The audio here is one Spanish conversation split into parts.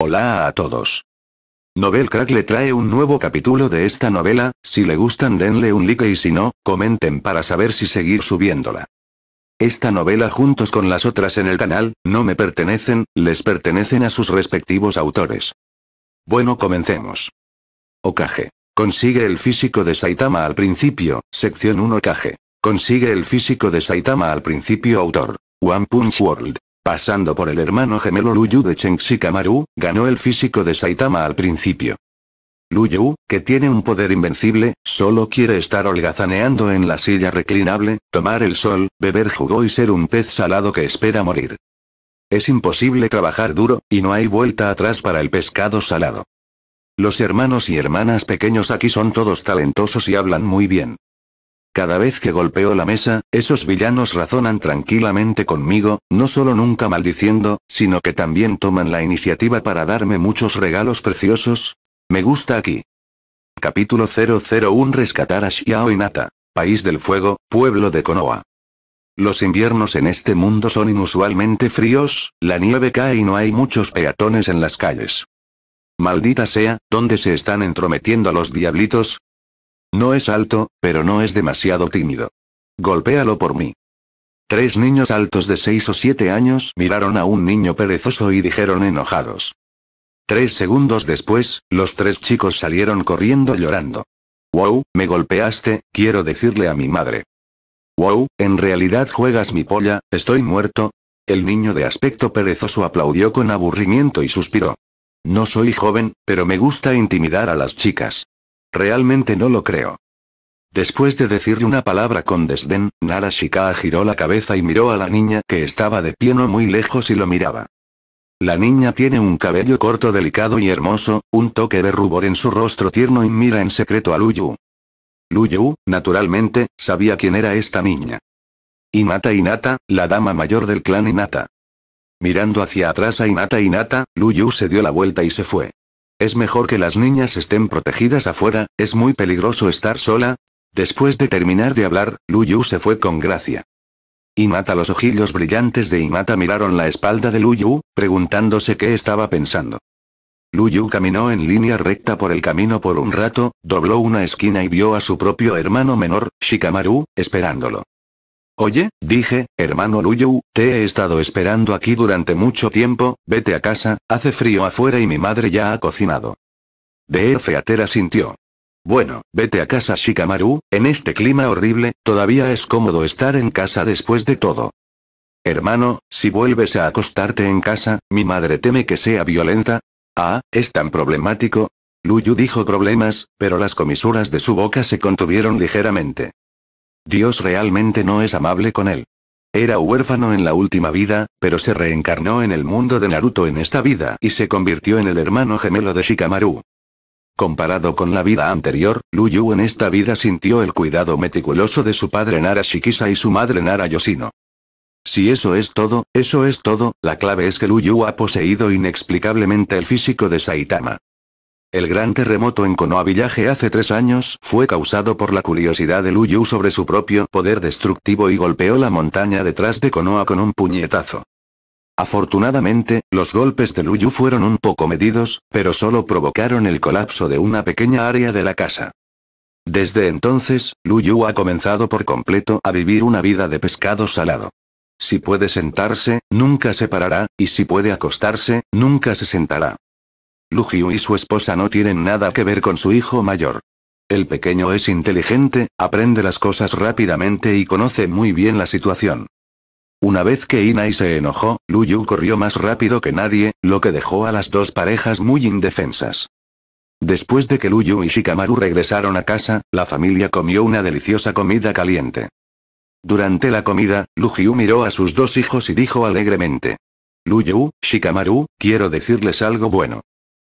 Hola a todos. Novel Crack le trae un nuevo capítulo de esta novela, si le gustan denle un like y si no, comenten para saber si seguir subiéndola. Esta novela juntos con las otras en el canal, no me pertenecen, les pertenecen a sus respectivos autores. Bueno comencemos. Okage. Consigue el físico de Saitama al principio, sección 1 Okage. Consigue el físico de Saitama al principio autor. One Punch World. Pasando por el hermano gemelo Luyu de Chengxi Kamaru, ganó el físico de Saitama al principio. Luyu, que tiene un poder invencible, solo quiere estar holgazaneando en la silla reclinable, tomar el sol, beber jugo y ser un pez salado que espera morir. Es imposible trabajar duro, y no hay vuelta atrás para el pescado salado. Los hermanos y hermanas pequeños aquí son todos talentosos y hablan muy bien. Cada vez que golpeo la mesa, esos villanos razonan tranquilamente conmigo, no solo nunca maldiciendo, sino que también toman la iniciativa para darme muchos regalos preciosos. Me gusta aquí. Capítulo 001 Rescatar a Xiao Inata. País del Fuego, pueblo de Konoha. Los inviernos en este mundo son inusualmente fríos, la nieve cae y no hay muchos peatones en las calles. Maldita sea, ¿dónde se están entrometiendo los diablitos? No es alto, pero no es demasiado tímido. Golpéalo por mí. Tres niños altos de seis o siete años miraron a un niño perezoso y dijeron enojados. Tres segundos después, los tres chicos salieron corriendo llorando. Wow, me golpeaste, quiero decirle a mi madre. Wow, en realidad juegas mi polla, estoy muerto. El niño de aspecto perezoso aplaudió con aburrimiento y suspiró. No soy joven, pero me gusta intimidar a las chicas. Realmente no lo creo. Después de decirle una palabra con desdén, Nara Shikaa giró la cabeza y miró a la niña que estaba de pie no muy lejos y lo miraba. La niña tiene un cabello corto delicado y hermoso, un toque de rubor en su rostro tierno y mira en secreto a Luyu. Luyu, naturalmente, sabía quién era esta niña. Inata Inata, la dama mayor del clan Inata. Mirando hacia atrás a Inata Inata, Luyu se dio la vuelta y se fue. Es mejor que las niñas estén protegidas afuera, es muy peligroso estar sola. Después de terminar de hablar, Luyu se fue con gracia. Imata los ojillos brillantes de Imata miraron la espalda de Luyu, preguntándose qué estaba pensando. Luyu caminó en línea recta por el camino por un rato, dobló una esquina y vio a su propio hermano menor, Shikamaru, esperándolo. Oye, dije, hermano Luyu, te he estado esperando aquí durante mucho tiempo, vete a casa, hace frío afuera y mi madre ya ha cocinado. De Featera sintió. Bueno, vete a casa Shikamaru, en este clima horrible, todavía es cómodo estar en casa después de todo. Hermano, si vuelves a acostarte en casa, mi madre teme que sea violenta. Ah, es tan problemático. Luyu dijo problemas, pero las comisuras de su boca se contuvieron ligeramente. Dios realmente no es amable con él. Era huérfano en la última vida, pero se reencarnó en el mundo de Naruto en esta vida y se convirtió en el hermano gemelo de Shikamaru. Comparado con la vida anterior, Luyu en esta vida sintió el cuidado meticuloso de su padre Nara Shikisa y su madre Nara Yoshino. Si eso es todo, eso es todo, la clave es que Luyu ha poseído inexplicablemente el físico de Saitama. El gran terremoto en Konoha Village hace tres años fue causado por la curiosidad de Luyu sobre su propio poder destructivo y golpeó la montaña detrás de Konoha con un puñetazo. Afortunadamente, los golpes de Luyu fueron un poco medidos, pero solo provocaron el colapso de una pequeña área de la casa. Desde entonces, Luyu ha comenzado por completo a vivir una vida de pescado salado. Si puede sentarse, nunca se parará, y si puede acostarse, nunca se sentará. Lugiu y su esposa no tienen nada que ver con su hijo mayor. El pequeño es inteligente, aprende las cosas rápidamente y conoce muy bien la situación. Una vez que Inai se enojó, Luyu corrió más rápido que nadie, lo que dejó a las dos parejas muy indefensas. Después de que Luyu y Shikamaru regresaron a casa, la familia comió una deliciosa comida caliente. Durante la comida, Lugiu miró a sus dos hijos y dijo alegremente. Luyu, Shikamaru, quiero decirles algo bueno.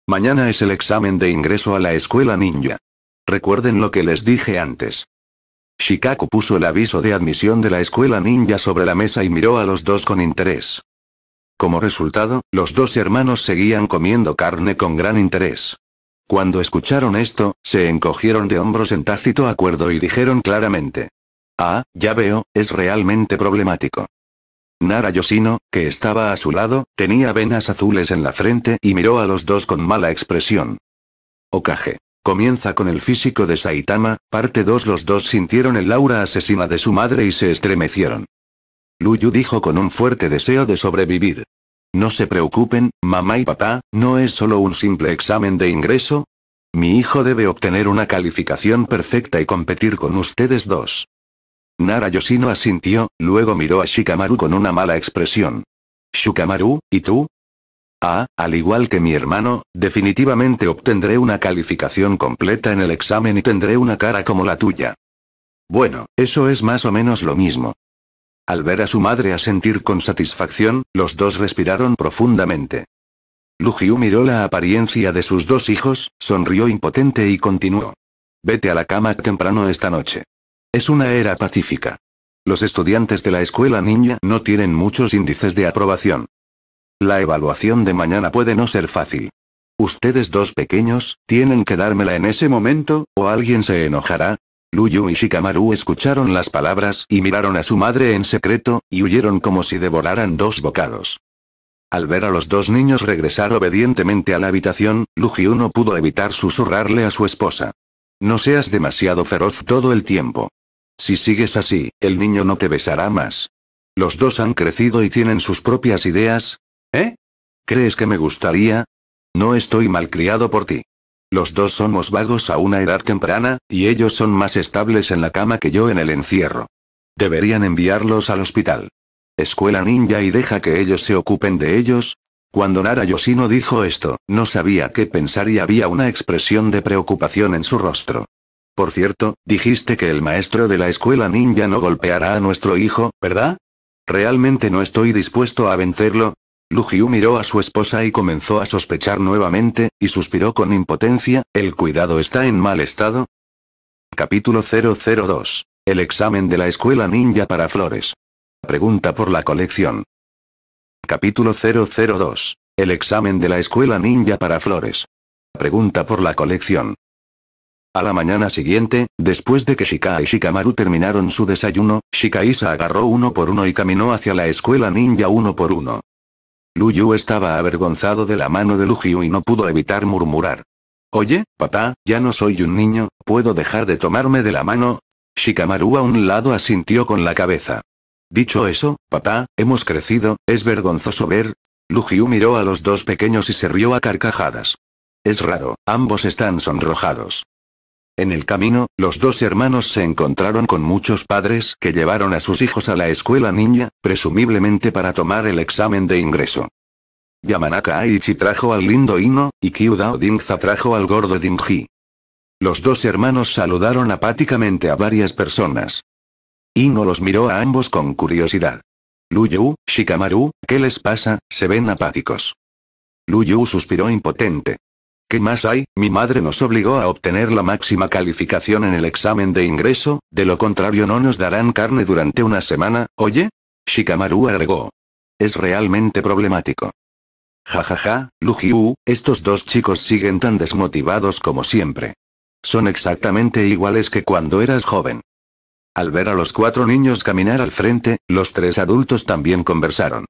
Mañana es el examen de ingreso a la escuela ninja. Recuerden lo que les dije antes. Shikaku puso el aviso de admisión de la escuela ninja sobre la mesa y miró a los dos con interés. Como resultado, los dos hermanos seguían comiendo carne con gran interés. Cuando escucharon esto, se encogieron de hombros en tácito acuerdo y dijeron claramente. Ah, ya veo, es realmente problemático. Nara Yoshino, que estaba a su lado, tenía venas azules en la frente y miró a los dos con mala expresión. Okage. Comienza con el físico de Saitama, parte 2 Los dos sintieron el aura asesina de su madre y se estremecieron. Luyu dijo con un fuerte deseo de sobrevivir. No se preocupen, mamá y papá, no es solo un simple examen de ingreso. Mi hijo debe obtener una calificación perfecta y competir con ustedes dos. Nara Yoshino asintió, luego miró a Shikamaru con una mala expresión. Shikamaru, ¿y tú? Ah, al igual que mi hermano, definitivamente obtendré una calificación completa en el examen y tendré una cara como la tuya. Bueno, eso es más o menos lo mismo. Al ver a su madre asentir con satisfacción, los dos respiraron profundamente. Lujiu miró la apariencia de sus dos hijos, sonrió impotente y continuó. Vete a la cama temprano esta noche. Es una era pacífica. Los estudiantes de la escuela niña no tienen muchos índices de aprobación. La evaluación de mañana puede no ser fácil. Ustedes dos pequeños, tienen que dármela en ese momento, o alguien se enojará. Luyu y Shikamaru escucharon las palabras y miraron a su madre en secreto, y huyeron como si devoraran dos bocados. Al ver a los dos niños regresar obedientemente a la habitación, Lujiu no pudo evitar susurrarle a su esposa. No seas demasiado feroz todo el tiempo. Si sigues así, el niño no te besará más. Los dos han crecido y tienen sus propias ideas. ¿Eh? ¿Crees que me gustaría? No estoy malcriado por ti. Los dos somos vagos a una edad temprana, y ellos son más estables en la cama que yo en el encierro. Deberían enviarlos al hospital. Escuela ninja y deja que ellos se ocupen de ellos. Cuando Nara Yoshino dijo esto, no sabía qué pensar y había una expresión de preocupación en su rostro. Por cierto, dijiste que el maestro de la escuela ninja no golpeará a nuestro hijo, ¿verdad? Realmente no estoy dispuesto a vencerlo. Lugiu miró a su esposa y comenzó a sospechar nuevamente, y suspiró con impotencia, el cuidado está en mal estado. Capítulo 002. El examen de la escuela ninja para flores. Pregunta por la colección. Capítulo 002. El examen de la escuela ninja para flores. Pregunta por la colección. A la mañana siguiente, después de que Shika y Shikamaru terminaron su desayuno, Shikaisa agarró uno por uno y caminó hacia la escuela ninja uno por uno. Luyu estaba avergonzado de la mano de Luju y no pudo evitar murmurar. Oye, papá, ya no soy un niño, ¿puedo dejar de tomarme de la mano? Shikamaru a un lado asintió con la cabeza. Dicho eso, papá, hemos crecido, es vergonzoso ver. Lugiu miró a los dos pequeños y se rió a carcajadas. Es raro, ambos están sonrojados. En el camino, los dos hermanos se encontraron con muchos padres que llevaron a sus hijos a la escuela niña, presumiblemente para tomar el examen de ingreso. Yamanaka Aichi trajo al lindo Ino, y Kyudao Dingza trajo al gordo Dingji. Los dos hermanos saludaron apáticamente a varias personas. Ino los miró a ambos con curiosidad. Luyu, Shikamaru, ¿qué les pasa? Se ven apáticos. Luyu suspiró impotente. ¿Qué más hay? Mi madre nos obligó a obtener la máxima calificación en el examen de ingreso, de lo contrario no nos darán carne durante una semana, oye? Shikamaru agregó. Es realmente problemático. Jajaja, ja, ja, Lujiu, estos dos chicos siguen tan desmotivados como siempre. Son exactamente iguales que cuando eras joven. Al ver a los cuatro niños caminar al frente, los tres adultos también conversaron.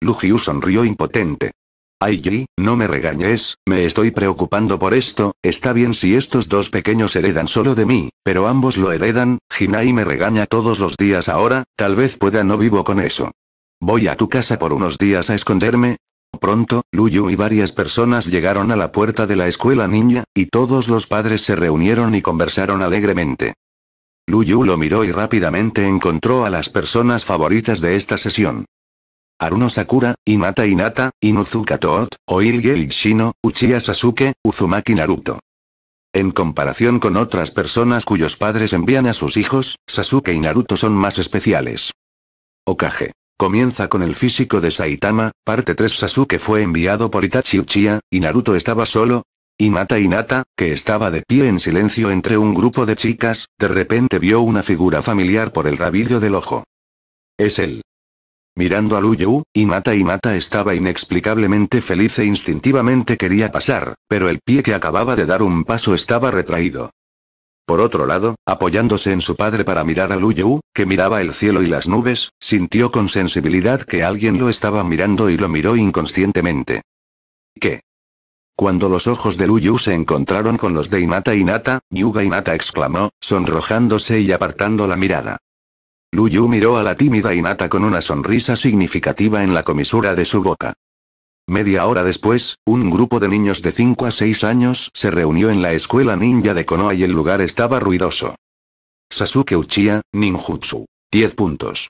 Lujiu sonrió impotente. Ay, Ji, no me regañes, me estoy preocupando por esto, está bien si estos dos pequeños heredan solo de mí, pero ambos lo heredan, Jinai me regaña todos los días ahora, tal vez pueda no vivo con eso. Voy a tu casa por unos días a esconderme, Pronto, Luyu y varias personas llegaron a la puerta de la escuela niña, y todos los padres se reunieron y conversaron alegremente. Luyu lo miró y rápidamente encontró a las personas favoritas de esta sesión. Aruno Sakura, Inata Inata, Inuzuka Toot, Oilge shino Uchiha Sasuke, Uzumaki Naruto. En comparación con otras personas cuyos padres envían a sus hijos, Sasuke y Naruto son más especiales. Okage. Comienza con el físico de Saitama, parte 3 Sasuke fue enviado por Itachi Uchiha, y Naruto estaba solo. Hinata Inata, que estaba de pie en silencio entre un grupo de chicas, de repente vio una figura familiar por el rabillo del ojo. Es él. Mirando a Luyu, y Mata estaba inexplicablemente feliz e instintivamente quería pasar, pero el pie que acababa de dar un paso estaba retraído. Por otro lado, apoyándose en su padre para mirar a Luyu, que miraba el cielo y las nubes, sintió con sensibilidad que alguien lo estaba mirando y lo miró inconscientemente. ¿Qué? Cuando los ojos de Luyu se encontraron con los de Inata Inata, Yuga Inata exclamó, sonrojándose y apartando la mirada. Lu Yu miró a la tímida Inata con una sonrisa significativa en la comisura de su boca. Media hora después, un grupo de niños de 5 a 6 años se reunió en la escuela ninja de Konoha y el lugar estaba ruidoso. Sasuke Uchiha, Ninjutsu. 10 puntos.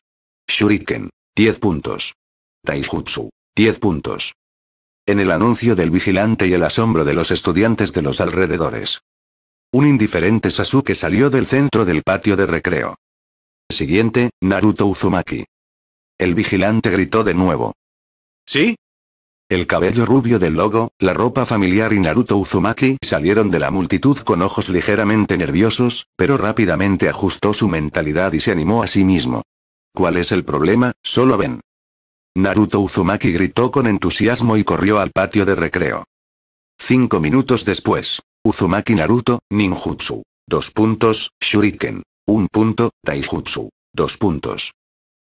Shuriken. 10 puntos. Taijutsu. 10 puntos. En el anuncio del vigilante y el asombro de los estudiantes de los alrededores. Un indiferente Sasuke salió del centro del patio de recreo siguiente, Naruto Uzumaki. El vigilante gritó de nuevo. ¿Sí? El cabello rubio del logo, la ropa familiar y Naruto Uzumaki salieron de la multitud con ojos ligeramente nerviosos, pero rápidamente ajustó su mentalidad y se animó a sí mismo. ¿Cuál es el problema? Solo ven. Naruto Uzumaki gritó con entusiasmo y corrió al patio de recreo. Cinco minutos después. Uzumaki Naruto, ninjutsu. Dos puntos, shuriken. Un punto, Taijutsu. Dos puntos.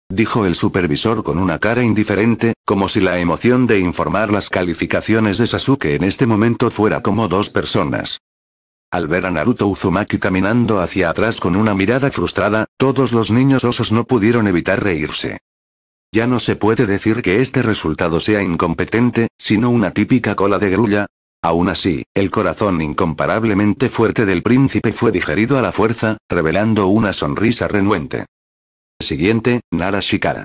Dijo el supervisor con una cara indiferente, como si la emoción de informar las calificaciones de Sasuke en este momento fuera como dos personas. Al ver a Naruto Uzumaki caminando hacia atrás con una mirada frustrada, todos los niños osos no pudieron evitar reírse. Ya no se puede decir que este resultado sea incompetente, sino una típica cola de grulla, Aún así, el corazón incomparablemente fuerte del príncipe fue digerido a la fuerza, revelando una sonrisa renuente. Siguiente, Nara Shikara.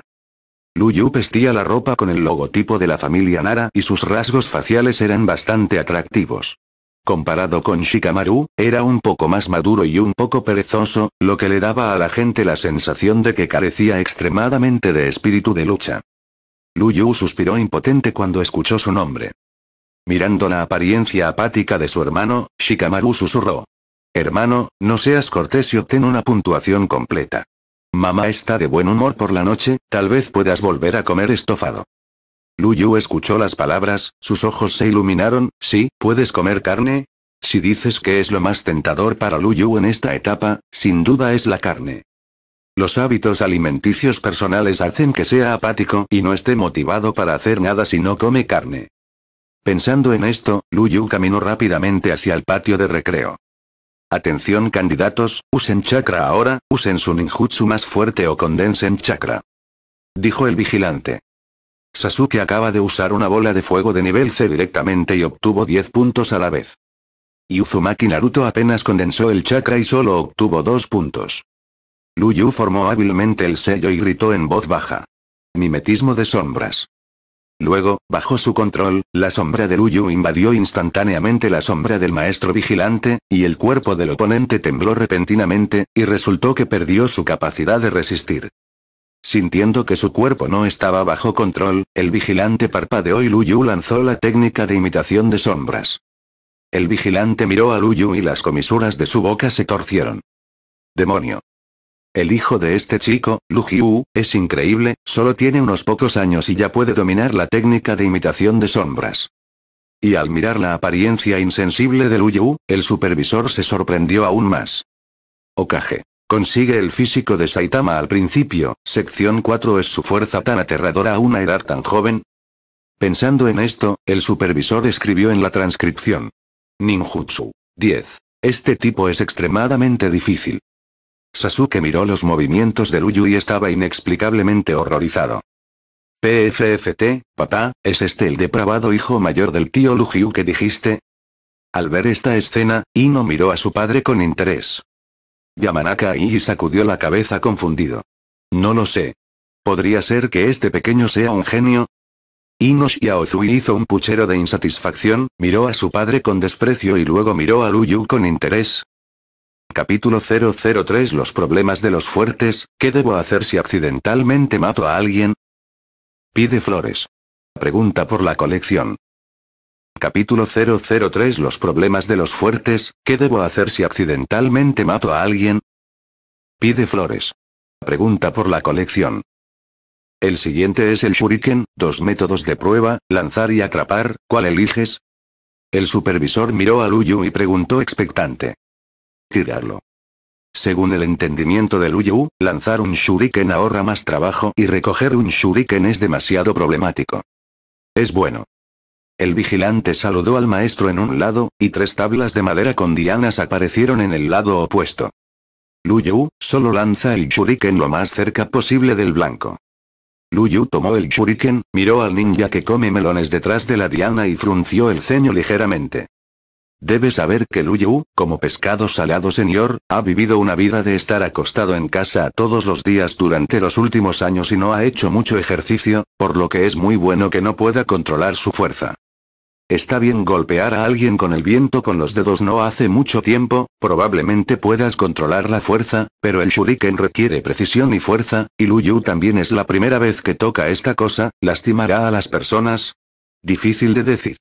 Lu Yu vestía la ropa con el logotipo de la familia Nara y sus rasgos faciales eran bastante atractivos. Comparado con Shikamaru, era un poco más maduro y un poco perezoso, lo que le daba a la gente la sensación de que carecía extremadamente de espíritu de lucha. Lu Yu suspiró impotente cuando escuchó su nombre. Mirando la apariencia apática de su hermano, Shikamaru susurró. Hermano, no seas cortés y obten una puntuación completa. Mamá está de buen humor por la noche, tal vez puedas volver a comer estofado. Luyu escuchó las palabras, sus ojos se iluminaron, sí, puedes comer carne. Si dices que es lo más tentador para Luyu en esta etapa, sin duda es la carne. Los hábitos alimenticios personales hacen que sea apático y no esté motivado para hacer nada si no come carne. Pensando en esto, Luyu caminó rápidamente hacia el patio de recreo. Atención candidatos, usen chakra ahora, usen su ninjutsu más fuerte o condensen chakra. Dijo el vigilante. Sasuke acaba de usar una bola de fuego de nivel C directamente y obtuvo 10 puntos a la vez. Yuzumaki Naruto apenas condensó el chakra y solo obtuvo 2 puntos. Luyu formó hábilmente el sello y gritó en voz baja. Mimetismo de sombras. Luego, bajo su control, la sombra de Luyu invadió instantáneamente la sombra del maestro vigilante, y el cuerpo del oponente tembló repentinamente, y resultó que perdió su capacidad de resistir. Sintiendo que su cuerpo no estaba bajo control, el vigilante parpadeó y Luyu lanzó la técnica de imitación de sombras. El vigilante miró a Luyu y las comisuras de su boca se torcieron. Demonio. El hijo de este chico, Lujiu, es increíble, solo tiene unos pocos años y ya puede dominar la técnica de imitación de sombras. Y al mirar la apariencia insensible de Lujiu, el supervisor se sorprendió aún más. Okage. Consigue el físico de Saitama al principio, sección 4 es su fuerza tan aterradora a una edad tan joven. Pensando en esto, el supervisor escribió en la transcripción. Ninjutsu. 10. Este tipo es extremadamente difícil. Sasuke miró los movimientos de Luyu y estaba inexplicablemente horrorizado. PFFT, papá, ¿es este el depravado hijo mayor del tío Lujiu que dijiste? Al ver esta escena, Ino miró a su padre con interés. Yamanaka y sacudió la cabeza confundido. No lo sé. ¿Podría ser que este pequeño sea un genio? Ino Xiaozui hizo un puchero de insatisfacción, miró a su padre con desprecio y luego miró a Luyu con interés, Capítulo 003 Los problemas de los fuertes, ¿qué debo hacer si accidentalmente mato a alguien? Pide flores. Pregunta por la colección. Capítulo 003 Los problemas de los fuertes, ¿qué debo hacer si accidentalmente mato a alguien? Pide flores. Pregunta por la colección. El siguiente es el shuriken, dos métodos de prueba, lanzar y atrapar, ¿cuál eliges? El supervisor miró a Luyu y preguntó expectante tirarlo. Según el entendimiento de Luyu, lanzar un shuriken ahorra más trabajo y recoger un shuriken es demasiado problemático. Es bueno. El vigilante saludó al maestro en un lado, y tres tablas de madera con dianas aparecieron en el lado opuesto. Luyu, solo lanza el shuriken lo más cerca posible del blanco. Luyu tomó el shuriken, miró al ninja que come melones detrás de la diana y frunció el ceño ligeramente. Debes saber que Luyu, como pescado salado señor, ha vivido una vida de estar acostado en casa todos los días durante los últimos años y no ha hecho mucho ejercicio, por lo que es muy bueno que no pueda controlar su fuerza. Está bien golpear a alguien con el viento con los dedos no hace mucho tiempo, probablemente puedas controlar la fuerza, pero el shuriken requiere precisión y fuerza, y Luyu también es la primera vez que toca esta cosa, ¿lastimará a las personas? Difícil de decir.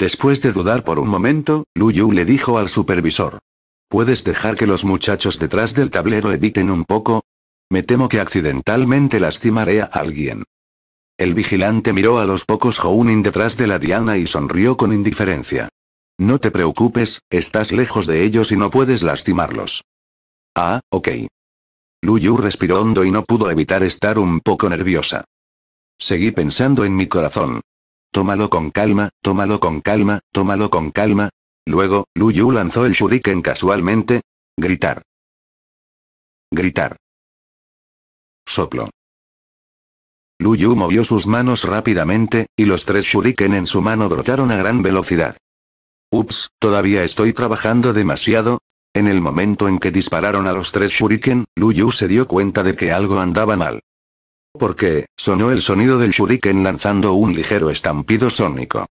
Después de dudar por un momento, Lu Yu le dijo al supervisor. ¿Puedes dejar que los muchachos detrás del tablero eviten un poco? Me temo que accidentalmente lastimaré a alguien. El vigilante miró a los pocos Hounin detrás de la diana y sonrió con indiferencia. No te preocupes, estás lejos de ellos y no puedes lastimarlos. Ah, ok. Lu Yu respiró hondo y no pudo evitar estar un poco nerviosa. Seguí pensando en mi corazón. Tómalo con calma, tómalo con calma, tómalo con calma. Luego, Lu Yu lanzó el shuriken casualmente. Gritar. Gritar. Soplo. Lu Yu movió sus manos rápidamente, y los tres shuriken en su mano brotaron a gran velocidad. Ups, todavía estoy trabajando demasiado. En el momento en que dispararon a los tres shuriken, Lu Yu se dio cuenta de que algo andaba mal. Porque, sonó el sonido del shuriken lanzando un ligero estampido sónico.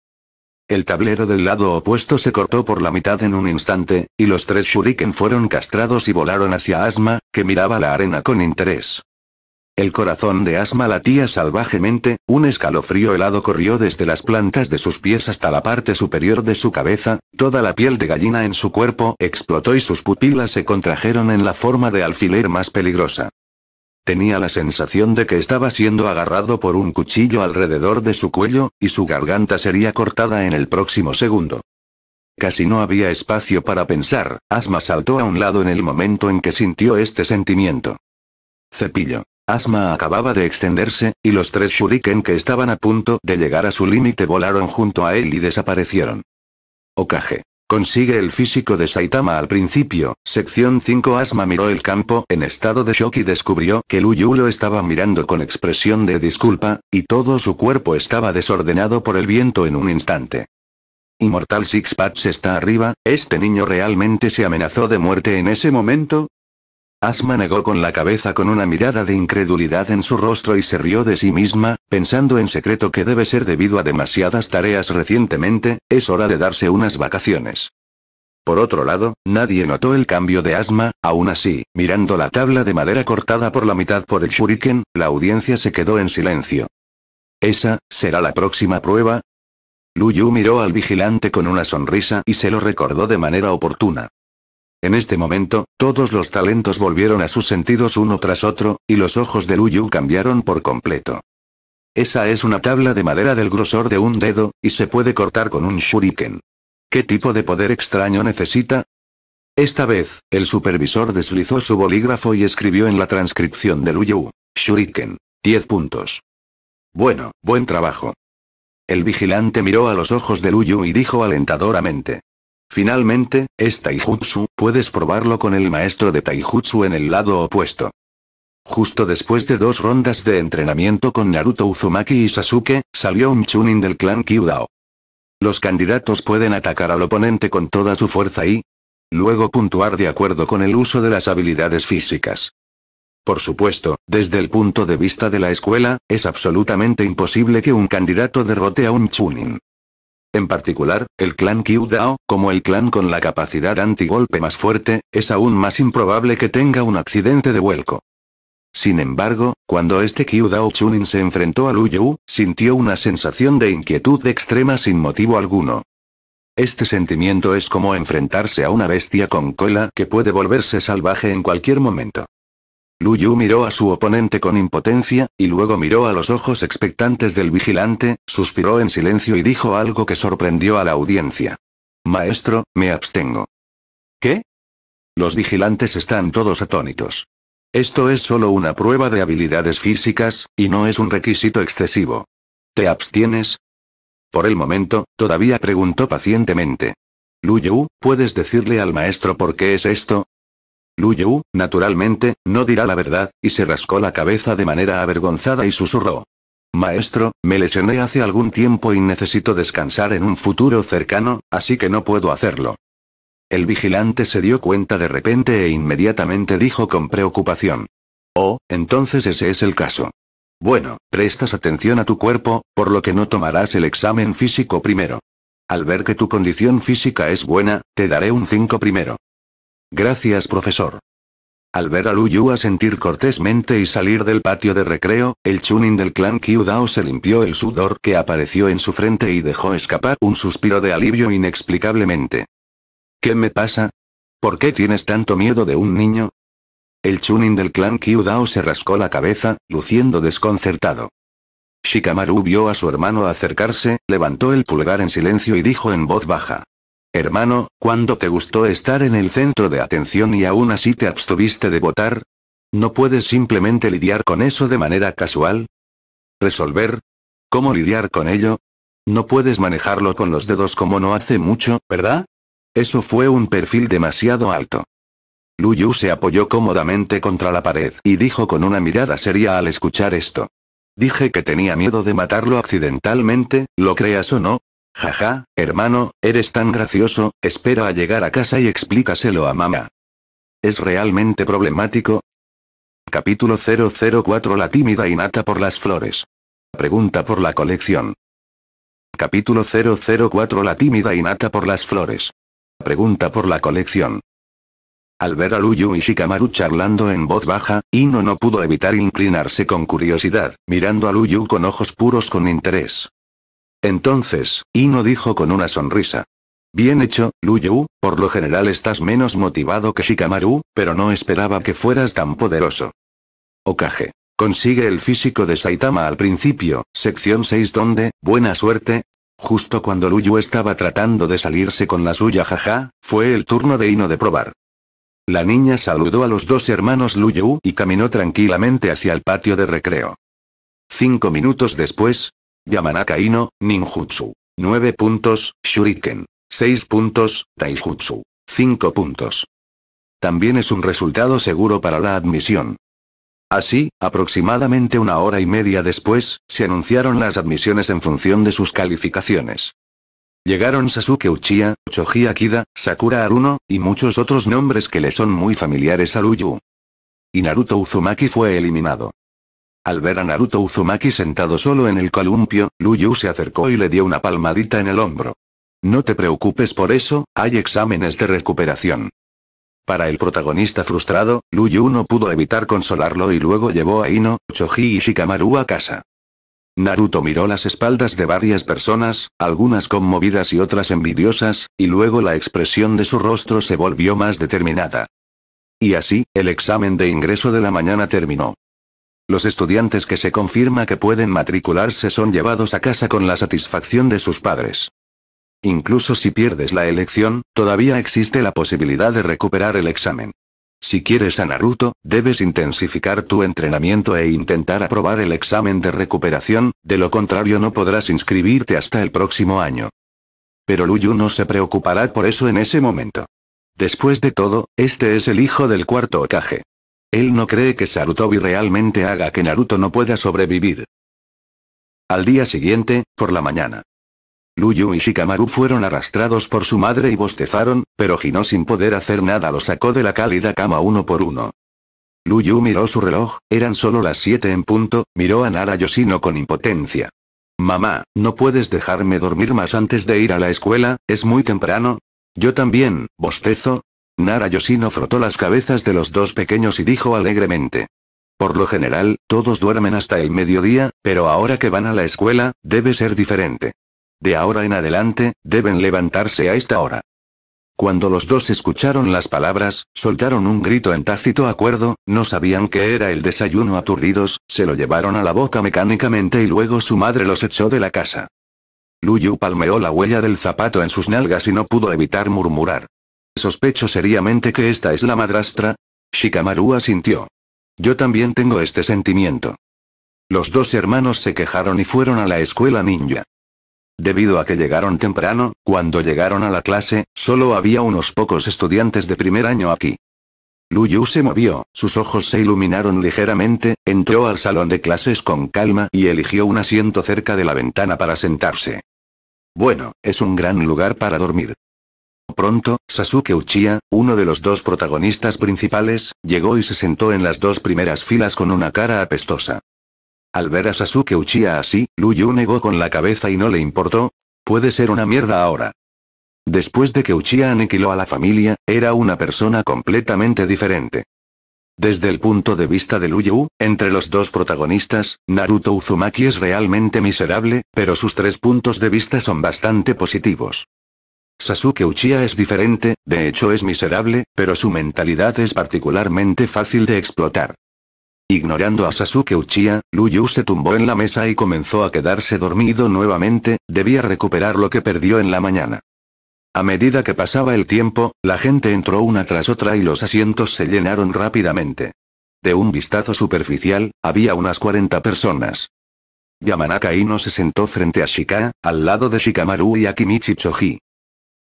El tablero del lado opuesto se cortó por la mitad en un instante, y los tres shuriken fueron castrados y volaron hacia Asma, que miraba la arena con interés. El corazón de Asma latía salvajemente, un escalofrío helado corrió desde las plantas de sus pies hasta la parte superior de su cabeza, toda la piel de gallina en su cuerpo explotó y sus pupilas se contrajeron en la forma de alfiler más peligrosa. Tenía la sensación de que estaba siendo agarrado por un cuchillo alrededor de su cuello, y su garganta sería cortada en el próximo segundo. Casi no había espacio para pensar, Asma saltó a un lado en el momento en que sintió este sentimiento. Cepillo. Asma acababa de extenderse, y los tres shuriken que estaban a punto de llegar a su límite volaron junto a él y desaparecieron. Okage. Consigue el físico de Saitama al principio. Sección 5 Asma miró el campo en estado de shock y descubrió que Luyu lo estaba mirando con expresión de disculpa, y todo su cuerpo estaba desordenado por el viento en un instante. Inmortal Sixpats está arriba, este niño realmente se amenazó de muerte en ese momento, Asma negó con la cabeza con una mirada de incredulidad en su rostro y se rió de sí misma, pensando en secreto que debe ser debido a demasiadas tareas recientemente, es hora de darse unas vacaciones. Por otro lado, nadie notó el cambio de asma, aún así, mirando la tabla de madera cortada por la mitad por el shuriken, la audiencia se quedó en silencio. ¿Esa, será la próxima prueba? Luyu miró al vigilante con una sonrisa y se lo recordó de manera oportuna. En este momento, todos los talentos volvieron a sus sentidos uno tras otro, y los ojos de Luyu cambiaron por completo. Esa es una tabla de madera del grosor de un dedo, y se puede cortar con un shuriken. ¿Qué tipo de poder extraño necesita? Esta vez, el supervisor deslizó su bolígrafo y escribió en la transcripción de Luyu. Shuriken. 10 puntos. Bueno, buen trabajo. El vigilante miró a los ojos de Luyu y dijo alentadoramente. Finalmente, es taijutsu, puedes probarlo con el maestro de taijutsu en el lado opuesto. Justo después de dos rondas de entrenamiento con Naruto Uzumaki y Sasuke, salió un chunin del clan Kyudao. Los candidatos pueden atacar al oponente con toda su fuerza y, luego puntuar de acuerdo con el uso de las habilidades físicas. Por supuesto, desde el punto de vista de la escuela, es absolutamente imposible que un candidato derrote a un Chunin. En particular, el clan Dao, como el clan con la capacidad antigolpe más fuerte, es aún más improbable que tenga un accidente de vuelco. Sin embargo, cuando este Dao Chunin se enfrentó a Luyu, sintió una sensación de inquietud extrema sin motivo alguno. Este sentimiento es como enfrentarse a una bestia con cola que puede volverse salvaje en cualquier momento. Lu Yu miró a su oponente con impotencia, y luego miró a los ojos expectantes del vigilante, suspiró en silencio y dijo algo que sorprendió a la audiencia. Maestro, me abstengo. ¿Qué? Los vigilantes están todos atónitos. Esto es solo una prueba de habilidades físicas, y no es un requisito excesivo. ¿Te abstienes? Por el momento, todavía preguntó pacientemente. Lu Yu, ¿puedes decirle al maestro por qué es esto? Luyu, naturalmente, no dirá la verdad, y se rascó la cabeza de manera avergonzada y susurró. Maestro, me lesioné hace algún tiempo y necesito descansar en un futuro cercano, así que no puedo hacerlo. El vigilante se dio cuenta de repente e inmediatamente dijo con preocupación. Oh, entonces ese es el caso. Bueno, prestas atención a tu cuerpo, por lo que no tomarás el examen físico primero. Al ver que tu condición física es buena, te daré un 5 primero. Gracias, profesor. Al ver a Lu Yu sentir cortésmente y salir del patio de recreo, el chunin del clan Qiu se limpió el sudor que apareció en su frente y dejó escapar un suspiro de alivio inexplicablemente. ¿Qué me pasa? ¿Por qué tienes tanto miedo de un niño? El chunin del clan Qiu se rascó la cabeza, luciendo desconcertado. Shikamaru vio a su hermano acercarse, levantó el pulgar en silencio y dijo en voz baja. Hermano, ¿cuándo te gustó estar en el centro de atención y aún así te abstuviste de votar? ¿No puedes simplemente lidiar con eso de manera casual? ¿Resolver? ¿Cómo lidiar con ello? No puedes manejarlo con los dedos como no hace mucho, ¿verdad? Eso fue un perfil demasiado alto. Luyu se apoyó cómodamente contra la pared y dijo con una mirada seria al escuchar esto. Dije que tenía miedo de matarlo accidentalmente, lo creas o no, Jaja, hermano, eres tan gracioso, espera a llegar a casa y explícaselo a mamá. ¿Es realmente problemático? Capítulo 004 La tímida Inata por las flores. Pregunta por la colección. Capítulo 004 La tímida Inata por las flores. Pregunta por la colección. Al ver a Luyu y Shikamaru charlando en voz baja, Ino no pudo evitar inclinarse con curiosidad, mirando a Luyu con ojos puros con interés. Entonces, Ino dijo con una sonrisa. Bien hecho, Luyu, por lo general estás menos motivado que Shikamaru, pero no esperaba que fueras tan poderoso. Okage. Consigue el físico de Saitama al principio, sección 6 donde, buena suerte. Justo cuando Luyu estaba tratando de salirse con la suya jaja, fue el turno de Ino de probar. La niña saludó a los dos hermanos Luyu y caminó tranquilamente hacia el patio de recreo. Cinco minutos después, Yamanaka Ino, Ninjutsu. 9 puntos, Shuriken. 6 puntos, Taijutsu. 5 puntos. También es un resultado seguro para la admisión. Así, aproximadamente una hora y media después, se anunciaron las admisiones en función de sus calificaciones. Llegaron Sasuke Uchiha, Choji Akida, Sakura Aruno, y muchos otros nombres que le son muy familiares a Luyu. Y Naruto Uzumaki fue eliminado. Al ver a Naruto Uzumaki sentado solo en el columpio, Luyu se acercó y le dio una palmadita en el hombro. No te preocupes por eso, hay exámenes de recuperación. Para el protagonista frustrado, Luyu no pudo evitar consolarlo y luego llevó a Ino, Choji y Shikamaru a casa. Naruto miró las espaldas de varias personas, algunas conmovidas y otras envidiosas, y luego la expresión de su rostro se volvió más determinada. Y así, el examen de ingreso de la mañana terminó. Los estudiantes que se confirma que pueden matricularse son llevados a casa con la satisfacción de sus padres. Incluso si pierdes la elección, todavía existe la posibilidad de recuperar el examen. Si quieres a Naruto, debes intensificar tu entrenamiento e intentar aprobar el examen de recuperación, de lo contrario no podrás inscribirte hasta el próximo año. Pero Luyu no se preocupará por eso en ese momento. Después de todo, este es el hijo del cuarto Okage. Él no cree que Sarutobi realmente haga que Naruto no pueda sobrevivir. Al día siguiente, por la mañana. Luyu y Shikamaru fueron arrastrados por su madre y bostezaron, pero Hino sin poder hacer nada lo sacó de la cálida cama uno por uno. Luyu miró su reloj, eran solo las siete en punto, miró a Nara Yoshino con impotencia. Mamá, ¿no puedes dejarme dormir más antes de ir a la escuela? Es muy temprano. Yo también, bostezo, Nara Yoshino frotó las cabezas de los dos pequeños y dijo alegremente. Por lo general, todos duermen hasta el mediodía, pero ahora que van a la escuela, debe ser diferente. De ahora en adelante, deben levantarse a esta hora. Cuando los dos escucharon las palabras, soltaron un grito en tácito acuerdo, no sabían qué era el desayuno aturdidos, se lo llevaron a la boca mecánicamente y luego su madre los echó de la casa. Luyu palmeó la huella del zapato en sus nalgas y no pudo evitar murmurar. Sospecho seriamente que esta es la madrastra. Shikamaru asintió. Yo también tengo este sentimiento. Los dos hermanos se quejaron y fueron a la escuela ninja. Debido a que llegaron temprano, cuando llegaron a la clase, solo había unos pocos estudiantes de primer año aquí. Luyu se movió, sus ojos se iluminaron ligeramente, entró al salón de clases con calma y eligió un asiento cerca de la ventana para sentarse. Bueno, es un gran lugar para dormir. Pronto, Sasuke Uchiha, uno de los dos protagonistas principales, llegó y se sentó en las dos primeras filas con una cara apestosa. Al ver a Sasuke Uchiha así, Luyu negó con la cabeza y no le importó. Puede ser una mierda ahora. Después de que Uchiha aniquiló a la familia, era una persona completamente diferente. Desde el punto de vista de Luyu, entre los dos protagonistas, Naruto Uzumaki es realmente miserable, pero sus tres puntos de vista son bastante positivos. Sasuke Uchiha es diferente, de hecho es miserable, pero su mentalidad es particularmente fácil de explotar. Ignorando a Sasuke Uchiha, Yu se tumbó en la mesa y comenzó a quedarse dormido nuevamente, debía recuperar lo que perdió en la mañana. A medida que pasaba el tiempo, la gente entró una tras otra y los asientos se llenaron rápidamente. De un vistazo superficial, había unas 40 personas. Yamanaka Ino se sentó frente a Shika, al lado de Shikamaru y Akimichi Choji.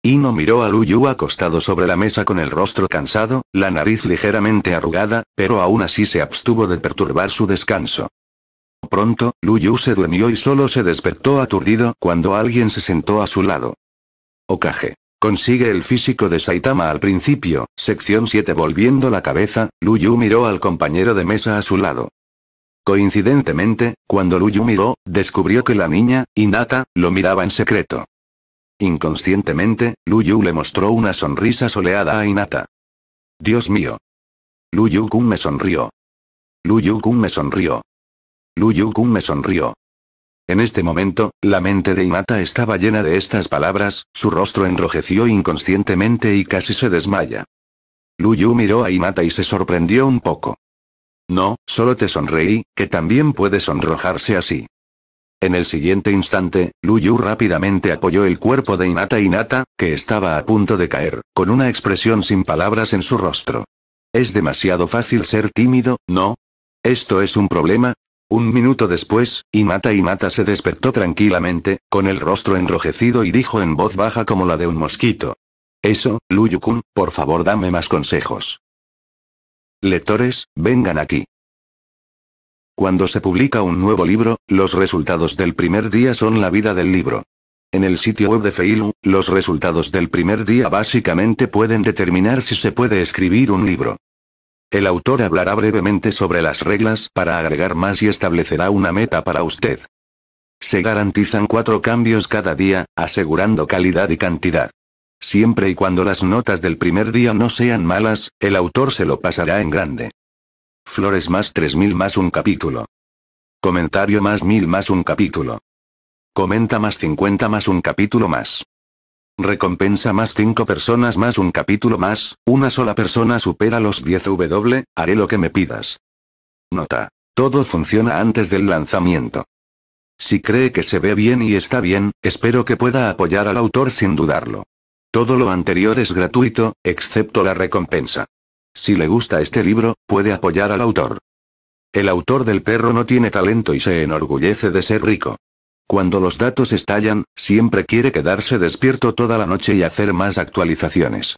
Ino miró a Luyu acostado sobre la mesa con el rostro cansado, la nariz ligeramente arrugada, pero aún así se abstuvo de perturbar su descanso. Pronto, Luyu se durmió y solo se despertó aturdido cuando alguien se sentó a su lado. Okage. Consigue el físico de Saitama al principio, sección 7 volviendo la cabeza, Luyu miró al compañero de mesa a su lado. Coincidentemente, cuando Luyu miró, descubrió que la niña, Inata, lo miraba en secreto. Inconscientemente, Lu Yu le mostró una sonrisa soleada a Inata. Dios mío. Yu Kun me sonrió. Yu Kun me sonrió. Yu Kun me sonrió. En este momento, la mente de Inata estaba llena de estas palabras, su rostro enrojeció inconscientemente y casi se desmaya. Lu Yu miró a Inata y se sorprendió un poco. No, solo te sonreí, que también puede sonrojarse así. En el siguiente instante, Luyu rápidamente apoyó el cuerpo de Inata Inata, que estaba a punto de caer, con una expresión sin palabras en su rostro. Es demasiado fácil ser tímido, ¿no? ¿Esto es un problema? Un minuto después, Inata Inata se despertó tranquilamente, con el rostro enrojecido y dijo en voz baja como la de un mosquito. Eso, Kun, por favor dame más consejos. Lectores, vengan aquí. Cuando se publica un nuevo libro, los resultados del primer día son la vida del libro. En el sitio web de Feilu, los resultados del primer día básicamente pueden determinar si se puede escribir un libro. El autor hablará brevemente sobre las reglas para agregar más y establecerá una meta para usted. Se garantizan cuatro cambios cada día, asegurando calidad y cantidad. Siempre y cuando las notas del primer día no sean malas, el autor se lo pasará en grande. Flores más 3000 más un capítulo. Comentario más 1000 más un capítulo. Comenta más 50 más un capítulo más. Recompensa más 5 personas más un capítulo más, una sola persona supera los 10 W, haré lo que me pidas. Nota. Todo funciona antes del lanzamiento. Si cree que se ve bien y está bien, espero que pueda apoyar al autor sin dudarlo. Todo lo anterior es gratuito, excepto la recompensa. Si le gusta este libro, puede apoyar al autor. El autor del perro no tiene talento y se enorgullece de ser rico. Cuando los datos estallan, siempre quiere quedarse despierto toda la noche y hacer más actualizaciones.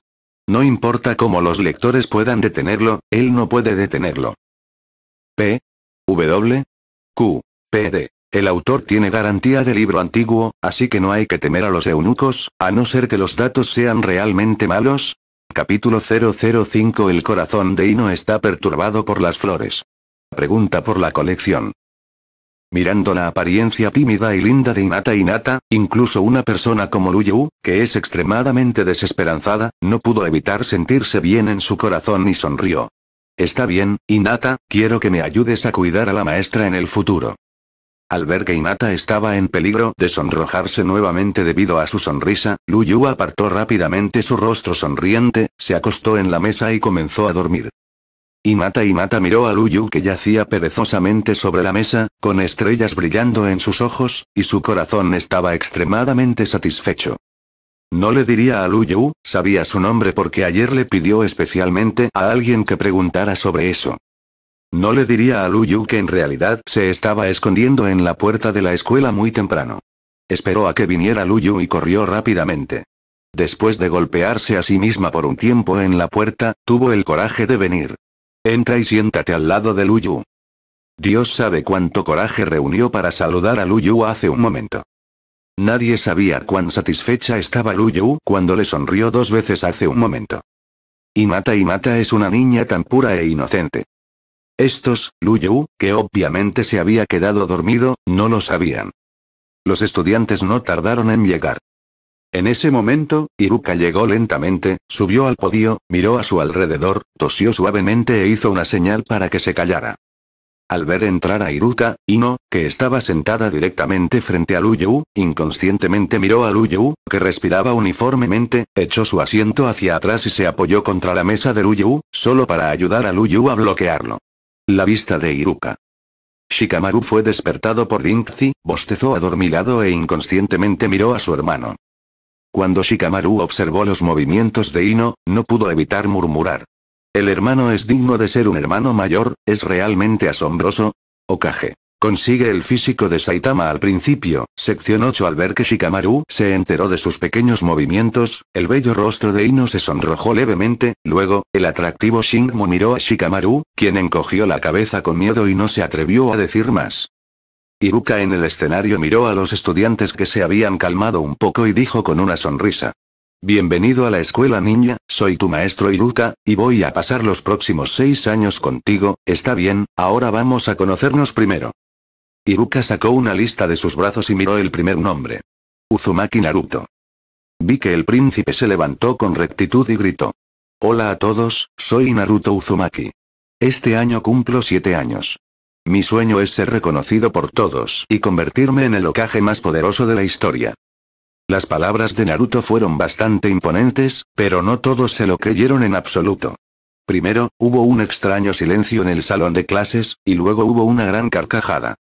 No importa cómo los lectores puedan detenerlo, él no puede detenerlo. P. W. Q. P. D. El autor tiene garantía de libro antiguo, así que no hay que temer a los eunucos, a no ser que los datos sean realmente malos, Capítulo 005 El corazón de Ino está perturbado por las flores. Pregunta por la colección. Mirando la apariencia tímida y linda de Inata Inata, incluso una persona como Luyu, que es extremadamente desesperanzada, no pudo evitar sentirse bien en su corazón y sonrió. Está bien, Inata, quiero que me ayudes a cuidar a la maestra en el futuro. Al ver que Imata estaba en peligro de sonrojarse nuevamente debido a su sonrisa, Luyu apartó rápidamente su rostro sonriente, se acostó en la mesa y comenzó a dormir. Imata Imata miró a Luyu que yacía perezosamente sobre la mesa, con estrellas brillando en sus ojos, y su corazón estaba extremadamente satisfecho. No le diría a Luyu, sabía su nombre porque ayer le pidió especialmente a alguien que preguntara sobre eso. No le diría a Luyu que en realidad se estaba escondiendo en la puerta de la escuela muy temprano. Esperó a que viniera Luyu y corrió rápidamente. Después de golpearse a sí misma por un tiempo en la puerta, tuvo el coraje de venir. Entra y siéntate al lado de Luyu. Dios sabe cuánto coraje reunió para saludar a Luyu hace un momento. Nadie sabía cuán satisfecha estaba Luyu cuando le sonrió dos veces hace un momento. Y Mata y Mata es una niña tan pura e inocente. Estos, Lu Yu, que obviamente se había quedado dormido, no lo sabían. Los estudiantes no tardaron en llegar. En ese momento, Iruka llegó lentamente, subió al podio, miró a su alrededor, tosió suavemente e hizo una señal para que se callara. Al ver entrar a Iruka, Ino, que estaba sentada directamente frente a Luyu, inconscientemente miró a Luyu, que respiraba uniformemente, echó su asiento hacia atrás y se apoyó contra la mesa de Luyu, solo para ayudar a Luyu a bloquearlo. La vista de Iruka. Shikamaru fue despertado por Rinzi, bostezó adormilado e inconscientemente miró a su hermano. Cuando Shikamaru observó los movimientos de Ino, no pudo evitar murmurar. El hermano es digno de ser un hermano mayor, es realmente asombroso. Okage. Consigue el físico de Saitama al principio, sección 8 al ver que Shikamaru se enteró de sus pequeños movimientos, el bello rostro de Ino se sonrojó levemente, luego, el atractivo Shinmu miró a Shikamaru, quien encogió la cabeza con miedo y no se atrevió a decir más. Iruka en el escenario miró a los estudiantes que se habían calmado un poco y dijo con una sonrisa. Bienvenido a la escuela niña, soy tu maestro Iruka, y voy a pasar los próximos seis años contigo, está bien, ahora vamos a conocernos primero. Iruka sacó una lista de sus brazos y miró el primer nombre. Uzumaki Naruto. Vi que el príncipe se levantó con rectitud y gritó. Hola a todos, soy Naruto Uzumaki. Este año cumplo siete años. Mi sueño es ser reconocido por todos y convertirme en el ocaje más poderoso de la historia. Las palabras de Naruto fueron bastante imponentes, pero no todos se lo creyeron en absoluto. Primero, hubo un extraño silencio en el salón de clases, y luego hubo una gran carcajada.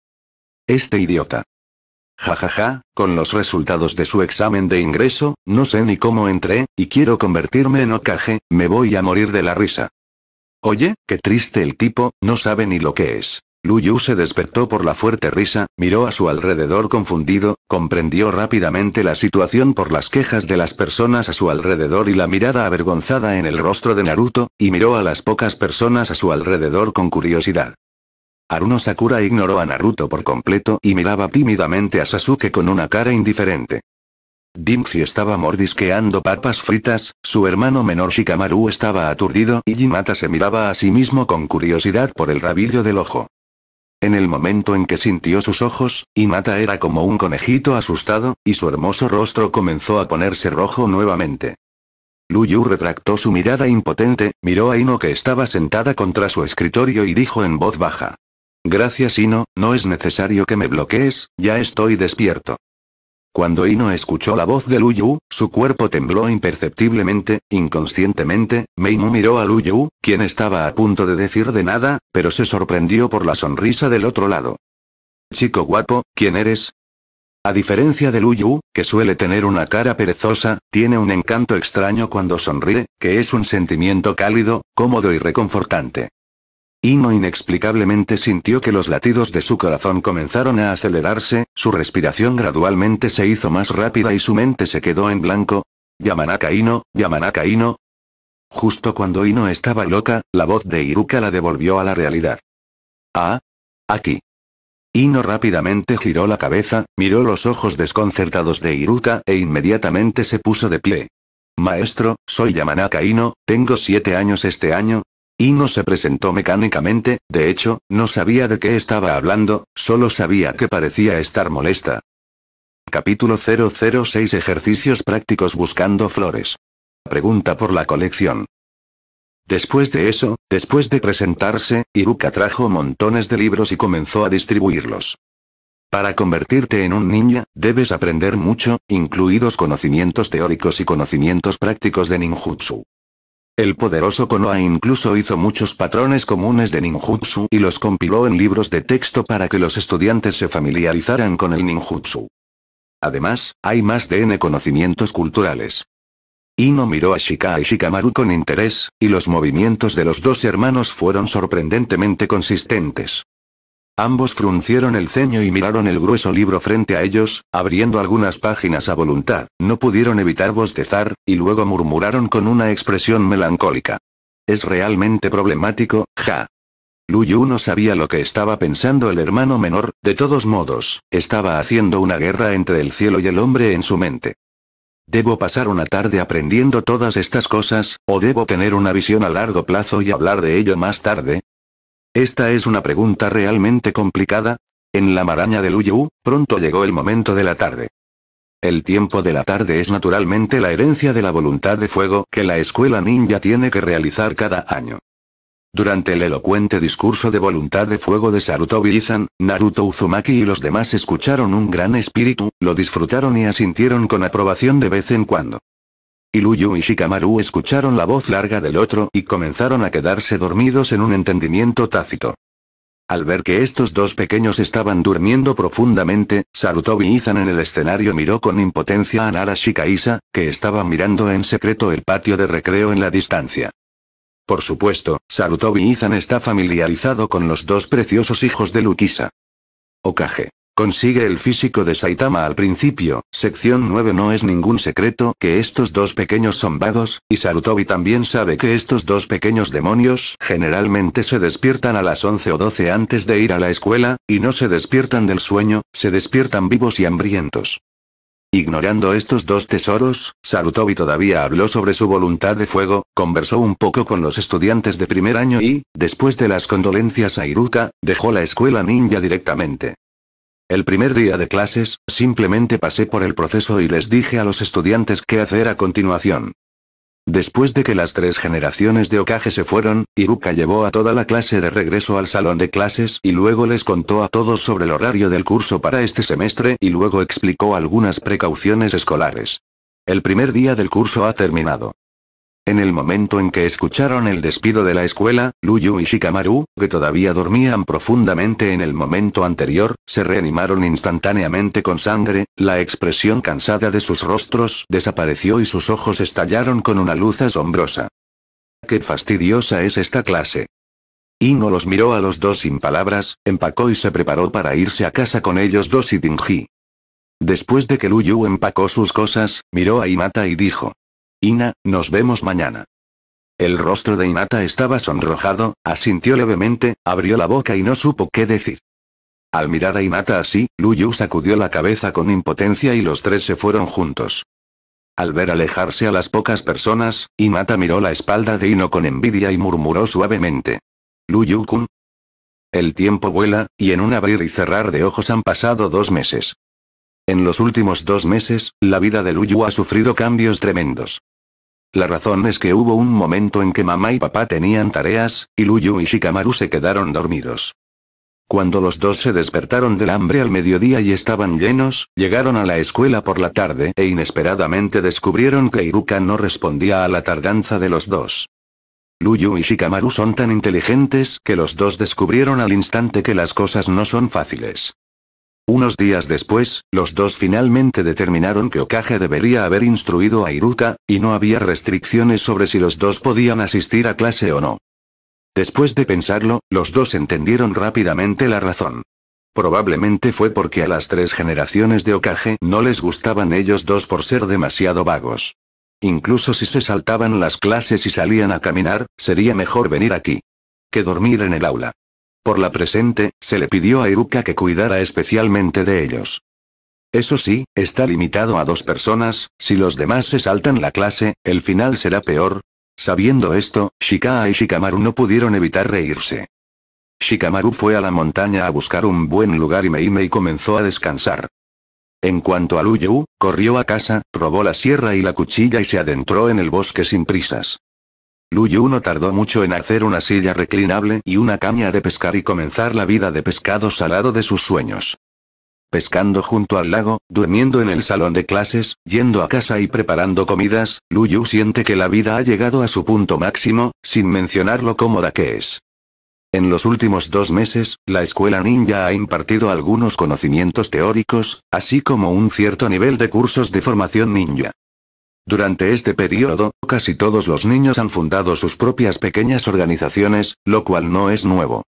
Este idiota. Jajaja, ja, ja, con los resultados de su examen de ingreso, no sé ni cómo entré, y quiero convertirme en ocaje, me voy a morir de la risa. Oye, qué triste el tipo, no sabe ni lo que es. Luyu se despertó por la fuerte risa, miró a su alrededor confundido, comprendió rápidamente la situación por las quejas de las personas a su alrededor y la mirada avergonzada en el rostro de Naruto, y miró a las pocas personas a su alrededor con curiosidad. Aruno Sakura ignoró a Naruto por completo y miraba tímidamente a Sasuke con una cara indiferente. si estaba mordisqueando papas fritas, su hermano menor Shikamaru estaba aturdido y Jinata se miraba a sí mismo con curiosidad por el rabillo del ojo. En el momento en que sintió sus ojos, Inata era como un conejito asustado, y su hermoso rostro comenzó a ponerse rojo nuevamente. Luyu retractó su mirada impotente, miró a Ino que estaba sentada contra su escritorio y dijo en voz baja. Gracias Ino, no es necesario que me bloquees, ya estoy despierto. Cuando Ino escuchó la voz de Luyu, su cuerpo tembló imperceptiblemente, inconscientemente, Meimu miró a Luyu, quien estaba a punto de decir de nada, pero se sorprendió por la sonrisa del otro lado. Chico guapo, ¿quién eres? A diferencia de Luyu, que suele tener una cara perezosa, tiene un encanto extraño cuando sonríe, que es un sentimiento cálido, cómodo y reconfortante. Ino inexplicablemente sintió que los latidos de su corazón comenzaron a acelerarse, su respiración gradualmente se hizo más rápida y su mente se quedó en blanco. Yamanaka Ino, Yamanaka Ino. Justo cuando Ino estaba loca, la voz de Iruka la devolvió a la realidad. Ah. Aquí. Ino rápidamente giró la cabeza, miró los ojos desconcertados de Iruka e inmediatamente se puso de pie. Maestro, soy Yamanaka Ino, tengo siete años este año, y no se presentó mecánicamente, de hecho, no sabía de qué estaba hablando, solo sabía que parecía estar molesta. Capítulo 006 Ejercicios prácticos buscando flores. Pregunta por la colección. Después de eso, después de presentarse, Iruka trajo montones de libros y comenzó a distribuirlos. Para convertirte en un ninja, debes aprender mucho, incluidos conocimientos teóricos y conocimientos prácticos de ninjutsu. El poderoso Konoha incluso hizo muchos patrones comunes de ninjutsu y los compiló en libros de texto para que los estudiantes se familiarizaran con el ninjutsu. Además, hay más de N conocimientos culturales. Ino miró a Shika y Shikamaru con interés, y los movimientos de los dos hermanos fueron sorprendentemente consistentes. Ambos fruncieron el ceño y miraron el grueso libro frente a ellos, abriendo algunas páginas a voluntad, no pudieron evitar bostezar, y luego murmuraron con una expresión melancólica. Es realmente problemático, ja. Luyu no sabía lo que estaba pensando el hermano menor, de todos modos, estaba haciendo una guerra entre el cielo y el hombre en su mente. ¿Debo pasar una tarde aprendiendo todas estas cosas, o debo tener una visión a largo plazo y hablar de ello más tarde? Esta es una pregunta realmente complicada. En la maraña de Luyu, pronto llegó el momento de la tarde. El tiempo de la tarde es naturalmente la herencia de la voluntad de fuego que la escuela ninja tiene que realizar cada año. Durante el elocuente discurso de voluntad de fuego de Sarutobi birisan Naruto Uzumaki y los demás escucharon un gran espíritu, lo disfrutaron y asintieron con aprobación de vez en cuando. Luyu y Shikamaru escucharon la voz larga del otro y comenzaron a quedarse dormidos en un entendimiento tácito. Al ver que estos dos pequeños estaban durmiendo profundamente, Sarutobi Izan en el escenario miró con impotencia a Nara Shikaisa, que estaba mirando en secreto el patio de recreo en la distancia. Por supuesto, Sarutobi Izan está familiarizado con los dos preciosos hijos de Lukisa. Okage. Consigue el físico de Saitama al principio, sección 9 no es ningún secreto que estos dos pequeños son vagos, y Sarutobi también sabe que estos dos pequeños demonios generalmente se despiertan a las 11 o 12 antes de ir a la escuela, y no se despiertan del sueño, se despiertan vivos y hambrientos. Ignorando estos dos tesoros, Sarutobi todavía habló sobre su voluntad de fuego, conversó un poco con los estudiantes de primer año y, después de las condolencias a Iruka, dejó la escuela ninja directamente. El primer día de clases, simplemente pasé por el proceso y les dije a los estudiantes qué hacer a continuación. Después de que las tres generaciones de Okage se fueron, Iruka llevó a toda la clase de regreso al salón de clases y luego les contó a todos sobre el horario del curso para este semestre y luego explicó algunas precauciones escolares. El primer día del curso ha terminado. En el momento en que escucharon el despido de la escuela, Luyu y Shikamaru, que todavía dormían profundamente en el momento anterior, se reanimaron instantáneamente con sangre, la expresión cansada de sus rostros desapareció y sus ojos estallaron con una luz asombrosa. ¡Qué fastidiosa es esta clase! Ino los miró a los dos sin palabras, empacó y se preparó para irse a casa con ellos dos y Dingji. Después de que Luyu empacó sus cosas, miró a Imata y dijo, Ina, nos vemos mañana. El rostro de Inata estaba sonrojado, asintió levemente, abrió la boca y no supo qué decir. Al mirar a Inata así, Luyu sacudió la cabeza con impotencia y los tres se fueron juntos. Al ver alejarse a las pocas personas, Inata miró la espalda de Ino con envidia y murmuró suavemente. Luyu-kun. El tiempo vuela, y en un abrir y cerrar de ojos han pasado dos meses. En los últimos dos meses, la vida de Luyu ha sufrido cambios tremendos. La razón es que hubo un momento en que mamá y papá tenían tareas, y Luyu y Shikamaru se quedaron dormidos. Cuando los dos se despertaron del hambre al mediodía y estaban llenos, llegaron a la escuela por la tarde e inesperadamente descubrieron que Iruka no respondía a la tardanza de los dos. Luyu y Shikamaru son tan inteligentes que los dos descubrieron al instante que las cosas no son fáciles. Unos días después, los dos finalmente determinaron que Okage debería haber instruido a Iruka, y no había restricciones sobre si los dos podían asistir a clase o no. Después de pensarlo, los dos entendieron rápidamente la razón. Probablemente fue porque a las tres generaciones de Okage no les gustaban ellos dos por ser demasiado vagos. Incluso si se saltaban las clases y salían a caminar, sería mejor venir aquí. Que dormir en el aula por la presente, se le pidió a Iruka que cuidara especialmente de ellos. Eso sí, está limitado a dos personas, si los demás se saltan la clase, el final será peor. Sabiendo esto, Shikaa y Shikamaru no pudieron evitar reírse. Shikamaru fue a la montaña a buscar un buen lugar y Meimei comenzó a descansar. En cuanto a Luyu, corrió a casa, robó la sierra y la cuchilla y se adentró en el bosque sin prisas. Lu no tardó mucho en hacer una silla reclinable y una caña de pescar y comenzar la vida de pescado salado de sus sueños. Pescando junto al lago, durmiendo en el salón de clases, yendo a casa y preparando comidas, Lu Yu siente que la vida ha llegado a su punto máximo, sin mencionar lo cómoda que es. En los últimos dos meses, la escuela ninja ha impartido algunos conocimientos teóricos, así como un cierto nivel de cursos de formación ninja. Durante este periodo, casi todos los niños han fundado sus propias pequeñas organizaciones, lo cual no es nuevo.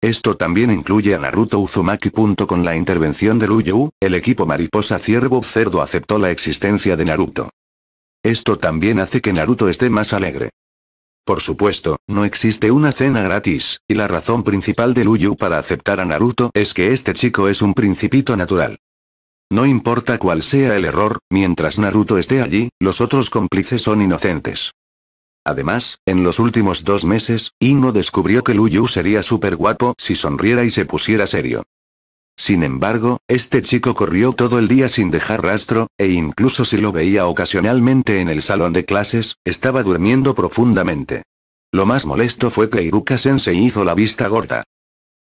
Esto también incluye a Naruto Uzumaki. Con la intervención de Luyu, el equipo mariposa ciervo cerdo aceptó la existencia de Naruto. Esto también hace que Naruto esté más alegre. Por supuesto, no existe una cena gratis, y la razón principal de Luyu para aceptar a Naruto es que este chico es un principito natural. No importa cuál sea el error, mientras Naruto esté allí, los otros cómplices son inocentes. Además, en los últimos dos meses, Ino descubrió que Luyu sería súper guapo si sonriera y se pusiera serio. Sin embargo, este chico corrió todo el día sin dejar rastro, e incluso si lo veía ocasionalmente en el salón de clases, estaba durmiendo profundamente. Lo más molesto fue que Iruka-sensei hizo la vista gorda.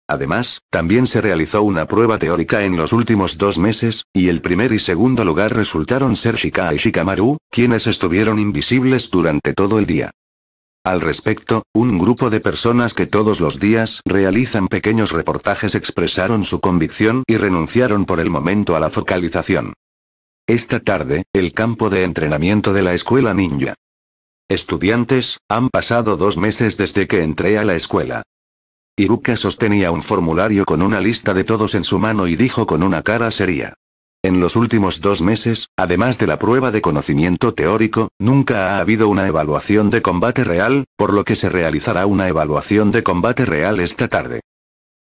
Además, también se realizó una prueba teórica en los últimos dos meses, y el primer y segundo lugar resultaron ser Shika y Shikamaru, quienes estuvieron invisibles durante todo el día. Al respecto, un grupo de personas que todos los días realizan pequeños reportajes expresaron su convicción y renunciaron por el momento a la focalización. Esta tarde, el campo de entrenamiento de la escuela ninja. Estudiantes, han pasado dos meses desde que entré a la escuela. Iruka sostenía un formulario con una lista de todos en su mano y dijo con una cara seria. En los últimos dos meses, además de la prueba de conocimiento teórico, nunca ha habido una evaluación de combate real, por lo que se realizará una evaluación de combate real esta tarde.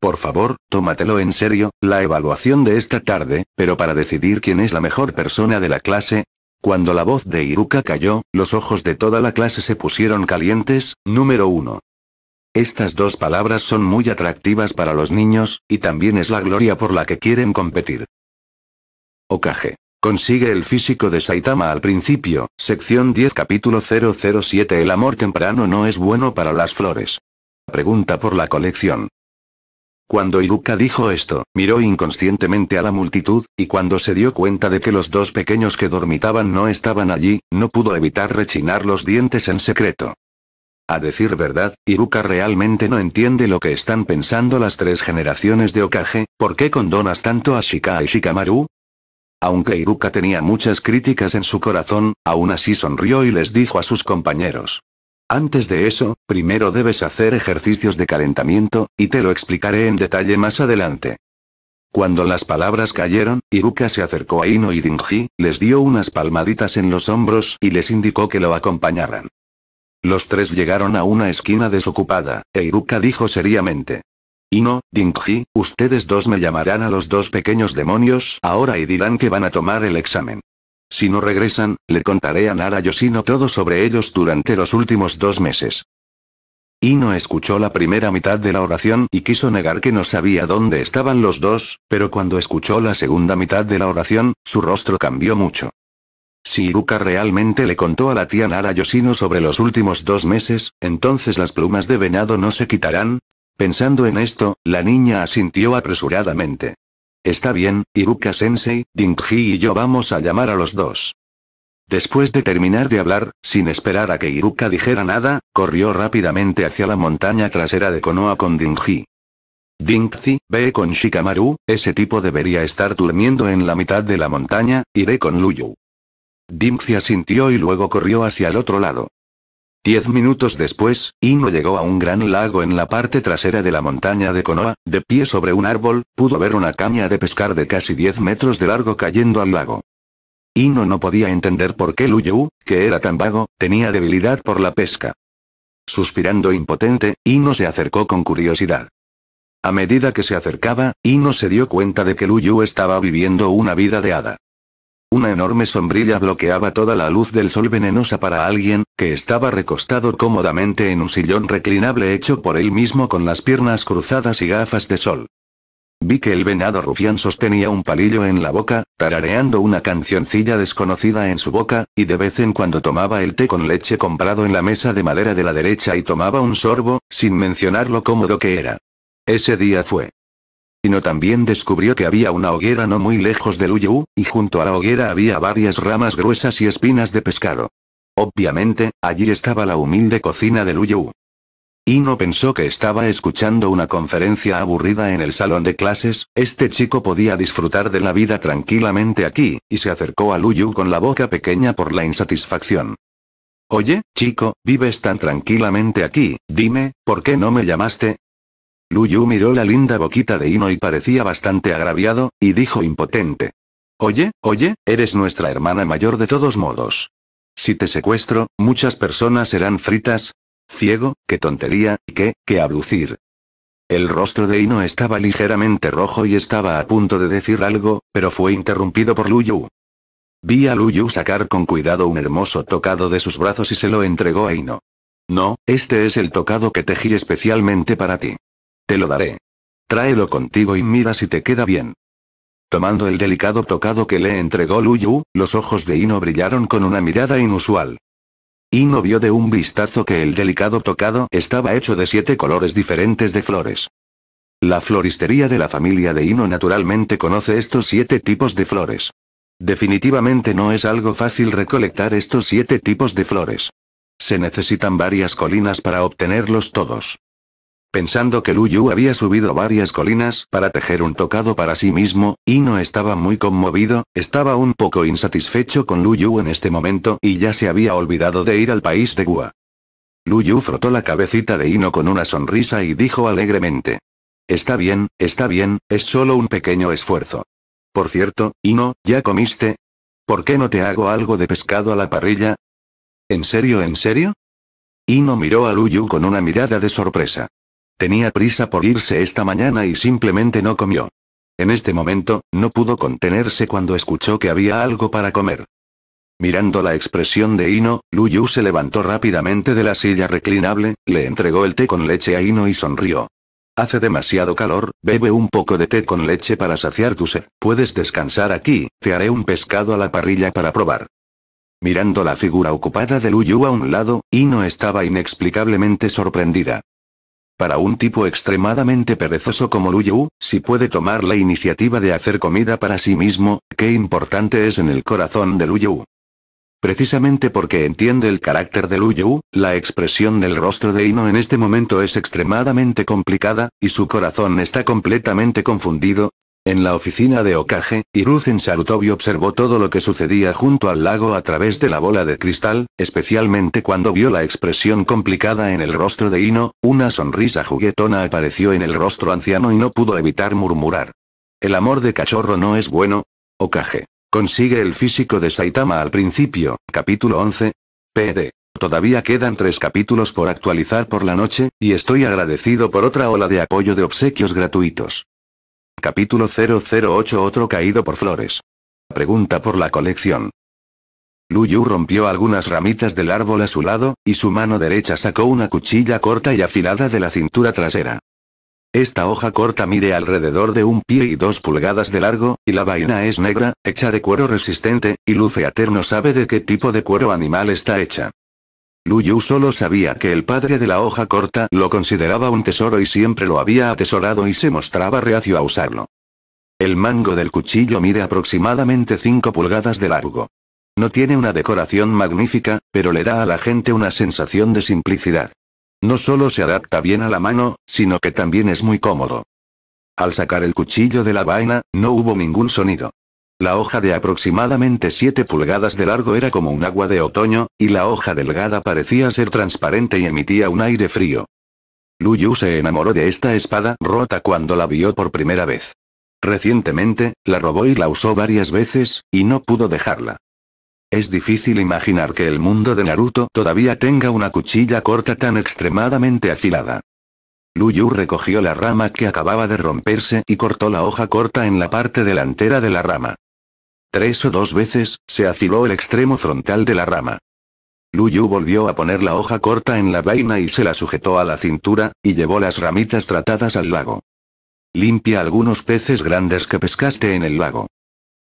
Por favor, tómatelo en serio, la evaluación de esta tarde, pero para decidir quién es la mejor persona de la clase. Cuando la voz de Iruka cayó, los ojos de toda la clase se pusieron calientes, número 1. Estas dos palabras son muy atractivas para los niños, y también es la gloria por la que quieren competir. Okage. Consigue el físico de Saitama al principio, sección 10 capítulo 007 El amor temprano no es bueno para las flores. Pregunta por la colección. Cuando Iruka dijo esto, miró inconscientemente a la multitud, y cuando se dio cuenta de que los dos pequeños que dormitaban no estaban allí, no pudo evitar rechinar los dientes en secreto. A decir verdad, Iruka realmente no entiende lo que están pensando las tres generaciones de Okage, ¿por qué condonas tanto a Shika y Shikamaru? Aunque Iruka tenía muchas críticas en su corazón, aún así sonrió y les dijo a sus compañeros. Antes de eso, primero debes hacer ejercicios de calentamiento, y te lo explicaré en detalle más adelante. Cuando las palabras cayeron, Iruka se acercó a Ino y Dingji, les dio unas palmaditas en los hombros y les indicó que lo acompañaran. Los tres llegaron a una esquina desocupada, e Iruka dijo seriamente. Ino, Dingji, ustedes dos me llamarán a los dos pequeños demonios ahora y dirán que van a tomar el examen. Si no regresan, le contaré a Nara Yoshino todo sobre ellos durante los últimos dos meses. Ino escuchó la primera mitad de la oración y quiso negar que no sabía dónde estaban los dos, pero cuando escuchó la segunda mitad de la oración, su rostro cambió mucho. Si Iruka realmente le contó a la tía Nara Yoshino sobre los últimos dos meses, entonces las plumas de venado no se quitarán. Pensando en esto, la niña asintió apresuradamente. Está bien, Iruka-sensei, Dingji y yo vamos a llamar a los dos. Después de terminar de hablar, sin esperar a que Iruka dijera nada, corrió rápidamente hacia la montaña trasera de Konoha con Dingji. Dinkji, ve con Shikamaru, ese tipo debería estar durmiendo en la mitad de la montaña, iré con Luyu. Dimxia asintió y luego corrió hacia el otro lado. Diez minutos después, Ino llegó a un gran lago en la parte trasera de la montaña de Konoha, de pie sobre un árbol, pudo ver una caña de pescar de casi diez metros de largo cayendo al lago. Ino no podía entender por qué Yu, que era tan vago, tenía debilidad por la pesca. Suspirando impotente, Ino se acercó con curiosidad. A medida que se acercaba, Ino se dio cuenta de que Luyu estaba viviendo una vida de hada. Una enorme sombrilla bloqueaba toda la luz del sol venenosa para alguien, que estaba recostado cómodamente en un sillón reclinable hecho por él mismo con las piernas cruzadas y gafas de sol. Vi que el venado rufián sostenía un palillo en la boca, tarareando una cancioncilla desconocida en su boca, y de vez en cuando tomaba el té con leche comprado en la mesa de madera de la derecha y tomaba un sorbo, sin mencionar lo cómodo que era. Ese día fue también descubrió que había una hoguera no muy lejos de Luyu, y junto a la hoguera había varias ramas gruesas y espinas de pescado. Obviamente, allí estaba la humilde cocina de Luyu. Ino pensó que estaba escuchando una conferencia aburrida en el salón de clases, este chico podía disfrutar de la vida tranquilamente aquí, y se acercó a Luyu con la boca pequeña por la insatisfacción. Oye, chico, vives tan tranquilamente aquí, dime, ¿por qué no me llamaste? Yu miró la linda boquita de Ino y parecía bastante agraviado, y dijo impotente. Oye, oye, eres nuestra hermana mayor de todos modos. Si te secuestro, muchas personas serán fritas. Ciego, qué tontería, y qué, qué ablucir. El rostro de Ino estaba ligeramente rojo y estaba a punto de decir algo, pero fue interrumpido por Yu. Vi a Luyu sacar con cuidado un hermoso tocado de sus brazos y se lo entregó a Ino. No, este es el tocado que tejí especialmente para ti. Te lo daré. Tráelo contigo y mira si te queda bien. Tomando el delicado tocado que le entregó Luyu, los ojos de Ino brillaron con una mirada inusual. Ino vio de un vistazo que el delicado tocado estaba hecho de siete colores diferentes de flores. La floristería de la familia de Ino naturalmente conoce estos siete tipos de flores. Definitivamente no es algo fácil recolectar estos siete tipos de flores. Se necesitan varias colinas para obtenerlos todos. Pensando que Luyu había subido varias colinas para tejer un tocado para sí mismo, y no estaba muy conmovido, estaba un poco insatisfecho con Luyu en este momento y ya se había olvidado de ir al país de Gua. Luyu frotó la cabecita de Ino con una sonrisa y dijo alegremente. Está bien, está bien, es solo un pequeño esfuerzo. Por cierto, Ino, ¿ya comiste? ¿Por qué no te hago algo de pescado a la parrilla? ¿En serio, en serio? Ino miró a Luyu con una mirada de sorpresa. Tenía prisa por irse esta mañana y simplemente no comió. En este momento, no pudo contenerse cuando escuchó que había algo para comer. Mirando la expresión de Ino, Yu se levantó rápidamente de la silla reclinable, le entregó el té con leche a Ino y sonrió. Hace demasiado calor, bebe un poco de té con leche para saciar tu sed. Puedes descansar aquí, te haré un pescado a la parrilla para probar. Mirando la figura ocupada de Luyu a un lado, Ino estaba inexplicablemente sorprendida. Para un tipo extremadamente perezoso como Luyu, si puede tomar la iniciativa de hacer comida para sí mismo, qué importante es en el corazón de Luyu. Precisamente porque entiende el carácter de Luyu, la expresión del rostro de Ino en este momento es extremadamente complicada, y su corazón está completamente confundido, en la oficina de Okage, Hiruzen Sarutobi observó todo lo que sucedía junto al lago a través de la bola de cristal, especialmente cuando vio la expresión complicada en el rostro de Ino, una sonrisa juguetona apareció en el rostro anciano y no pudo evitar murmurar. El amor de cachorro no es bueno. Okage. Consigue el físico de Saitama al principio, capítulo 11. PD. Todavía quedan tres capítulos por actualizar por la noche, y estoy agradecido por otra ola de apoyo de obsequios gratuitos. Capítulo 008 Otro caído por flores. Pregunta por la colección. Luyu rompió algunas ramitas del árbol a su lado, y su mano derecha sacó una cuchilla corta y afilada de la cintura trasera. Esta hoja corta mide alrededor de un pie y dos pulgadas de largo, y la vaina es negra, hecha de cuero resistente, y Luce Ater no sabe de qué tipo de cuero animal está hecha. Luyu solo sabía que el padre de la hoja corta lo consideraba un tesoro y siempre lo había atesorado y se mostraba reacio a usarlo. El mango del cuchillo mide aproximadamente 5 pulgadas de largo. No tiene una decoración magnífica, pero le da a la gente una sensación de simplicidad. No solo se adapta bien a la mano, sino que también es muy cómodo. Al sacar el cuchillo de la vaina, no hubo ningún sonido. La hoja de aproximadamente 7 pulgadas de largo era como un agua de otoño, y la hoja delgada parecía ser transparente y emitía un aire frío. Yu se enamoró de esta espada rota cuando la vio por primera vez. Recientemente, la robó y la usó varias veces, y no pudo dejarla. Es difícil imaginar que el mundo de Naruto todavía tenga una cuchilla corta tan extremadamente afilada. Yu recogió la rama que acababa de romperse y cortó la hoja corta en la parte delantera de la rama. Tres o dos veces, se afiló el extremo frontal de la rama. Luyu volvió a poner la hoja corta en la vaina y se la sujetó a la cintura, y llevó las ramitas tratadas al lago. Limpia algunos peces grandes que pescaste en el lago.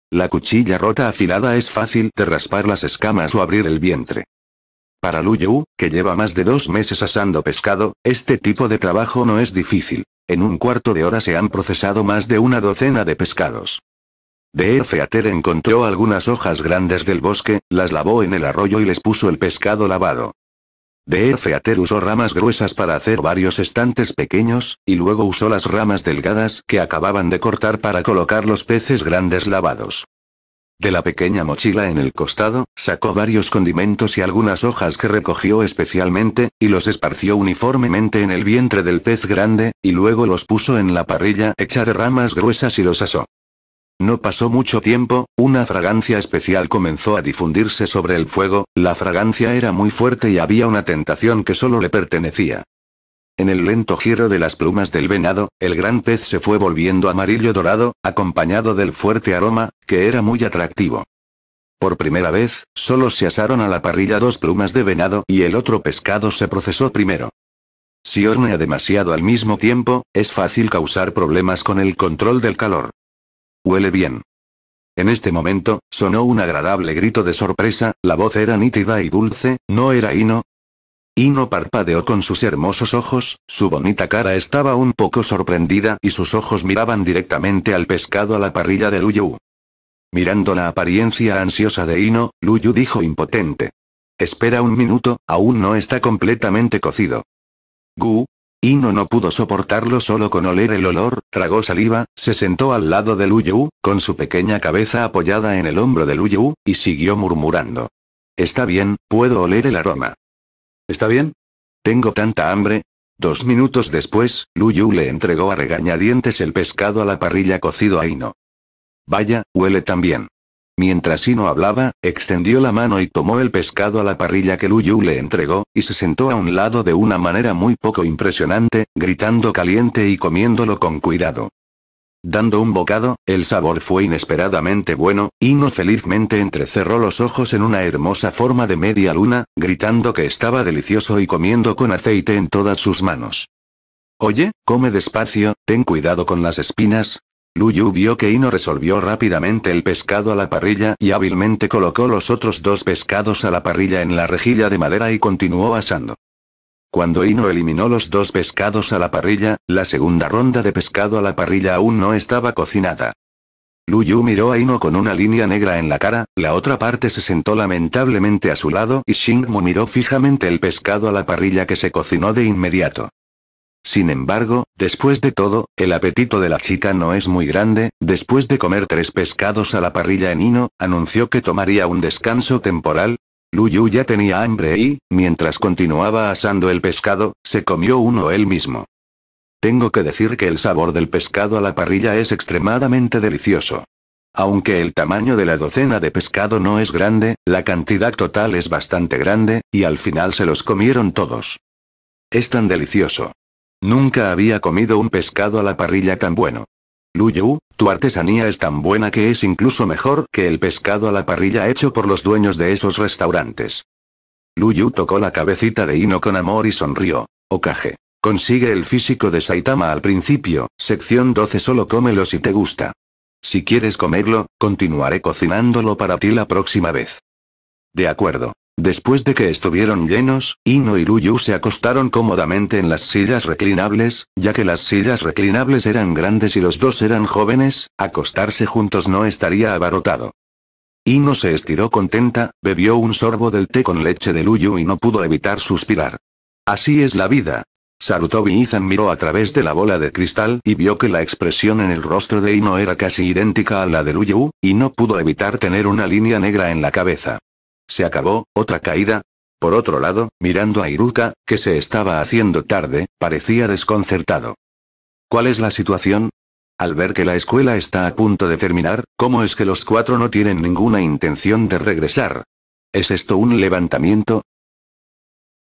La cuchilla rota afilada es fácil de raspar las escamas o abrir el vientre. Para Luyu, que lleva más de dos meses asando pescado, este tipo de trabajo no es difícil. En un cuarto de hora se han procesado más de una docena de pescados. De encontró algunas hojas grandes del bosque, las lavó en el arroyo y les puso el pescado lavado. De usó ramas gruesas para hacer varios estantes pequeños, y luego usó las ramas delgadas que acababan de cortar para colocar los peces grandes lavados. De la pequeña mochila en el costado, sacó varios condimentos y algunas hojas que recogió especialmente, y los esparció uniformemente en el vientre del pez grande, y luego los puso en la parrilla hecha de ramas gruesas y los asó. No pasó mucho tiempo, una fragancia especial comenzó a difundirse sobre el fuego, la fragancia era muy fuerte y había una tentación que solo le pertenecía. En el lento giro de las plumas del venado, el gran pez se fue volviendo amarillo dorado, acompañado del fuerte aroma, que era muy atractivo. Por primera vez, solo se asaron a la parrilla dos plumas de venado y el otro pescado se procesó primero. Si hornea demasiado al mismo tiempo, es fácil causar problemas con el control del calor. Huele bien. En este momento, sonó un agradable grito de sorpresa, la voz era nítida y dulce, ¿no era Ino. Ino parpadeó con sus hermosos ojos, su bonita cara estaba un poco sorprendida y sus ojos miraban directamente al pescado a la parrilla de Luyu. Mirando la apariencia ansiosa de Ino, Luyu dijo impotente. Espera un minuto, aún no está completamente cocido. Gu, Ino no pudo soportarlo solo con oler el olor, tragó saliva, se sentó al lado de Luyu, con su pequeña cabeza apoyada en el hombro de Luyu, y siguió murmurando. Está bien, puedo oler el aroma. ¿Está bien? Tengo tanta hambre. Dos minutos después, Luyu le entregó a regañadientes el pescado a la parrilla cocido a Ino. Vaya, huele tan bien. Mientras Hino hablaba, extendió la mano y tomó el pescado a la parrilla que Luyu le entregó, y se sentó a un lado de una manera muy poco impresionante, gritando caliente y comiéndolo con cuidado. Dando un bocado, el sabor fue inesperadamente bueno, y no felizmente entrecerró los ojos en una hermosa forma de media luna, gritando que estaba delicioso y comiendo con aceite en todas sus manos. Oye, come despacio, ten cuidado con las espinas, Yu vio que Ino resolvió rápidamente el pescado a la parrilla y hábilmente colocó los otros dos pescados a la parrilla en la rejilla de madera y continuó asando. Cuando Ino eliminó los dos pescados a la parrilla, la segunda ronda de pescado a la parrilla aún no estaba cocinada. Yu miró a Ino con una línea negra en la cara, la otra parte se sentó lamentablemente a su lado y Mu miró fijamente el pescado a la parrilla que se cocinó de inmediato. Sin embargo, después de todo, el apetito de la chica no es muy grande, después de comer tres pescados a la parrilla en Hino, anunció que tomaría un descanso temporal. Luyu ya tenía hambre y, mientras continuaba asando el pescado, se comió uno él mismo. Tengo que decir que el sabor del pescado a la parrilla es extremadamente delicioso. Aunque el tamaño de la docena de pescado no es grande, la cantidad total es bastante grande, y al final se los comieron todos. Es tan delicioso. Nunca había comido un pescado a la parrilla tan bueno. Luyu, tu artesanía es tan buena que es incluso mejor que el pescado a la parrilla hecho por los dueños de esos restaurantes. Luyu tocó la cabecita de Ino con amor y sonrió. Okage. Consigue el físico de Saitama al principio, sección 12 solo cómelo si te gusta. Si quieres comerlo, continuaré cocinándolo para ti la próxima vez. De acuerdo. Después de que estuvieron llenos, Ino y Luyu se acostaron cómodamente en las sillas reclinables, ya que las sillas reclinables eran grandes y los dos eran jóvenes, acostarse juntos no estaría abarotado. Ino se estiró contenta, bebió un sorbo del té con leche de Luyu y no pudo evitar suspirar. Así es la vida. Sarutobi Izan miró a través de la bola de cristal y vio que la expresión en el rostro de Ino era casi idéntica a la de Luyu, y no pudo evitar tener una línea negra en la cabeza. Se acabó, otra caída. Por otro lado, mirando a Iruka, que se estaba haciendo tarde, parecía desconcertado. ¿Cuál es la situación? Al ver que la escuela está a punto de terminar, ¿cómo es que los cuatro no tienen ninguna intención de regresar? ¿Es esto un levantamiento?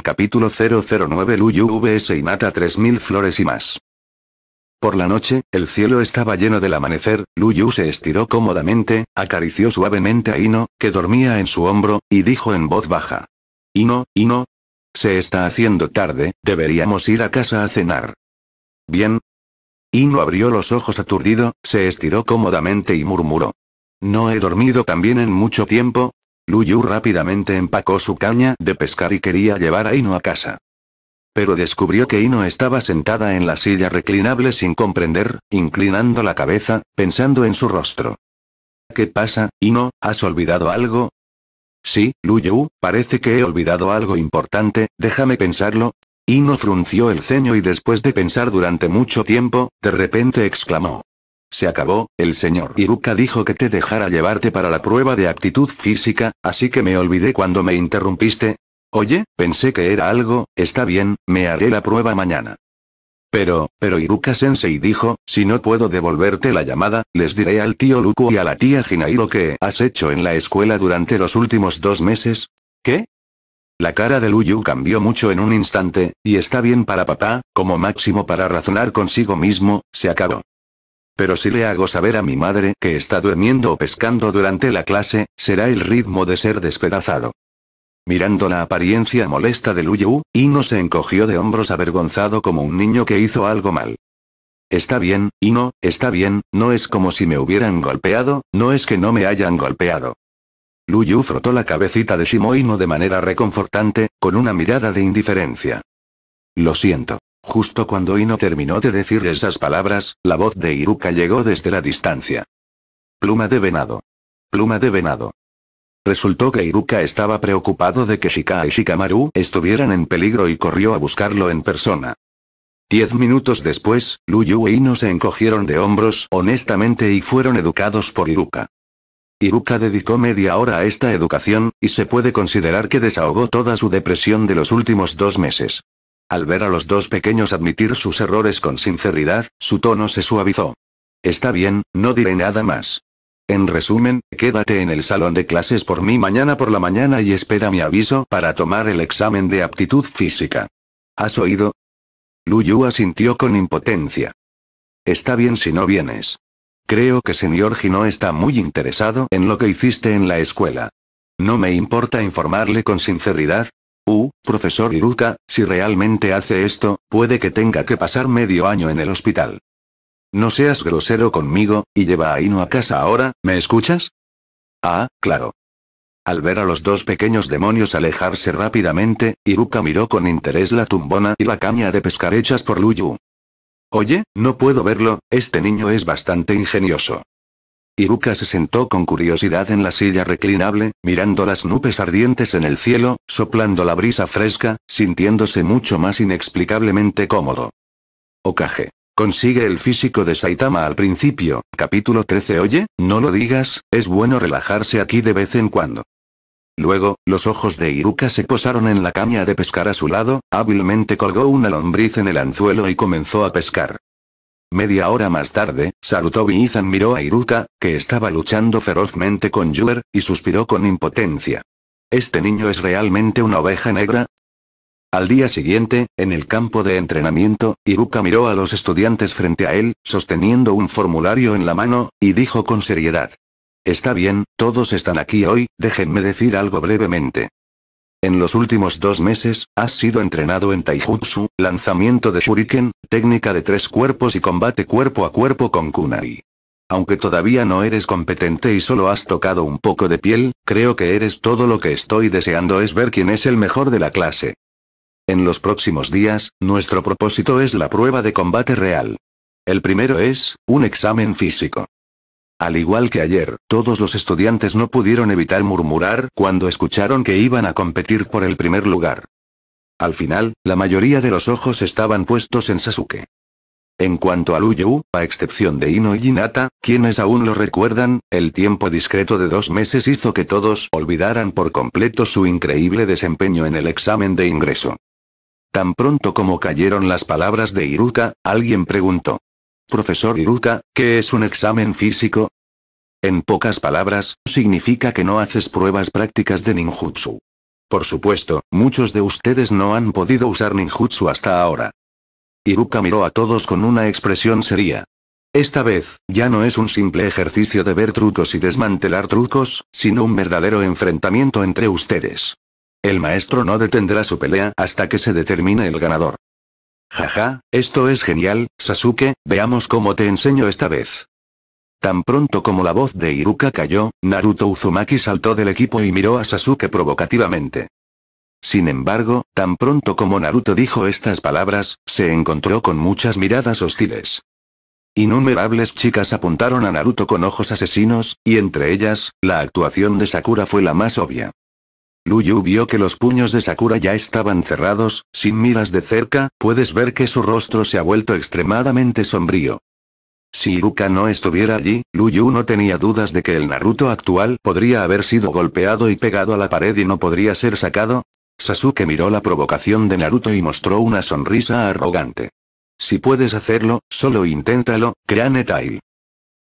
Capítulo 009 Luyu VS y Mata 3000 Flores y más. Por la noche, el cielo estaba lleno del amanecer, Luyu se estiró cómodamente, acarició suavemente a Ino, que dormía en su hombro, y dijo en voz baja. Ino, Ino. Se está haciendo tarde, deberíamos ir a casa a cenar. Bien. Ino abrió los ojos aturdido, se estiró cómodamente y murmuró. No he dormido tan bien en mucho tiempo. Luyu rápidamente empacó su caña de pescar y quería llevar a Ino a casa. Pero descubrió que Ino estaba sentada en la silla reclinable sin comprender, inclinando la cabeza, pensando en su rostro. ¿Qué pasa, Ino? ¿Has olvidado algo? Sí, Luyu, parece que he olvidado algo importante, déjame pensarlo. Ino frunció el ceño y después de pensar durante mucho tiempo, de repente exclamó. Se acabó, el señor Iruka dijo que te dejara llevarte para la prueba de actitud física, así que me olvidé cuando me interrumpiste, Oye, pensé que era algo, está bien, me haré la prueba mañana. Pero, pero Iruka-sensei dijo, si no puedo devolverte la llamada, les diré al tío Luku y a la tía Hinaí lo que has hecho en la escuela durante los últimos dos meses. ¿Qué? La cara de Luyu cambió mucho en un instante, y está bien para papá, como máximo para razonar consigo mismo, se acabó. Pero si le hago saber a mi madre que está durmiendo o pescando durante la clase, será el ritmo de ser despedazado. Mirando la apariencia molesta de Luyu, Ino se encogió de hombros avergonzado como un niño que hizo algo mal. Está bien, Ino, está bien, no es como si me hubieran golpeado, no es que no me hayan golpeado. Luyu frotó la cabecita de Ino de manera reconfortante, con una mirada de indiferencia. Lo siento. Justo cuando Ino terminó de decir esas palabras, la voz de Iruka llegó desde la distancia. Pluma de venado. Pluma de venado. Resultó que Iruka estaba preocupado de que Shika y Shikamaru estuvieran en peligro y corrió a buscarlo en persona. Diez minutos después, Luyu e Ino se encogieron de hombros honestamente y fueron educados por Iruka. Iruka dedicó media hora a esta educación, y se puede considerar que desahogó toda su depresión de los últimos dos meses. Al ver a los dos pequeños admitir sus errores con sinceridad, su tono se suavizó. Está bien, no diré nada más. En resumen, quédate en el salón de clases por mí mañana por la mañana y espera mi aviso para tomar el examen de aptitud física. ¿Has oído? Luyu asintió con impotencia. Está bien si no vienes. Creo que señor no está muy interesado en lo que hiciste en la escuela. No me importa informarle con sinceridad. Uh, profesor Iruka, si realmente hace esto, puede que tenga que pasar medio año en el hospital. No seas grosero conmigo, y lleva a Inu a casa ahora, ¿me escuchas? Ah, claro. Al ver a los dos pequeños demonios alejarse rápidamente, Iruka miró con interés la tumbona y la caña de pescar hechas por Luyu. Oye, no puedo verlo, este niño es bastante ingenioso. Iruka se sentó con curiosidad en la silla reclinable, mirando las nubes ardientes en el cielo, soplando la brisa fresca, sintiéndose mucho más inexplicablemente cómodo. Ocaje. Consigue el físico de Saitama al principio, capítulo 13 Oye, no lo digas, es bueno relajarse aquí de vez en cuando. Luego, los ojos de Iruka se posaron en la caña de pescar a su lado, hábilmente colgó una lombriz en el anzuelo y comenzó a pescar. Media hora más tarde, Sarutobi Izan miró a Iruka, que estaba luchando ferozmente con Yuer, y suspiró con impotencia. Este niño es realmente una oveja negra, al día siguiente, en el campo de entrenamiento, Iruka miró a los estudiantes frente a él, sosteniendo un formulario en la mano, y dijo con seriedad. Está bien, todos están aquí hoy, déjenme decir algo brevemente. En los últimos dos meses, has sido entrenado en taijutsu, lanzamiento de shuriken, técnica de tres cuerpos y combate cuerpo a cuerpo con kunai. Aunque todavía no eres competente y solo has tocado un poco de piel, creo que eres todo lo que estoy deseando es ver quién es el mejor de la clase. En los próximos días, nuestro propósito es la prueba de combate real. El primero es, un examen físico. Al igual que ayer, todos los estudiantes no pudieron evitar murmurar cuando escucharon que iban a competir por el primer lugar. Al final, la mayoría de los ojos estaban puestos en Sasuke. En cuanto a Luyu, a excepción de Ino y Hinata, quienes aún lo recuerdan, el tiempo discreto de dos meses hizo que todos olvidaran por completo su increíble desempeño en el examen de ingreso. Tan pronto como cayeron las palabras de Iruka, alguien preguntó. Profesor Iruka, ¿qué es un examen físico? En pocas palabras, significa que no haces pruebas prácticas de ninjutsu. Por supuesto, muchos de ustedes no han podido usar ninjutsu hasta ahora. Iruka miró a todos con una expresión seria. Esta vez, ya no es un simple ejercicio de ver trucos y desmantelar trucos, sino un verdadero enfrentamiento entre ustedes. El maestro no detendrá su pelea hasta que se determine el ganador. Jaja, esto es genial, Sasuke, veamos cómo te enseño esta vez. Tan pronto como la voz de Iruka cayó, Naruto Uzumaki saltó del equipo y miró a Sasuke provocativamente. Sin embargo, tan pronto como Naruto dijo estas palabras, se encontró con muchas miradas hostiles. Innumerables chicas apuntaron a Naruto con ojos asesinos, y entre ellas, la actuación de Sakura fue la más obvia. Yu vio que los puños de Sakura ya estaban cerrados, sin miras de cerca, puedes ver que su rostro se ha vuelto extremadamente sombrío. Si Iruka no estuviera allí, Luyu no tenía dudas de que el Naruto actual podría haber sido golpeado y pegado a la pared y no podría ser sacado. Sasuke miró la provocación de Naruto y mostró una sonrisa arrogante. Si puedes hacerlo, solo inténtalo, Kranetail.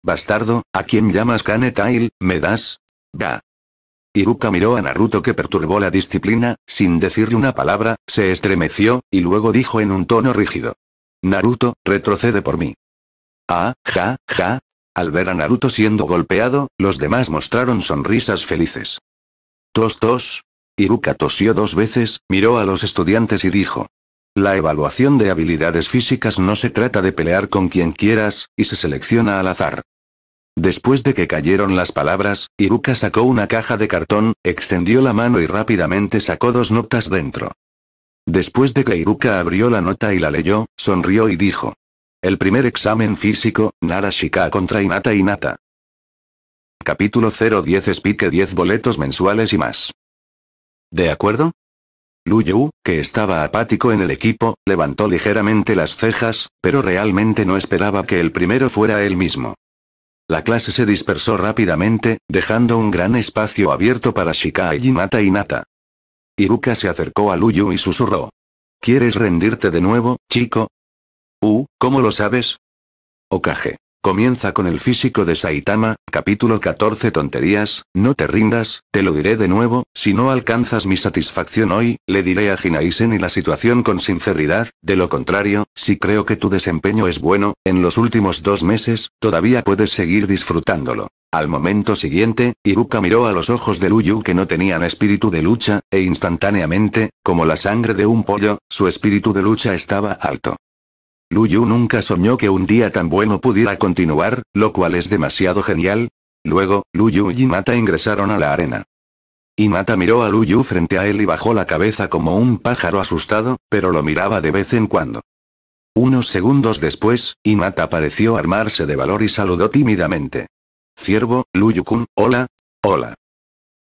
Bastardo, ¿a quién llamas Kanetail, me das? Da. Iruka miró a Naruto que perturbó la disciplina, sin decirle una palabra, se estremeció, y luego dijo en un tono rígido. Naruto, retrocede por mí. Ah, ja, ja. Al ver a Naruto siendo golpeado, los demás mostraron sonrisas felices. Tos tos. Iruka tosió dos veces, miró a los estudiantes y dijo. La evaluación de habilidades físicas no se trata de pelear con quien quieras, y se selecciona al azar. Después de que cayeron las palabras, Iruka sacó una caja de cartón, extendió la mano y rápidamente sacó dos notas dentro. Después de que Iruka abrió la nota y la leyó, sonrió y dijo. El primer examen físico, Narashika contra Inata Inata. Capítulo 010 Spique 10 boletos mensuales y más. ¿De acuerdo? Luyu, que estaba apático en el equipo, levantó ligeramente las cejas, pero realmente no esperaba que el primero fuera él mismo. La clase se dispersó rápidamente, dejando un gran espacio abierto para Shikai, Nata y Nata. Iruka se acercó a Luyu y susurró. ¿Quieres rendirte de nuevo, chico? Uh, ¿cómo lo sabes? Okage. Comienza con el físico de Saitama, capítulo 14 Tonterías, no te rindas, te lo diré de nuevo, si no alcanzas mi satisfacción hoy, le diré a Hinaisen y la situación con sinceridad, de lo contrario, si creo que tu desempeño es bueno, en los últimos dos meses, todavía puedes seguir disfrutándolo. Al momento siguiente, Iruka miró a los ojos de Luyu que no tenían espíritu de lucha, e instantáneamente, como la sangre de un pollo, su espíritu de lucha estaba alto. Luyu nunca soñó que un día tan bueno pudiera continuar, lo cual es demasiado genial. Luego, Luyu y Inata ingresaron a la arena. Inata miró a Luyu frente a él y bajó la cabeza como un pájaro asustado, pero lo miraba de vez en cuando. Unos segundos después, Inata pareció armarse de valor y saludó tímidamente. Ciervo, Luyu-kun, hola. Hola.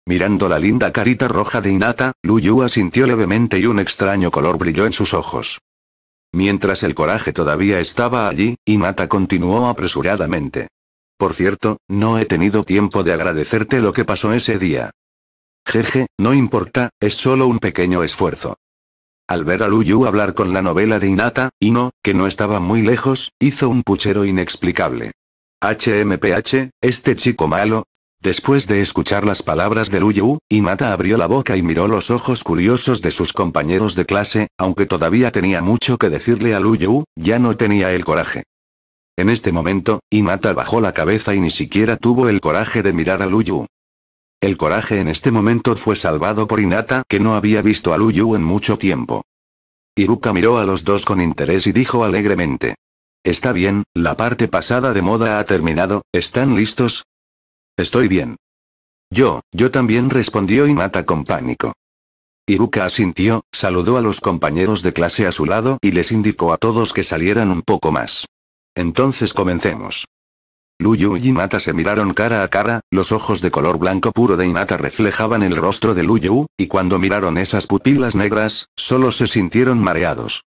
Mirando la linda carita roja de Inata, Luyu asintió levemente y un extraño color brilló en sus ojos. Mientras el coraje todavía estaba allí, Inata continuó apresuradamente. Por cierto, no he tenido tiempo de agradecerte lo que pasó ese día. Jeje, no importa, es solo un pequeño esfuerzo. Al ver a Luyu hablar con la novela de Inata, Ino, que no estaba muy lejos, hizo un puchero inexplicable. HMPH, este chico malo, Después de escuchar las palabras de Luyu, Imata abrió la boca y miró los ojos curiosos de sus compañeros de clase, aunque todavía tenía mucho que decirle a Luyu, ya no tenía el coraje. En este momento, Imata bajó la cabeza y ni siquiera tuvo el coraje de mirar a Luyu. El coraje en este momento fue salvado por Inata, que no había visto a Luyu en mucho tiempo. Iruka miró a los dos con interés y dijo alegremente. Está bien, la parte pasada de moda ha terminado, ¿están listos? Estoy bien. Yo, yo también respondió Inata con pánico. Iruka asintió, saludó a los compañeros de clase a su lado y les indicó a todos que salieran un poco más. Entonces comencemos. Luyu y Inata se miraron cara a cara, los ojos de color blanco puro de Inata reflejaban el rostro de Luyu, y cuando miraron esas pupilas negras, solo se sintieron mareados.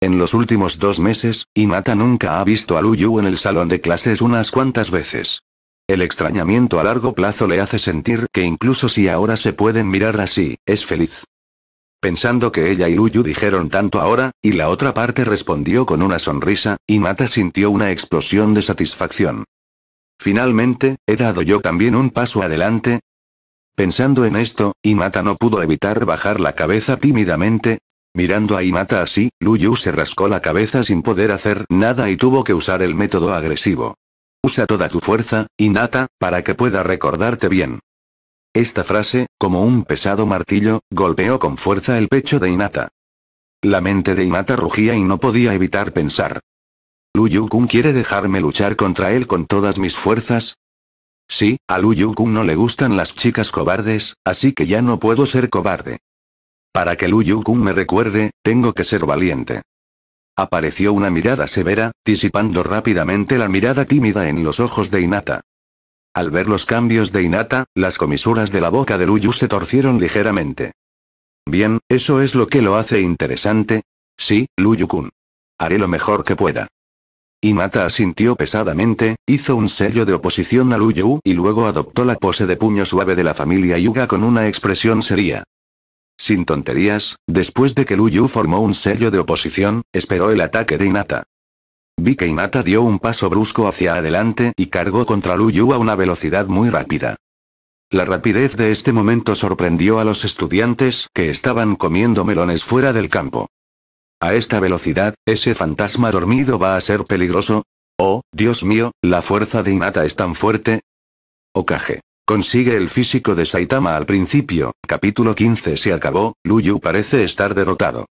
En los últimos dos meses, Inata nunca ha visto a Luyu en el salón de clases unas cuantas veces. El extrañamiento a largo plazo le hace sentir que incluso si ahora se pueden mirar así, es feliz. Pensando que ella y Luyu dijeron tanto ahora, y la otra parte respondió con una sonrisa, y Mata sintió una explosión de satisfacción. Finalmente, ¿he dado yo también un paso adelante? Pensando en esto, Imata no pudo evitar bajar la cabeza tímidamente. Mirando a Imata así, Luyu se rascó la cabeza sin poder hacer nada y tuvo que usar el método agresivo. Usa toda tu fuerza, Inata, para que pueda recordarte bien. Esta frase, como un pesado martillo, golpeó con fuerza el pecho de Inata. La mente de Inata rugía y no podía evitar pensar. ¿Lu Yukun quiere dejarme luchar contra él con todas mis fuerzas? Sí, a Lu Yukun no le gustan las chicas cobardes, así que ya no puedo ser cobarde. Para que Lu Yukun me recuerde, tengo que ser valiente. Apareció una mirada severa, disipando rápidamente la mirada tímida en los ojos de Inata. Al ver los cambios de Inata, las comisuras de la boca de Luyu se torcieron ligeramente. Bien, eso es lo que lo hace interesante. Sí, Luyu-kun. Haré lo mejor que pueda. Inata asintió pesadamente, hizo un sello de oposición a Luyu y luego adoptó la pose de puño suave de la familia Yuga con una expresión seria. Sin tonterías, después de que Luyu formó un sello de oposición, esperó el ataque de Inata. Vi que Inata dio un paso brusco hacia adelante y cargó contra Luyu a una velocidad muy rápida. La rapidez de este momento sorprendió a los estudiantes que estaban comiendo melones fuera del campo. A esta velocidad, ese fantasma dormido va a ser peligroso. Oh, Dios mío, la fuerza de Inata es tan fuerte. Okage. Consigue el físico de Saitama al principio, capítulo 15 se acabó, Luyu parece estar derrotado.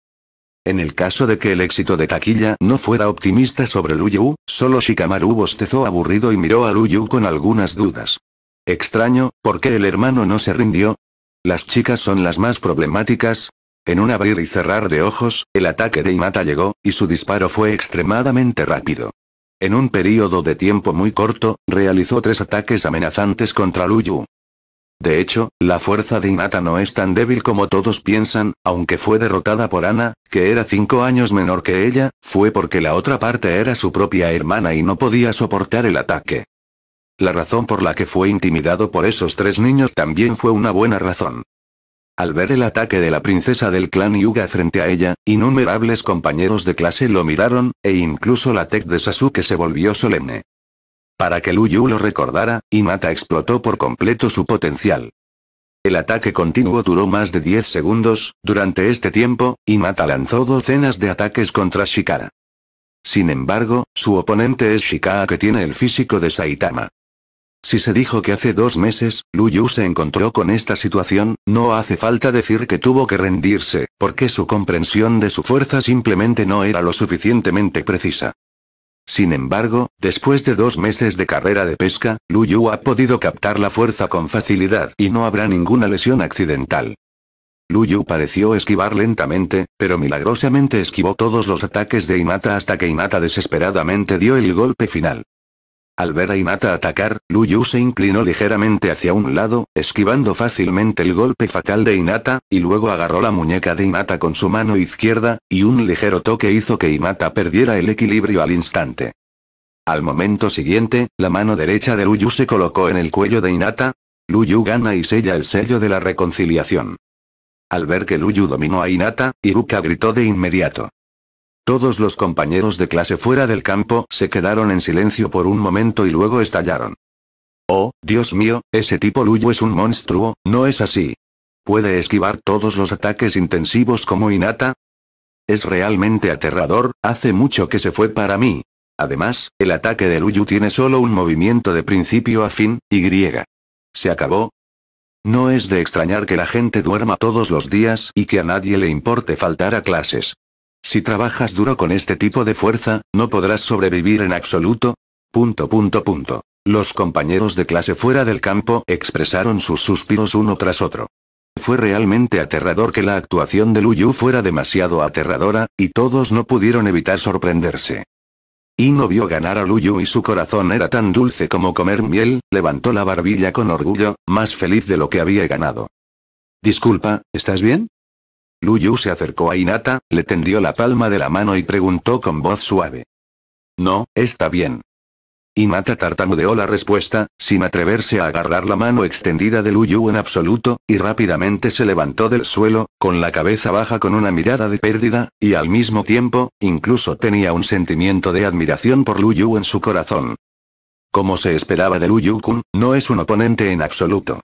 En el caso de que el éxito de taquilla no fuera optimista sobre Luyu, solo Shikamaru bostezó aburrido y miró a Luyu con algunas dudas. Extraño, ¿por qué el hermano no se rindió? Las chicas son las más problemáticas, en un abrir y cerrar de ojos, el ataque de Imata llegó, y su disparo fue extremadamente rápido. En un periodo de tiempo muy corto, realizó tres ataques amenazantes contra Luyu. De hecho, la fuerza de Inata no es tan débil como todos piensan, aunque fue derrotada por Ana, que era cinco años menor que ella, fue porque la otra parte era su propia hermana y no podía soportar el ataque. La razón por la que fue intimidado por esos tres niños también fue una buena razón. Al ver el ataque de la princesa del clan Yuga frente a ella, innumerables compañeros de clase lo miraron, e incluso la tech de Sasuke se volvió solemne. Para que Luyu lo recordara, Imata explotó por completo su potencial. El ataque continuo duró más de 10 segundos, durante este tiempo, Imata lanzó docenas de ataques contra Shikara. Sin embargo, su oponente es Shikara que tiene el físico de Saitama. Si se dijo que hace dos meses, Luyu se encontró con esta situación, no hace falta decir que tuvo que rendirse, porque su comprensión de su fuerza simplemente no era lo suficientemente precisa. Sin embargo, después de dos meses de carrera de pesca, Luyu ha podido captar la fuerza con facilidad y no habrá ninguna lesión accidental. Luyu pareció esquivar lentamente, pero milagrosamente esquivó todos los ataques de Inata hasta que Inata desesperadamente dio el golpe final. Al ver a Hinata atacar, Luyu se inclinó ligeramente hacia un lado, esquivando fácilmente el golpe fatal de Inata y luego agarró la muñeca de Inata con su mano izquierda, y un ligero toque hizo que Inata perdiera el equilibrio al instante. Al momento siguiente, la mano derecha de Luyu se colocó en el cuello de Hinata. Luyu gana y sella el sello de la reconciliación. Al ver que Luyu dominó a Inata, Iruka gritó de inmediato. Todos los compañeros de clase fuera del campo se quedaron en silencio por un momento y luego estallaron. Oh, Dios mío, ese tipo Luyu es un monstruo, ¿no es así? ¿Puede esquivar todos los ataques intensivos como Inata? Es realmente aterrador, hace mucho que se fue para mí. Además, el ataque de Luyu tiene solo un movimiento de principio a fin, y. ¿Se acabó? No es de extrañar que la gente duerma todos los días y que a nadie le importe faltar a clases. Si trabajas duro con este tipo de fuerza, no podrás sobrevivir en absoluto. Punto punto punto. Los compañeros de clase fuera del campo expresaron sus suspiros uno tras otro. Fue realmente aterrador que la actuación de Luyu fuera demasiado aterradora, y todos no pudieron evitar sorprenderse. no vio ganar a Luyu y su corazón era tan dulce como comer miel, levantó la barbilla con orgullo, más feliz de lo que había ganado. Disculpa, ¿estás bien? Yu se acercó a Inata, le tendió la palma de la mano y preguntó con voz suave. No, está bien. Inata tartamudeó la respuesta, sin atreverse a agarrar la mano extendida de Luyu en absoluto, y rápidamente se levantó del suelo, con la cabeza baja con una mirada de pérdida, y al mismo tiempo, incluso tenía un sentimiento de admiración por Luyu en su corazón. Como se esperaba de Luyu-kun, no es un oponente en absoluto.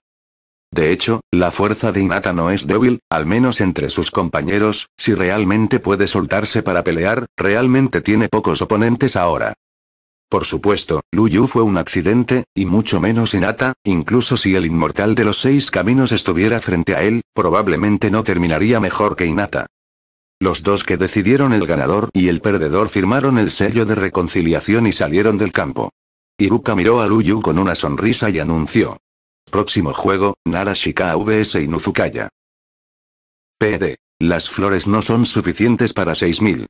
De hecho, la fuerza de Inata no es débil, al menos entre sus compañeros, si realmente puede soltarse para pelear, realmente tiene pocos oponentes ahora. Por supuesto, Luyu fue un accidente, y mucho menos Inata. incluso si el inmortal de los seis caminos estuviera frente a él, probablemente no terminaría mejor que Inata. Los dos que decidieron el ganador y el perdedor firmaron el sello de reconciliación y salieron del campo. Iruka miró a Luyu con una sonrisa y anunció. Próximo juego, Narashika vs Inuzukaya. PD. Las flores no son suficientes para 6000.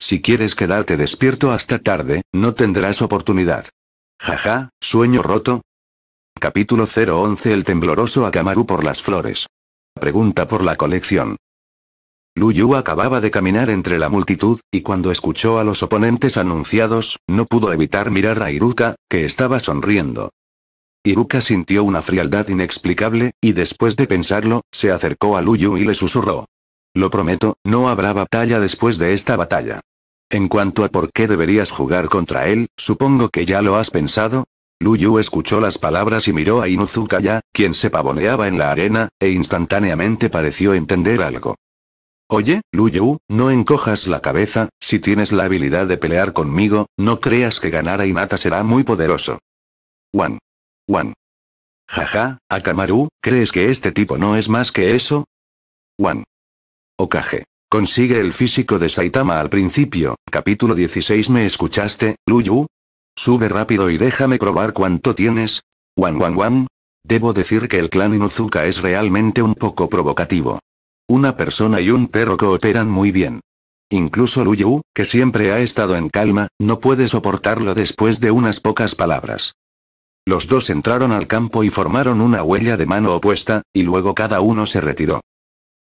Si quieres quedarte despierto hasta tarde, no tendrás oportunidad. Jaja, sueño roto. Capítulo 011 El tembloroso Akamaru por las flores. Pregunta por la colección. Luyu acababa de caminar entre la multitud, y cuando escuchó a los oponentes anunciados, no pudo evitar mirar a Iruka, que estaba sonriendo. Iruka sintió una frialdad inexplicable, y después de pensarlo, se acercó a Luyu y le susurró. Lo prometo, no habrá batalla después de esta batalla. En cuanto a por qué deberías jugar contra él, supongo que ya lo has pensado. Luyu escuchó las palabras y miró a Inuzuka ya, quien se pavoneaba en la arena, e instantáneamente pareció entender algo. Oye, Luyu, no encojas la cabeza, si tienes la habilidad de pelear conmigo, no creas que ganar a Inata será muy poderoso. Juan. Jaja, Akamaru, ¿crees que este tipo no es más que eso? Juan. Okage. Consigue el físico de Saitama al principio, capítulo 16 ¿Me escuchaste, Luyu? Sube rápido y déjame probar cuánto tienes. Juan Juan Juan. Debo decir que el clan Inuzuka es realmente un poco provocativo. Una persona y un perro cooperan muy bien. Incluso Luyu, que siempre ha estado en calma, no puede soportarlo después de unas pocas palabras. Los dos entraron al campo y formaron una huella de mano opuesta, y luego cada uno se retiró.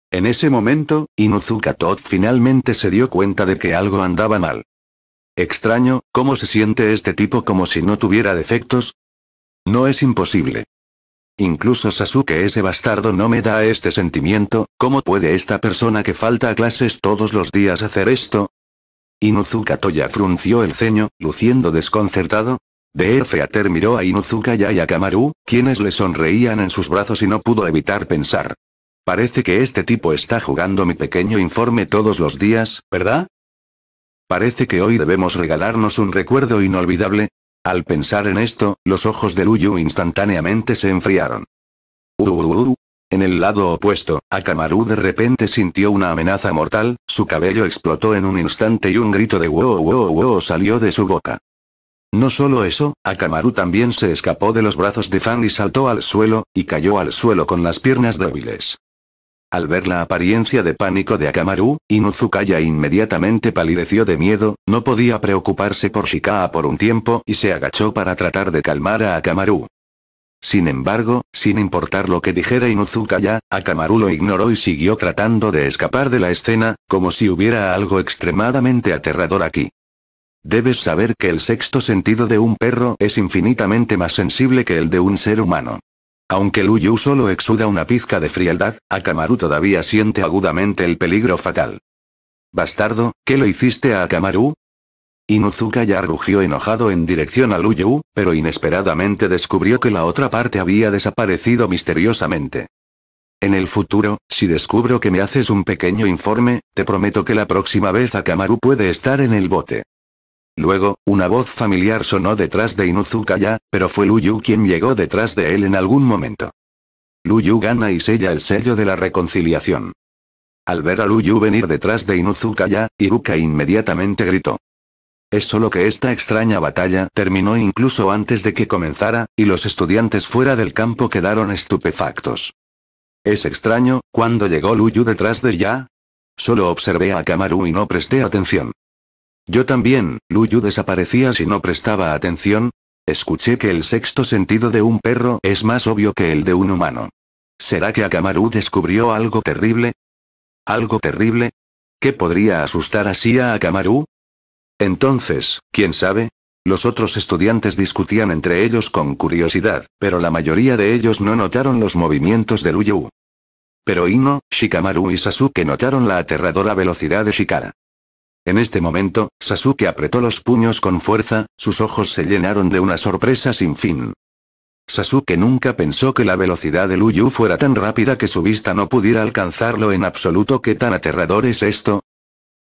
En ese momento, Inuzuka Todd finalmente se dio cuenta de que algo andaba mal. Extraño, ¿cómo se siente este tipo como si no tuviera defectos? No es imposible. Incluso Sasuke ese bastardo no me da este sentimiento, ¿cómo puede esta persona que falta a clases todos los días hacer esto? Inuzuka Toya frunció el ceño, luciendo desconcertado, de Ater miró a Inuzuka y a Kamaru, quienes le sonreían en sus brazos y no pudo evitar pensar. Parece que este tipo está jugando mi pequeño informe todos los días, ¿verdad? Parece que hoy debemos regalarnos un recuerdo inolvidable. Al pensar en esto, los ojos de Luyu instantáneamente se enfriaron. Uuuuh. Uh, uh, uh. En el lado opuesto, Akamaru de repente sintió una amenaza mortal, su cabello explotó en un instante y un grito de wow wow wow salió de su boca. No solo eso, Akamaru también se escapó de los brazos de Fan y saltó al suelo, y cayó al suelo con las piernas débiles. Al ver la apariencia de pánico de Akamaru, Inuzukaya inmediatamente palideció de miedo, no podía preocuparse por Shikaa por un tiempo y se agachó para tratar de calmar a Akamaru. Sin embargo, sin importar lo que dijera Inuzukaya, Akamaru lo ignoró y siguió tratando de escapar de la escena, como si hubiera algo extremadamente aterrador aquí. Debes saber que el sexto sentido de un perro es infinitamente más sensible que el de un ser humano. Aunque Luyu solo exuda una pizca de frialdad, Akamaru todavía siente agudamente el peligro fatal. Bastardo, ¿qué le hiciste a Akamaru? Inuzuka ya rugió enojado en dirección a Luyu, pero inesperadamente descubrió que la otra parte había desaparecido misteriosamente. En el futuro, si descubro que me haces un pequeño informe, te prometo que la próxima vez Akamaru puede estar en el bote. Luego, una voz familiar sonó detrás de ya, pero fue Luyu quien llegó detrás de él en algún momento. Luyu gana y sella el sello de la reconciliación. Al ver a Luyu venir detrás de Inuzukaya, Iruka inmediatamente gritó. Es solo que esta extraña batalla terminó incluso antes de que comenzara, y los estudiantes fuera del campo quedaron estupefactos. Es extraño, cuando llegó Luyu detrás de Ya. Solo observé a Kamaru y no presté atención. Yo también, Luyu desaparecía si no prestaba atención. Escuché que el sexto sentido de un perro es más obvio que el de un humano. ¿Será que Akamaru descubrió algo terrible? ¿Algo terrible? ¿Qué podría asustar así a Akamaru? Entonces, ¿quién sabe? Los otros estudiantes discutían entre ellos con curiosidad, pero la mayoría de ellos no notaron los movimientos de Luyu. Pero Ino, Shikamaru y Sasuke notaron la aterradora velocidad de Shikara. En este momento, Sasuke apretó los puños con fuerza, sus ojos se llenaron de una sorpresa sin fin. Sasuke nunca pensó que la velocidad de Luyu fuera tan rápida que su vista no pudiera alcanzarlo en absoluto. ¿Qué tan aterrador es esto?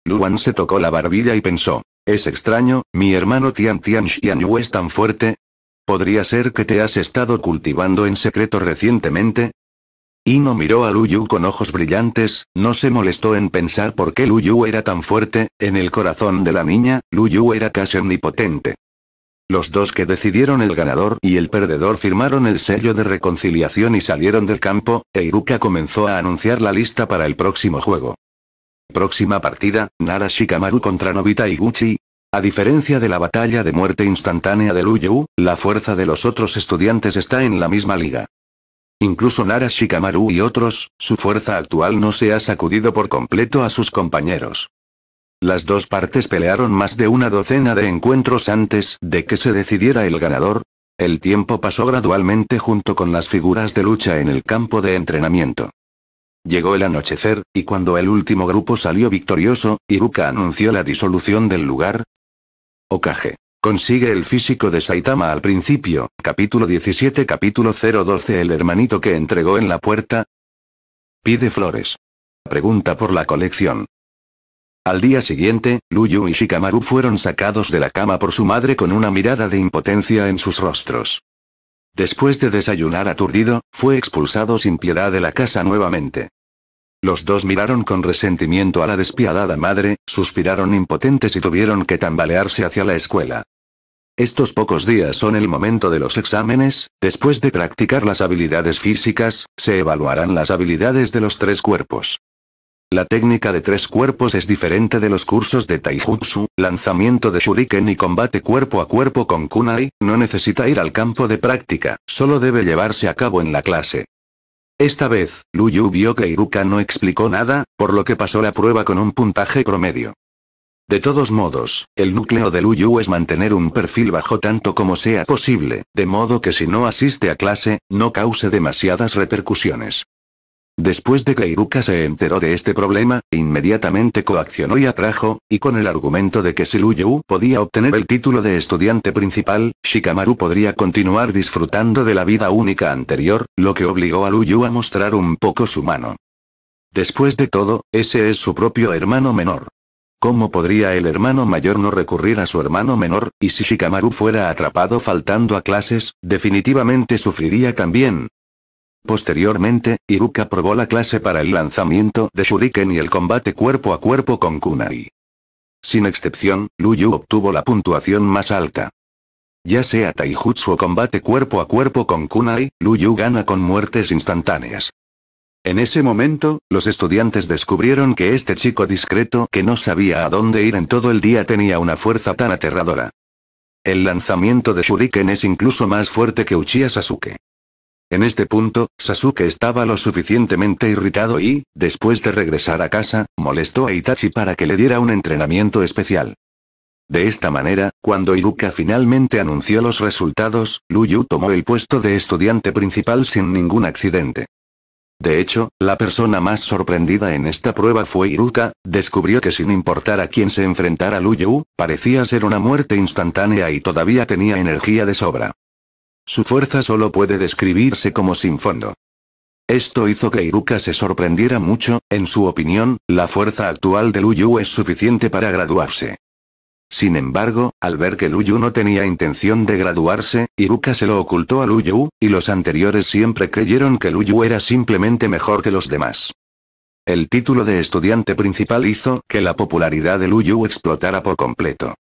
Luan se tocó la barbilla y pensó. Es extraño, mi hermano Tian Tian Yu es tan fuerte. ¿Podría ser que te has estado cultivando en secreto recientemente? Ino miró a Luyu con ojos brillantes, no se molestó en pensar por qué Luyu era tan fuerte, en el corazón de la niña, Luyu era casi omnipotente. Los dos que decidieron el ganador y el perdedor firmaron el sello de reconciliación y salieron del campo, e Iruka comenzó a anunciar la lista para el próximo juego. Próxima partida, Narashikamaru contra Nobita Iguchi. A diferencia de la batalla de muerte instantánea de Luyu, la fuerza de los otros estudiantes está en la misma liga. Incluso Nara Shikamaru y otros, su fuerza actual no se ha sacudido por completo a sus compañeros. Las dos partes pelearon más de una docena de encuentros antes de que se decidiera el ganador. El tiempo pasó gradualmente junto con las figuras de lucha en el campo de entrenamiento. Llegó el anochecer, y cuando el último grupo salió victorioso, Iruka anunció la disolución del lugar. Okage. Consigue el físico de Saitama al principio, capítulo 17 capítulo 012 El hermanito que entregó en la puerta. Pide flores. Pregunta por la colección. Al día siguiente, Luyu y Shikamaru fueron sacados de la cama por su madre con una mirada de impotencia en sus rostros. Después de desayunar aturdido, fue expulsado sin piedad de la casa nuevamente. Los dos miraron con resentimiento a la despiadada madre, suspiraron impotentes y tuvieron que tambalearse hacia la escuela. Estos pocos días son el momento de los exámenes, después de practicar las habilidades físicas, se evaluarán las habilidades de los tres cuerpos. La técnica de tres cuerpos es diferente de los cursos de taijutsu, lanzamiento de shuriken y combate cuerpo a cuerpo con kunai, no necesita ir al campo de práctica, solo debe llevarse a cabo en la clase. Esta vez, Luyu vio que Iruka no explicó nada, por lo que pasó la prueba con un puntaje promedio. De todos modos, el núcleo de Luyu es mantener un perfil bajo tanto como sea posible, de modo que si no asiste a clase, no cause demasiadas repercusiones. Después de que Iruka se enteró de este problema, inmediatamente coaccionó y atrajo, y con el argumento de que si Luyu podía obtener el título de estudiante principal, Shikamaru podría continuar disfrutando de la vida única anterior, lo que obligó a Luyu a mostrar un poco su mano. Después de todo, ese es su propio hermano menor. ¿Cómo podría el hermano mayor no recurrir a su hermano menor, y si Shikamaru fuera atrapado faltando a clases, definitivamente sufriría también, Posteriormente, Iruka probó la clase para el lanzamiento de Shuriken y el combate cuerpo a cuerpo con Kunai. Sin excepción, Luyu obtuvo la puntuación más alta. Ya sea taijutsu o combate cuerpo a cuerpo con Kunai, Luyu gana con muertes instantáneas. En ese momento, los estudiantes descubrieron que este chico discreto que no sabía a dónde ir en todo el día tenía una fuerza tan aterradora. El lanzamiento de Shuriken es incluso más fuerte que Uchiha Sasuke. En este punto, Sasuke estaba lo suficientemente irritado y, después de regresar a casa, molestó a Itachi para que le diera un entrenamiento especial. De esta manera, cuando Iruka finalmente anunció los resultados, Luyu tomó el puesto de estudiante principal sin ningún accidente. De hecho, la persona más sorprendida en esta prueba fue Iruka, descubrió que sin importar a quién se enfrentara Luyu, parecía ser una muerte instantánea y todavía tenía energía de sobra. Su fuerza solo puede describirse como sin fondo. Esto hizo que Iruka se sorprendiera mucho, en su opinión, la fuerza actual de Luyu es suficiente para graduarse. Sin embargo, al ver que Luyu no tenía intención de graduarse, Iruka se lo ocultó a Luyu, y los anteriores siempre creyeron que Luyu era simplemente mejor que los demás. El título de estudiante principal hizo que la popularidad de Luyu explotara por completo.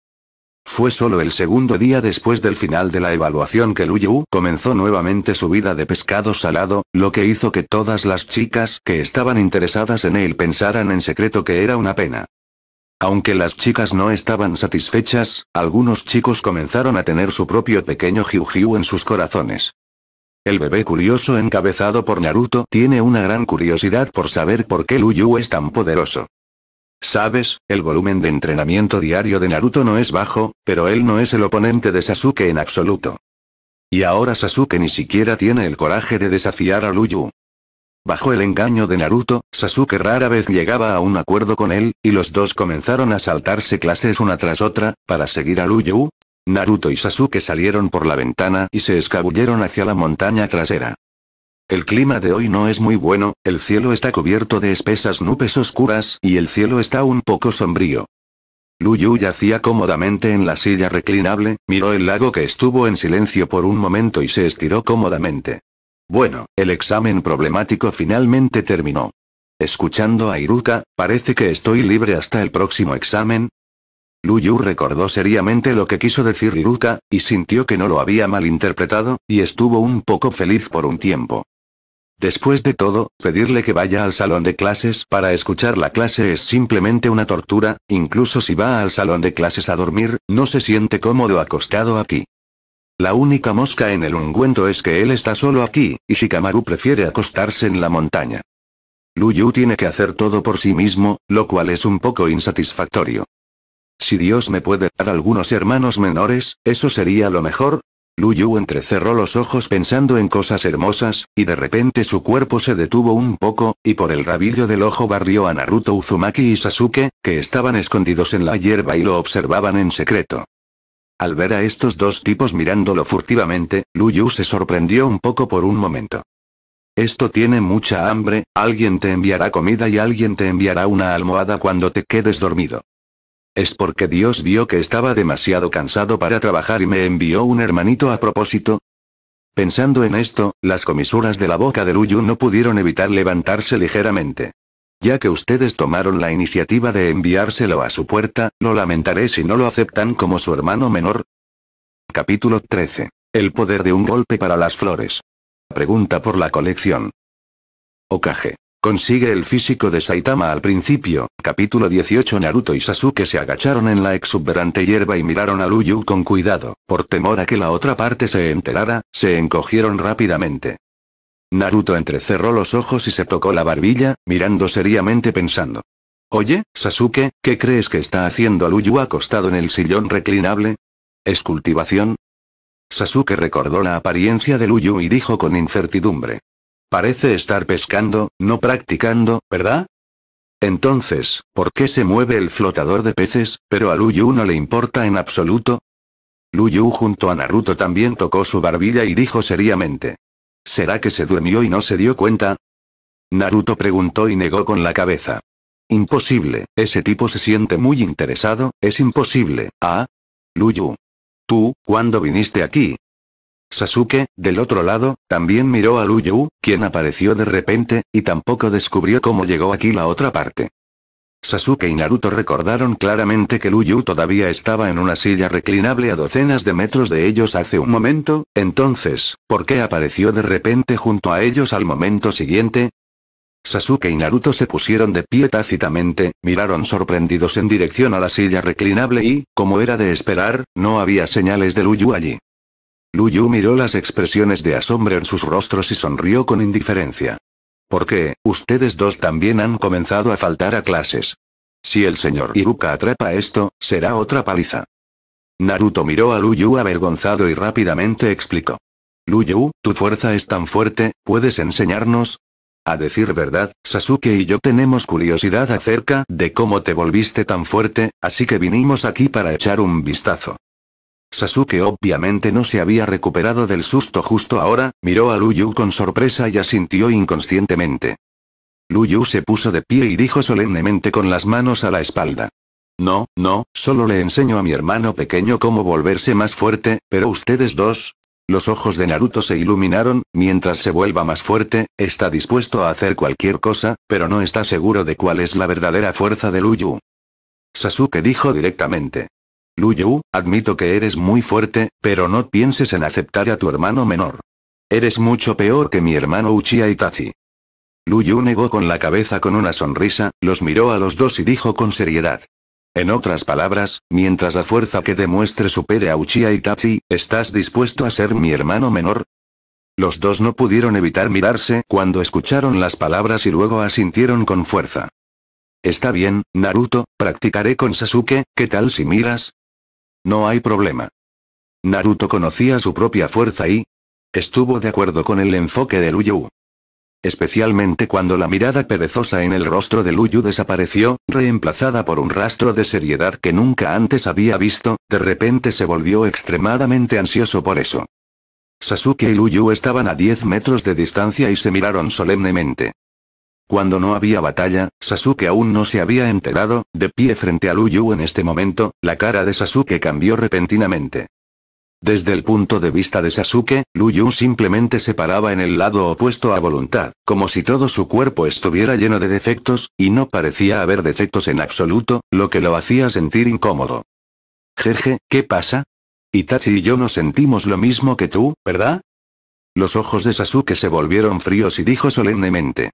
Fue solo el segundo día después del final de la evaluación que Luyu comenzó nuevamente su vida de pescado salado, lo que hizo que todas las chicas que estaban interesadas en él pensaran en secreto que era una pena. Aunque las chicas no estaban satisfechas, algunos chicos comenzaron a tener su propio pequeño Jiu-Jiu en sus corazones. El bebé curioso encabezado por Naruto tiene una gran curiosidad por saber por qué Luyu es tan poderoso. Sabes, el volumen de entrenamiento diario de Naruto no es bajo, pero él no es el oponente de Sasuke en absoluto. Y ahora Sasuke ni siquiera tiene el coraje de desafiar a Luyu. Bajo el engaño de Naruto, Sasuke rara vez llegaba a un acuerdo con él, y los dos comenzaron a saltarse clases una tras otra, para seguir a Luyu. Naruto y Sasuke salieron por la ventana y se escabulleron hacia la montaña trasera. El clima de hoy no es muy bueno, el cielo está cubierto de espesas nubes oscuras y el cielo está un poco sombrío. Luyu yacía cómodamente en la silla reclinable, miró el lago que estuvo en silencio por un momento y se estiró cómodamente. Bueno, el examen problemático finalmente terminó. Escuchando a Iruka, parece que estoy libre hasta el próximo examen. Luyu recordó seriamente lo que quiso decir Iruka, y sintió que no lo había malinterpretado, y estuvo un poco feliz por un tiempo. Después de todo, pedirle que vaya al salón de clases para escuchar la clase es simplemente una tortura, incluso si va al salón de clases a dormir, no se siente cómodo acostado aquí. La única mosca en el ungüento es que él está solo aquí, y Shikamaru prefiere acostarse en la montaña. Luyu tiene que hacer todo por sí mismo, lo cual es un poco insatisfactorio. Si Dios me puede dar algunos hermanos menores, eso sería lo mejor, Luyu entrecerró los ojos pensando en cosas hermosas, y de repente su cuerpo se detuvo un poco, y por el rabillo del ojo barrió a Naruto Uzumaki y Sasuke, que estaban escondidos en la hierba y lo observaban en secreto. Al ver a estos dos tipos mirándolo furtivamente, Luyu se sorprendió un poco por un momento. Esto tiene mucha hambre, alguien te enviará comida y alguien te enviará una almohada cuando te quedes dormido. Es porque Dios vio que estaba demasiado cansado para trabajar y me envió un hermanito a propósito. Pensando en esto, las comisuras de la boca de Luyu no pudieron evitar levantarse ligeramente. Ya que ustedes tomaron la iniciativa de enviárselo a su puerta, lo lamentaré si no lo aceptan como su hermano menor. Capítulo 13. El poder de un golpe para las flores. Pregunta por la colección. Okage. Consigue el físico de Saitama al principio. Capítulo 18 Naruto y Sasuke se agacharon en la exuberante hierba y miraron a Luyu con cuidado. Por temor a que la otra parte se enterara, se encogieron rápidamente. Naruto entrecerró los ojos y se tocó la barbilla, mirando seriamente pensando. Oye, Sasuke, ¿qué crees que está haciendo Luyu acostado en el sillón reclinable? ¿Es cultivación? Sasuke recordó la apariencia de Luyu y dijo con incertidumbre. Parece estar pescando, no practicando, ¿verdad? Entonces, ¿por qué se mueve el flotador de peces, pero a Luyu no le importa en absoluto? Luyu junto a Naruto también tocó su barbilla y dijo seriamente. ¿Será que se durmió y no se dio cuenta? Naruto preguntó y negó con la cabeza. Imposible, ese tipo se siente muy interesado, es imposible, ¿ah? Luyu. Tú, ¿cuándo viniste aquí? Sasuke, del otro lado, también miró a Luyu, quien apareció de repente, y tampoco descubrió cómo llegó aquí la otra parte. Sasuke y Naruto recordaron claramente que Luyu todavía estaba en una silla reclinable a docenas de metros de ellos hace un momento, entonces, ¿por qué apareció de repente junto a ellos al momento siguiente? Sasuke y Naruto se pusieron de pie tácitamente, miraron sorprendidos en dirección a la silla reclinable y, como era de esperar, no había señales de Luyu allí. Lu Yu miró las expresiones de asombro en sus rostros y sonrió con indiferencia. Porque, ustedes dos también han comenzado a faltar a clases. Si el señor Iruka atrapa esto, será otra paliza. Naruto miró a Luyu avergonzado y rápidamente explicó. Luyu, tu fuerza es tan fuerte, ¿puedes enseñarnos? A decir verdad, Sasuke y yo tenemos curiosidad acerca de cómo te volviste tan fuerte, así que vinimos aquí para echar un vistazo. Sasuke obviamente no se había recuperado del susto justo ahora, miró a Luyu con sorpresa y asintió inconscientemente. Luyu se puso de pie y dijo solemnemente con las manos a la espalda. No, no, solo le enseño a mi hermano pequeño cómo volverse más fuerte, pero ustedes dos... Los ojos de Naruto se iluminaron, mientras se vuelva más fuerte, está dispuesto a hacer cualquier cosa, pero no está seguro de cuál es la verdadera fuerza de Luyu. Sasuke dijo directamente. Luyu, admito que eres muy fuerte, pero no pienses en aceptar a tu hermano menor. Eres mucho peor que mi hermano Uchiha Itachi. Luyu negó con la cabeza con una sonrisa, los miró a los dos y dijo con seriedad. En otras palabras, mientras la fuerza que demuestre supere a Uchiha Itachi, ¿estás dispuesto a ser mi hermano menor? Los dos no pudieron evitar mirarse cuando escucharon las palabras y luego asintieron con fuerza. Está bien, Naruto, practicaré con Sasuke, ¿qué tal si miras? No hay problema. Naruto conocía su propia fuerza y... Estuvo de acuerdo con el enfoque de Luyu. Especialmente cuando la mirada perezosa en el rostro de Luyu desapareció, reemplazada por un rastro de seriedad que nunca antes había visto, de repente se volvió extremadamente ansioso por eso. Sasuke y Luyu estaban a 10 metros de distancia y se miraron solemnemente. Cuando no había batalla, Sasuke aún no se había enterado, de pie frente a Luyu en este momento, la cara de Sasuke cambió repentinamente. Desde el punto de vista de Sasuke, Luyu simplemente se paraba en el lado opuesto a voluntad, como si todo su cuerpo estuviera lleno de defectos, y no parecía haber defectos en absoluto, lo que lo hacía sentir incómodo. Jeje, ¿qué pasa? Itachi y yo no sentimos lo mismo que tú, ¿verdad? Los ojos de Sasuke se volvieron fríos y dijo solemnemente.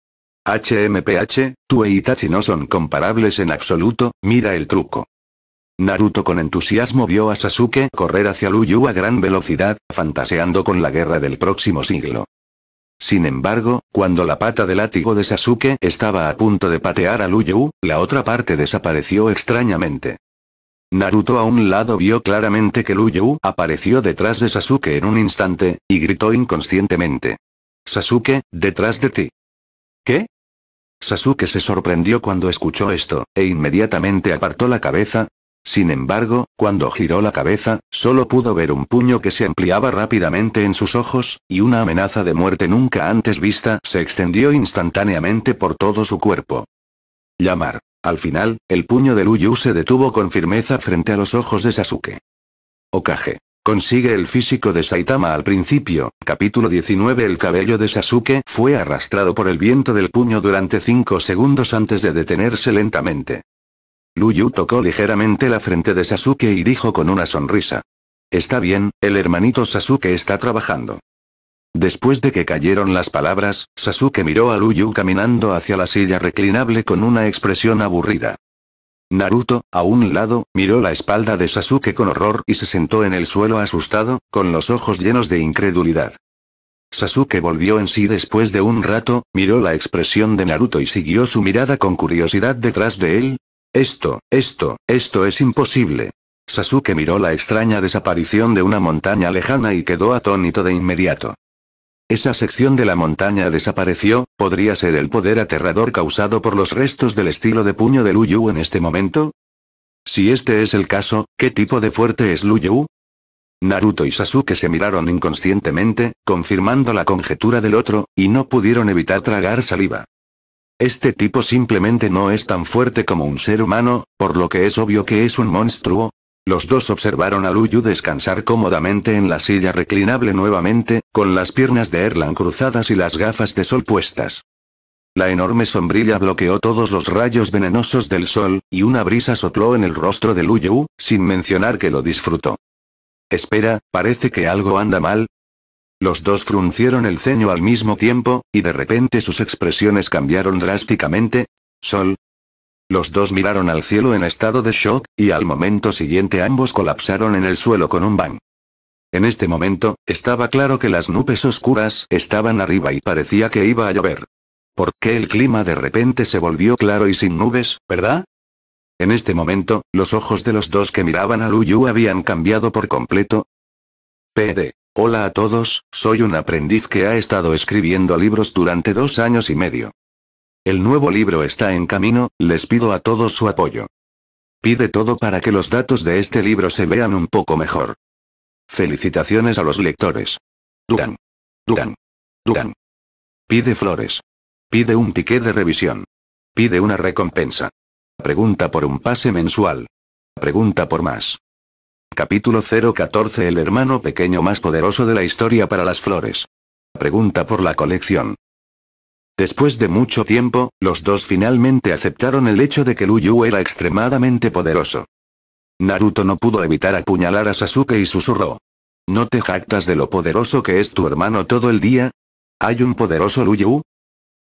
HMPH, tú e Itachi no son comparables en absoluto, mira el truco. Naruto con entusiasmo vio a Sasuke correr hacia Luyu a gran velocidad, fantaseando con la guerra del próximo siglo. Sin embargo, cuando la pata del látigo de Sasuke estaba a punto de patear a Luyu, la otra parte desapareció extrañamente. Naruto a un lado vio claramente que Luyu apareció detrás de Sasuke en un instante, y gritó inconscientemente. Sasuke, detrás de ti. ¿Qué? Sasuke se sorprendió cuando escuchó esto, e inmediatamente apartó la cabeza. Sin embargo, cuando giró la cabeza, solo pudo ver un puño que se ampliaba rápidamente en sus ojos, y una amenaza de muerte nunca antes vista se extendió instantáneamente por todo su cuerpo. Llamar. Al final, el puño de Luyu se detuvo con firmeza frente a los ojos de Sasuke. Okage. Consigue el físico de Saitama al principio. Capítulo 19 El cabello de Sasuke fue arrastrado por el viento del puño durante 5 segundos antes de detenerse lentamente. Luyu tocó ligeramente la frente de Sasuke y dijo con una sonrisa. Está bien, el hermanito Sasuke está trabajando. Después de que cayeron las palabras, Sasuke miró a Luyu caminando hacia la silla reclinable con una expresión aburrida. Naruto, a un lado, miró la espalda de Sasuke con horror y se sentó en el suelo asustado, con los ojos llenos de incredulidad. Sasuke volvió en sí después de un rato, miró la expresión de Naruto y siguió su mirada con curiosidad detrás de él. Esto, esto, esto es imposible. Sasuke miró la extraña desaparición de una montaña lejana y quedó atónito de inmediato. Esa sección de la montaña desapareció, ¿podría ser el poder aterrador causado por los restos del estilo de puño de Luyu en este momento? Si este es el caso, ¿qué tipo de fuerte es Luyu? Naruto y Sasuke se miraron inconscientemente, confirmando la conjetura del otro, y no pudieron evitar tragar saliva. Este tipo simplemente no es tan fuerte como un ser humano, por lo que es obvio que es un monstruo, los dos observaron a Luyu descansar cómodamente en la silla reclinable nuevamente, con las piernas de Erlan cruzadas y las gafas de sol puestas. La enorme sombrilla bloqueó todos los rayos venenosos del sol, y una brisa sopló en el rostro de Luyu, sin mencionar que lo disfrutó. Espera, parece que algo anda mal. Los dos fruncieron el ceño al mismo tiempo, y de repente sus expresiones cambiaron drásticamente. Sol, los dos miraron al cielo en estado de shock, y al momento siguiente ambos colapsaron en el suelo con un bang. En este momento, estaba claro que las nubes oscuras estaban arriba y parecía que iba a llover. ¿Por qué el clima de repente se volvió claro y sin nubes, verdad? En este momento, los ojos de los dos que miraban a Luyu habían cambiado por completo. PD. Hola a todos, soy un aprendiz que ha estado escribiendo libros durante dos años y medio. El nuevo libro está en camino, les pido a todos su apoyo. Pide todo para que los datos de este libro se vean un poco mejor. Felicitaciones a los lectores. Duran. Duran. Duran. Pide flores. Pide un ticket de revisión. Pide una recompensa. Pregunta por un pase mensual. Pregunta por más. Capítulo 014 El hermano pequeño más poderoso de la historia para las flores. Pregunta por la colección. Después de mucho tiempo, los dos finalmente aceptaron el hecho de que Luyu era extremadamente poderoso. Naruto no pudo evitar apuñalar a Sasuke y susurró. ¿No te jactas de lo poderoso que es tu hermano todo el día? ¿Hay un poderoso Luyu?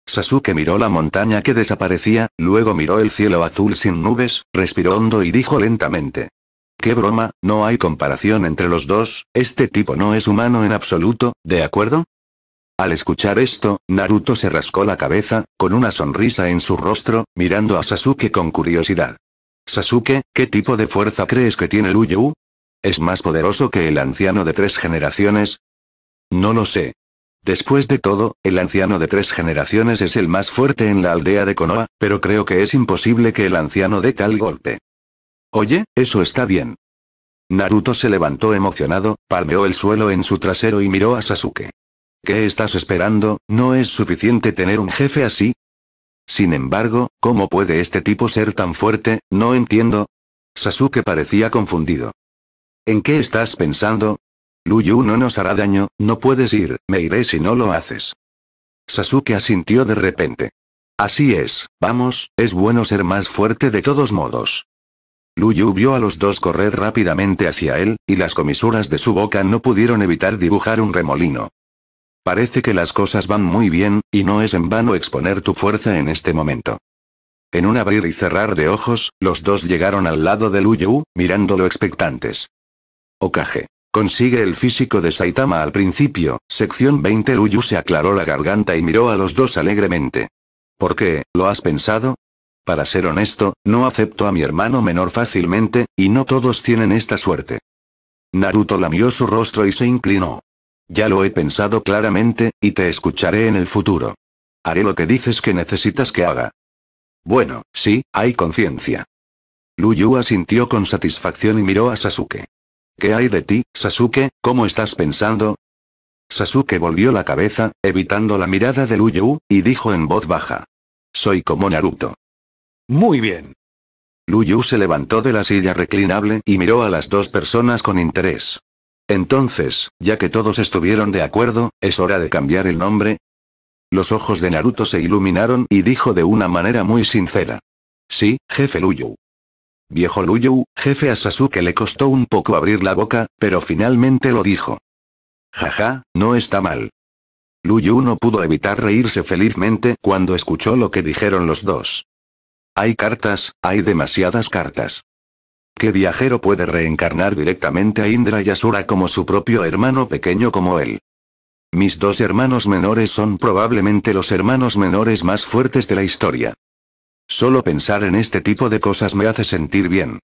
Sasuke miró la montaña que desaparecía, luego miró el cielo azul sin nubes, respiró hondo y dijo lentamente. Qué broma, no hay comparación entre los dos, este tipo no es humano en absoluto, ¿de acuerdo? Al escuchar esto, Naruto se rascó la cabeza, con una sonrisa en su rostro, mirando a Sasuke con curiosidad. Sasuke, ¿qué tipo de fuerza crees que tiene Luyu? ¿Es más poderoso que el anciano de tres generaciones? No lo sé. Después de todo, el anciano de tres generaciones es el más fuerte en la aldea de Konoha, pero creo que es imposible que el anciano dé tal golpe. Oye, eso está bien. Naruto se levantó emocionado, palmeó el suelo en su trasero y miró a Sasuke. ¿Qué estás esperando? ¿No es suficiente tener un jefe así? Sin embargo, ¿cómo puede este tipo ser tan fuerte? No entiendo. Sasuke parecía confundido. ¿En qué estás pensando? Luyu no nos hará daño, no puedes ir, me iré si no lo haces. Sasuke asintió de repente. Así es, vamos, es bueno ser más fuerte de todos modos. Luyu vio a los dos correr rápidamente hacia él, y las comisuras de su boca no pudieron evitar dibujar un remolino. Parece que las cosas van muy bien, y no es en vano exponer tu fuerza en este momento. En un abrir y cerrar de ojos, los dos llegaron al lado de Luyu, mirándolo expectantes. Okage. Consigue el físico de Saitama al principio, sección 20 Luyu se aclaró la garganta y miró a los dos alegremente. ¿Por qué, lo has pensado? Para ser honesto, no acepto a mi hermano menor fácilmente, y no todos tienen esta suerte. Naruto lamió su rostro y se inclinó. Ya lo he pensado claramente, y te escucharé en el futuro. Haré lo que dices que necesitas que haga. Bueno, sí, hay conciencia. Luyu asintió con satisfacción y miró a Sasuke. ¿Qué hay de ti, Sasuke? ¿Cómo estás pensando? Sasuke volvió la cabeza, evitando la mirada de Luyu, y dijo en voz baja. Soy como Naruto. Muy bien. Luyu se levantó de la silla reclinable y miró a las dos personas con interés. Entonces, ya que todos estuvieron de acuerdo, ¿es hora de cambiar el nombre? Los ojos de Naruto se iluminaron y dijo de una manera muy sincera. Sí, jefe Luyu. Viejo Luyu, jefe a que le costó un poco abrir la boca, pero finalmente lo dijo. Jaja, no está mal. Luyu no pudo evitar reírse felizmente cuando escuchó lo que dijeron los dos. Hay cartas, hay demasiadas cartas. ¿Qué viajero puede reencarnar directamente a Indra y Asura como su propio hermano pequeño como él? Mis dos hermanos menores son probablemente los hermanos menores más fuertes de la historia. Solo pensar en este tipo de cosas me hace sentir bien.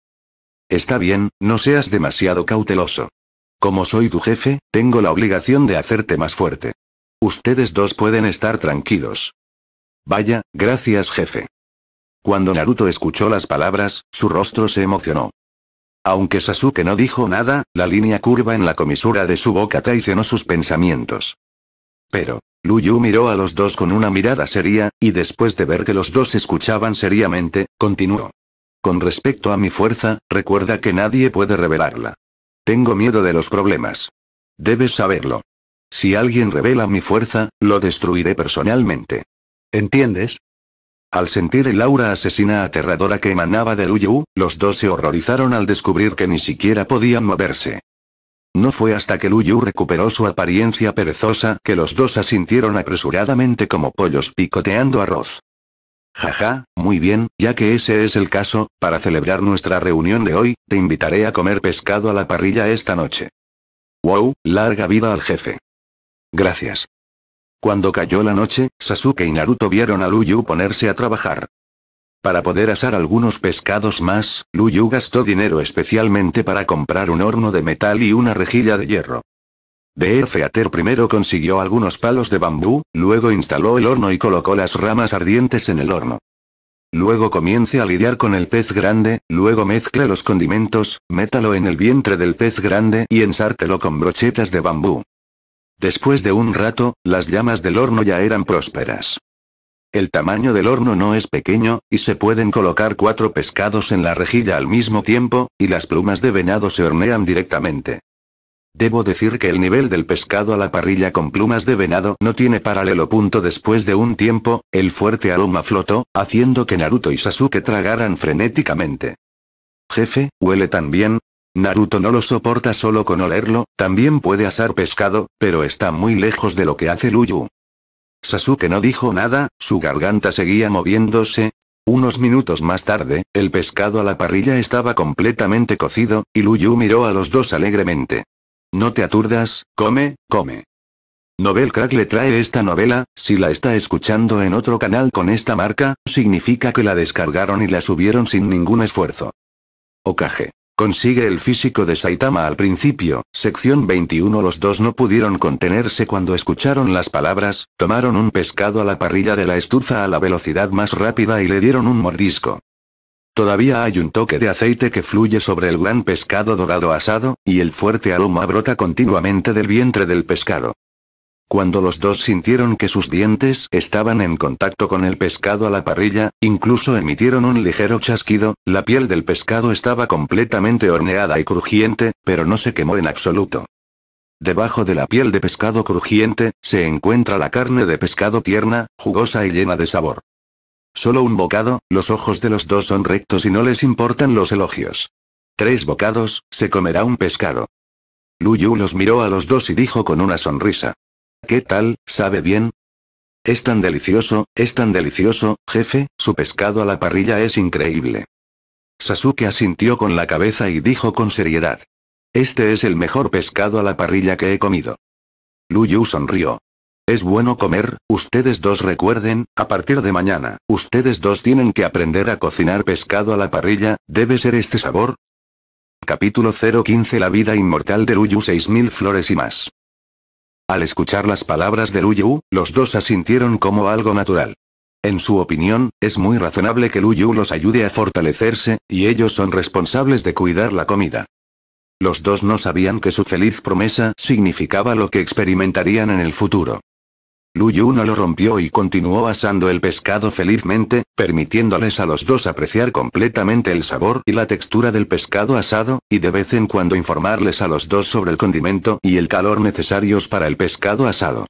Está bien, no seas demasiado cauteloso. Como soy tu jefe, tengo la obligación de hacerte más fuerte. Ustedes dos pueden estar tranquilos. Vaya, gracias jefe. Cuando Naruto escuchó las palabras, su rostro se emocionó. Aunque Sasuke no dijo nada, la línea curva en la comisura de su boca traicionó sus pensamientos. Pero, Luyu miró a los dos con una mirada seria, y después de ver que los dos escuchaban seriamente, continuó. Con respecto a mi fuerza, recuerda que nadie puede revelarla. Tengo miedo de los problemas. Debes saberlo. Si alguien revela mi fuerza, lo destruiré personalmente. ¿Entiendes? Al sentir el aura asesina aterradora que emanaba de Luyu, los dos se horrorizaron al descubrir que ni siquiera podían moverse. No fue hasta que Luyu recuperó su apariencia perezosa que los dos asintieron apresuradamente como pollos picoteando arroz. Jaja, muy bien, ya que ese es el caso, para celebrar nuestra reunión de hoy, te invitaré a comer pescado a la parrilla esta noche. Wow, larga vida al jefe. Gracias. Cuando cayó la noche, Sasuke y Naruto vieron a Luyu ponerse a trabajar. Para poder asar algunos pescados más, Luyu gastó dinero especialmente para comprar un horno de metal y una rejilla de hierro. De Efeater primero consiguió algunos palos de bambú, luego instaló el horno y colocó las ramas ardientes en el horno. Luego comience a lidiar con el pez grande, luego mezcle los condimentos, métalo en el vientre del pez grande y ensártelo con brochetas de bambú. Después de un rato, las llamas del horno ya eran prósperas. El tamaño del horno no es pequeño, y se pueden colocar cuatro pescados en la rejilla al mismo tiempo, y las plumas de venado se hornean directamente. Debo decir que el nivel del pescado a la parrilla con plumas de venado no tiene paralelo. Punto después de un tiempo, el fuerte aroma flotó, haciendo que Naruto y Sasuke tragaran frenéticamente. Jefe, huele tan bien, Naruto no lo soporta solo con olerlo, también puede asar pescado, pero está muy lejos de lo que hace Luyu. Sasuke no dijo nada, su garganta seguía moviéndose. Unos minutos más tarde, el pescado a la parrilla estaba completamente cocido, y Luyu miró a los dos alegremente. No te aturdas, come, come. Nobel Crack le trae esta novela, si la está escuchando en otro canal con esta marca, significa que la descargaron y la subieron sin ningún esfuerzo. Okage. Consigue el físico de Saitama al principio, sección 21 Los dos no pudieron contenerse cuando escucharon las palabras, tomaron un pescado a la parrilla de la estufa a la velocidad más rápida y le dieron un mordisco. Todavía hay un toque de aceite que fluye sobre el gran pescado dorado asado, y el fuerte aroma brota continuamente del vientre del pescado. Cuando los dos sintieron que sus dientes estaban en contacto con el pescado a la parrilla, incluso emitieron un ligero chasquido, la piel del pescado estaba completamente horneada y crujiente, pero no se quemó en absoluto. Debajo de la piel de pescado crujiente, se encuentra la carne de pescado tierna, jugosa y llena de sabor. Solo un bocado, los ojos de los dos son rectos y no les importan los elogios. Tres bocados, se comerá un pescado. Luyu los miró a los dos y dijo con una sonrisa. ¿Qué tal, sabe bien? Es tan delicioso, es tan delicioso, jefe, su pescado a la parrilla es increíble. Sasuke asintió con la cabeza y dijo con seriedad. Este es el mejor pescado a la parrilla que he comido. Luyu sonrió. Es bueno comer, ustedes dos recuerden, a partir de mañana, ustedes dos tienen que aprender a cocinar pescado a la parrilla, debe ser este sabor. Capítulo 015 La vida inmortal de Luyu 6000 flores y más. Al escuchar las palabras de Luyu, los dos asintieron como algo natural. En su opinión, es muy razonable que Luyu los ayude a fortalecerse, y ellos son responsables de cuidar la comida. Los dos no sabían que su feliz promesa significaba lo que experimentarían en el futuro. Lu lo rompió y continuó asando el pescado felizmente, permitiéndoles a los dos apreciar completamente el sabor y la textura del pescado asado, y de vez en cuando informarles a los dos sobre el condimento y el calor necesarios para el pescado asado.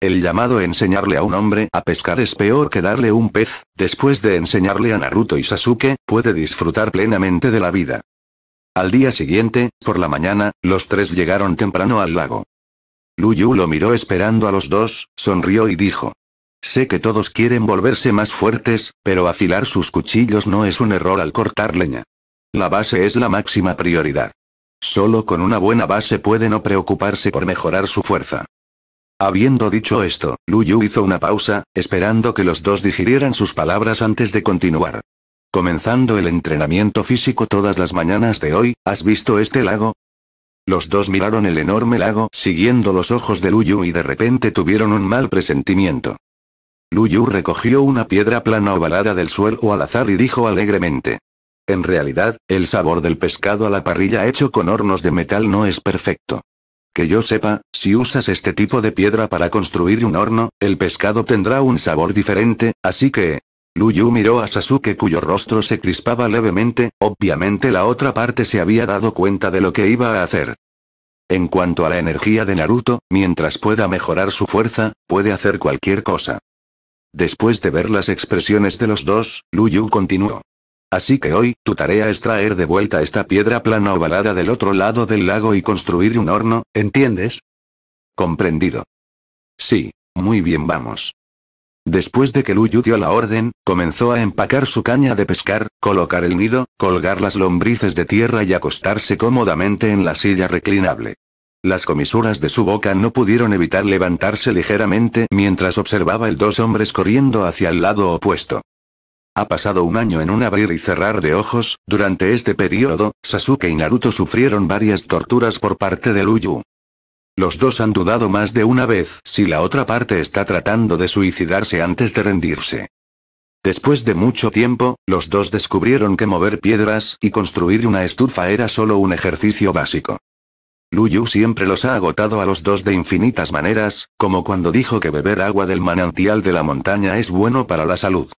El llamado enseñarle a un hombre a pescar es peor que darle un pez, después de enseñarle a Naruto y Sasuke, puede disfrutar plenamente de la vida. Al día siguiente, por la mañana, los tres llegaron temprano al lago. Lu Yu lo miró esperando a los dos, sonrió y dijo. Sé que todos quieren volverse más fuertes, pero afilar sus cuchillos no es un error al cortar leña. La base es la máxima prioridad. Solo con una buena base puede no preocuparse por mejorar su fuerza. Habiendo dicho esto, Yu hizo una pausa, esperando que los dos digirieran sus palabras antes de continuar. Comenzando el entrenamiento físico todas las mañanas de hoy, ¿has visto este lago? Los dos miraron el enorme lago siguiendo los ojos de Luyu y de repente tuvieron un mal presentimiento. Luyu recogió una piedra plana ovalada del suelo al azar y dijo alegremente. En realidad, el sabor del pescado a la parrilla hecho con hornos de metal no es perfecto. Que yo sepa, si usas este tipo de piedra para construir un horno, el pescado tendrá un sabor diferente, así que, Luyu miró a Sasuke cuyo rostro se crispaba levemente, obviamente la otra parte se había dado cuenta de lo que iba a hacer. En cuanto a la energía de Naruto, mientras pueda mejorar su fuerza, puede hacer cualquier cosa. Después de ver las expresiones de los dos, Luyu continuó. Así que hoy, tu tarea es traer de vuelta esta piedra plana ovalada del otro lado del lago y construir un horno, ¿entiendes? Comprendido. Sí, muy bien vamos. Después de que Luyu dio la orden, comenzó a empacar su caña de pescar, colocar el nido, colgar las lombrices de tierra y acostarse cómodamente en la silla reclinable. Las comisuras de su boca no pudieron evitar levantarse ligeramente mientras observaba el dos hombres corriendo hacia el lado opuesto. Ha pasado un año en un abrir y cerrar de ojos, durante este periodo, Sasuke y Naruto sufrieron varias torturas por parte de Luyu. Los dos han dudado más de una vez si la otra parte está tratando de suicidarse antes de rendirse. Después de mucho tiempo, los dos descubrieron que mover piedras y construir una estufa era solo un ejercicio básico. Luyu siempre los ha agotado a los dos de infinitas maneras, como cuando dijo que beber agua del manantial de la montaña es bueno para la salud.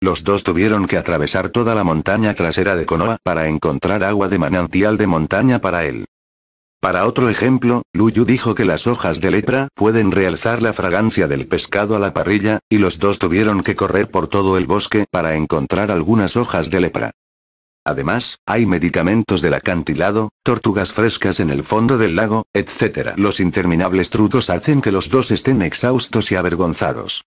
Los dos tuvieron que atravesar toda la montaña trasera de Konoha para encontrar agua de manantial de montaña para él. Para otro ejemplo, Luyu dijo que las hojas de lepra pueden realzar la fragancia del pescado a la parrilla, y los dos tuvieron que correr por todo el bosque para encontrar algunas hojas de lepra. Además, hay medicamentos del acantilado, tortugas frescas en el fondo del lago, etc. Los interminables trutos hacen que los dos estén exhaustos y avergonzados.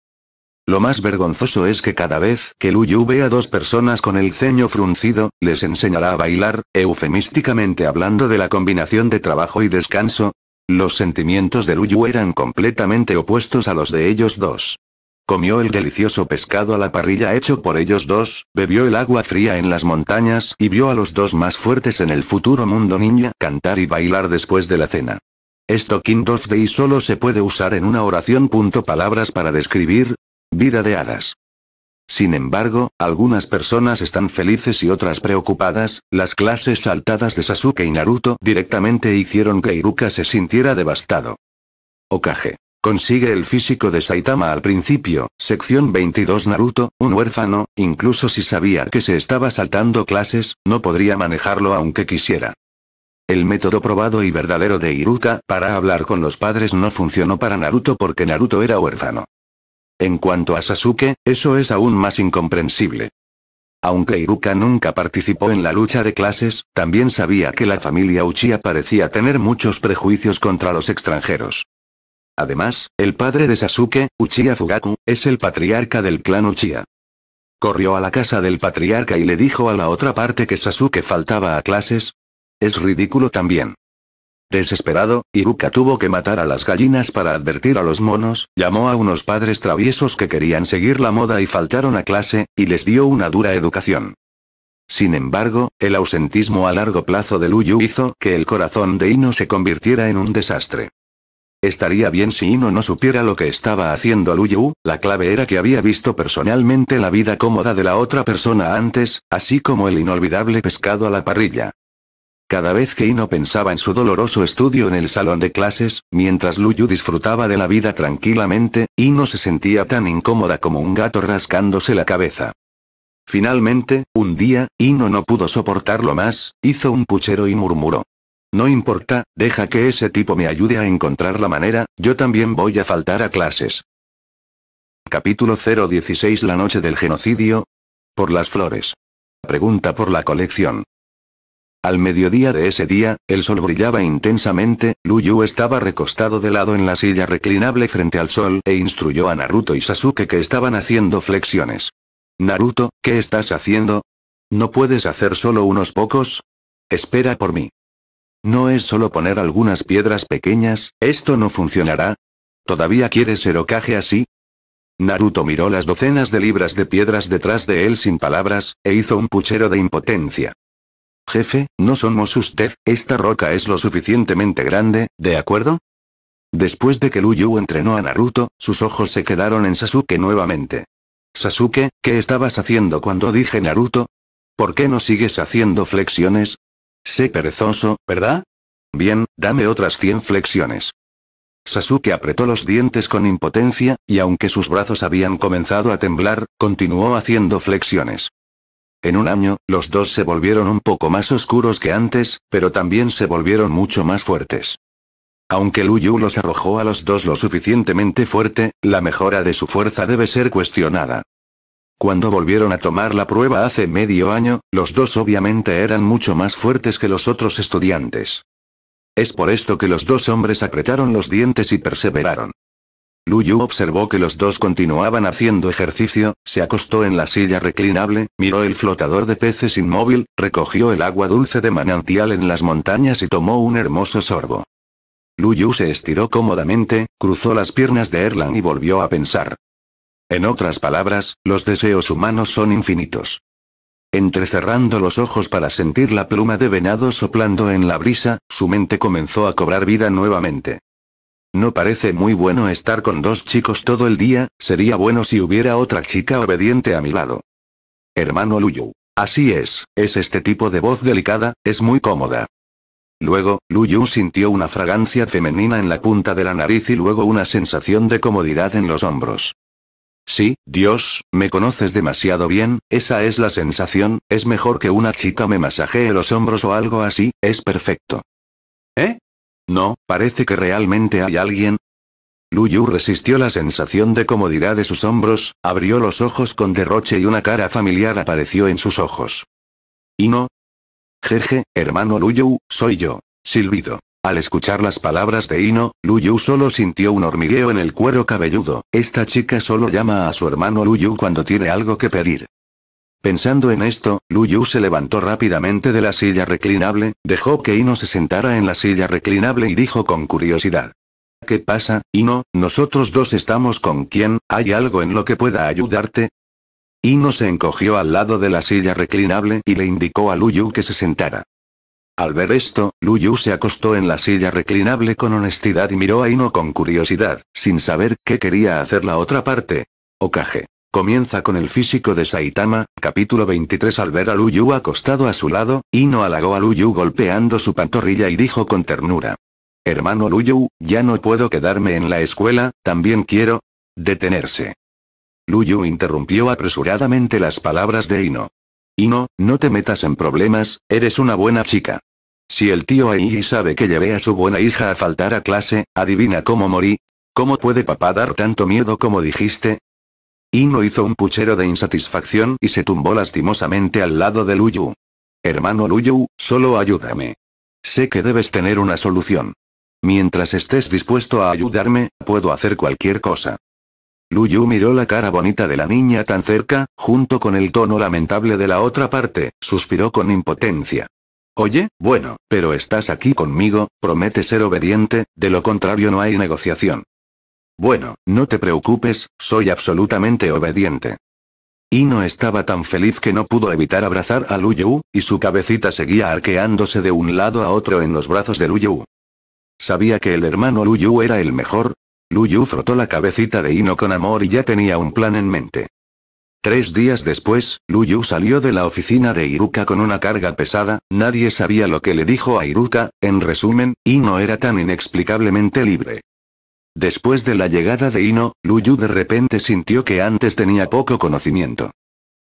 Lo más vergonzoso es que cada vez que Luyu ve a dos personas con el ceño fruncido, les enseñará a bailar, eufemísticamente hablando de la combinación de trabajo y descanso. Los sentimientos de Luyu eran completamente opuestos a los de ellos dos. Comió el delicioso pescado a la parrilla hecho por ellos dos, bebió el agua fría en las montañas y vio a los dos más fuertes en el futuro mundo niña cantar y bailar después de la cena. Esto King 2 solo se puede usar en una oración. palabras para describir, Vida de hadas. Sin embargo, algunas personas están felices y otras preocupadas, las clases saltadas de Sasuke y Naruto directamente hicieron que Iruka se sintiera devastado. Okage. Consigue el físico de Saitama al principio, sección 22 Naruto, un huérfano, incluso si sabía que se estaba saltando clases, no podría manejarlo aunque quisiera. El método probado y verdadero de Iruka para hablar con los padres no funcionó para Naruto porque Naruto era huérfano. En cuanto a Sasuke, eso es aún más incomprensible. Aunque Iruka nunca participó en la lucha de clases, también sabía que la familia Uchiha parecía tener muchos prejuicios contra los extranjeros. Además, el padre de Sasuke, Uchiha Fugaku, es el patriarca del clan Uchiha. Corrió a la casa del patriarca y le dijo a la otra parte que Sasuke faltaba a clases. Es ridículo también. Desesperado, Iruka tuvo que matar a las gallinas para advertir a los monos, llamó a unos padres traviesos que querían seguir la moda y faltaron a clase, y les dio una dura educación. Sin embargo, el ausentismo a largo plazo de Luyu hizo que el corazón de Ino se convirtiera en un desastre. Estaría bien si Ino no supiera lo que estaba haciendo Luyu, la clave era que había visto personalmente la vida cómoda de la otra persona antes, así como el inolvidable pescado a la parrilla. Cada vez que Ino pensaba en su doloroso estudio en el salón de clases, mientras Luyu disfrutaba de la vida tranquilamente, Ino se sentía tan incómoda como un gato rascándose la cabeza. Finalmente, un día, Ino no pudo soportarlo más, hizo un puchero y murmuró. No importa, deja que ese tipo me ayude a encontrar la manera, yo también voy a faltar a clases. Capítulo 016 La noche del genocidio. Por las flores. Pregunta por la colección. Al mediodía de ese día, el sol brillaba intensamente, Luyu estaba recostado de lado en la silla reclinable frente al sol e instruyó a Naruto y Sasuke que estaban haciendo flexiones. Naruto, ¿qué estás haciendo? ¿No puedes hacer solo unos pocos? Espera por mí. No es solo poner algunas piedras pequeñas, esto no funcionará. ¿Todavía quieres ser Okage así? Naruto miró las docenas de libras de piedras detrás de él sin palabras, e hizo un puchero de impotencia. Jefe, no somos usted, esta roca es lo suficientemente grande, ¿de acuerdo? Después de que Luyu entrenó a Naruto, sus ojos se quedaron en Sasuke nuevamente. Sasuke, ¿qué estabas haciendo cuando dije Naruto? ¿Por qué no sigues haciendo flexiones? Sé perezoso, ¿verdad? Bien, dame otras 100 flexiones. Sasuke apretó los dientes con impotencia, y aunque sus brazos habían comenzado a temblar, continuó haciendo flexiones. En un año, los dos se volvieron un poco más oscuros que antes, pero también se volvieron mucho más fuertes. Aunque Lu Yu los arrojó a los dos lo suficientemente fuerte, la mejora de su fuerza debe ser cuestionada. Cuando volvieron a tomar la prueba hace medio año, los dos obviamente eran mucho más fuertes que los otros estudiantes. Es por esto que los dos hombres apretaron los dientes y perseveraron. Luyu observó que los dos continuaban haciendo ejercicio, se acostó en la silla reclinable, miró el flotador de peces inmóvil, recogió el agua dulce de manantial en las montañas y tomó un hermoso sorbo. Luyu se estiró cómodamente, cruzó las piernas de Erlang y volvió a pensar. En otras palabras, los deseos humanos son infinitos. Entrecerrando los ojos para sentir la pluma de venado soplando en la brisa, su mente comenzó a cobrar vida nuevamente. No parece muy bueno estar con dos chicos todo el día, sería bueno si hubiera otra chica obediente a mi lado. Hermano Luyu. Así es, es este tipo de voz delicada, es muy cómoda. Luego, Luyu sintió una fragancia femenina en la punta de la nariz y luego una sensación de comodidad en los hombros. Sí, Dios, me conoces demasiado bien, esa es la sensación, es mejor que una chica me masajee los hombros o algo así, es perfecto. No, parece que realmente hay alguien. Lu Yu resistió la sensación de comodidad de sus hombros, abrió los ojos con derroche y una cara familiar apareció en sus ojos. ¿Y no? Jeje, hermano Lu Yu, soy yo. Silvido. Al escuchar las palabras de Ino, Luyu solo sintió un hormigueo en el cuero cabelludo. Esta chica solo llama a su hermano Luyu cuando tiene algo que pedir. Pensando en esto, Luyu se levantó rápidamente de la silla reclinable, dejó que Ino se sentara en la silla reclinable y dijo con curiosidad. ¿Qué pasa, Ino? Nosotros dos estamos con quién, ¿hay algo en lo que pueda ayudarte? Ino se encogió al lado de la silla reclinable y le indicó a Luyu que se sentara. Al ver esto, Luyu se acostó en la silla reclinable con honestidad y miró a Ino con curiosidad, sin saber qué quería hacer la otra parte. Ocaje. Comienza con el físico de Saitama, capítulo 23 Al ver a Luyu acostado a su lado, Ino halagó a Luyu golpeando su pantorrilla y dijo con ternura. Hermano Luyu, ya no puedo quedarme en la escuela, también quiero... detenerse. Luyu interrumpió apresuradamente las palabras de Ino. Ino, no te metas en problemas, eres una buena chica. Si el tío Eiji sabe que llevé a su buena hija a faltar a clase, adivina cómo morí. ¿Cómo puede papá dar tanto miedo como dijiste? Ino hizo un puchero de insatisfacción y se tumbó lastimosamente al lado de Luyu. Hermano Luyu, solo ayúdame. Sé que debes tener una solución. Mientras estés dispuesto a ayudarme, puedo hacer cualquier cosa. Luyu miró la cara bonita de la niña tan cerca, junto con el tono lamentable de la otra parte, suspiró con impotencia. Oye, bueno, pero estás aquí conmigo, promete ser obediente, de lo contrario no hay negociación. Bueno, no te preocupes, soy absolutamente obediente. Ino estaba tan feliz que no pudo evitar abrazar a Luyu, y su cabecita seguía arqueándose de un lado a otro en los brazos de Luyu. Sabía que el hermano Luyu era el mejor. Luyu frotó la cabecita de Ino con amor y ya tenía un plan en mente. Tres días después, Luyu salió de la oficina de Iruka con una carga pesada, nadie sabía lo que le dijo a Iruka, en resumen, Ino era tan inexplicablemente libre. Después de la llegada de Ino, Luyu de repente sintió que antes tenía poco conocimiento.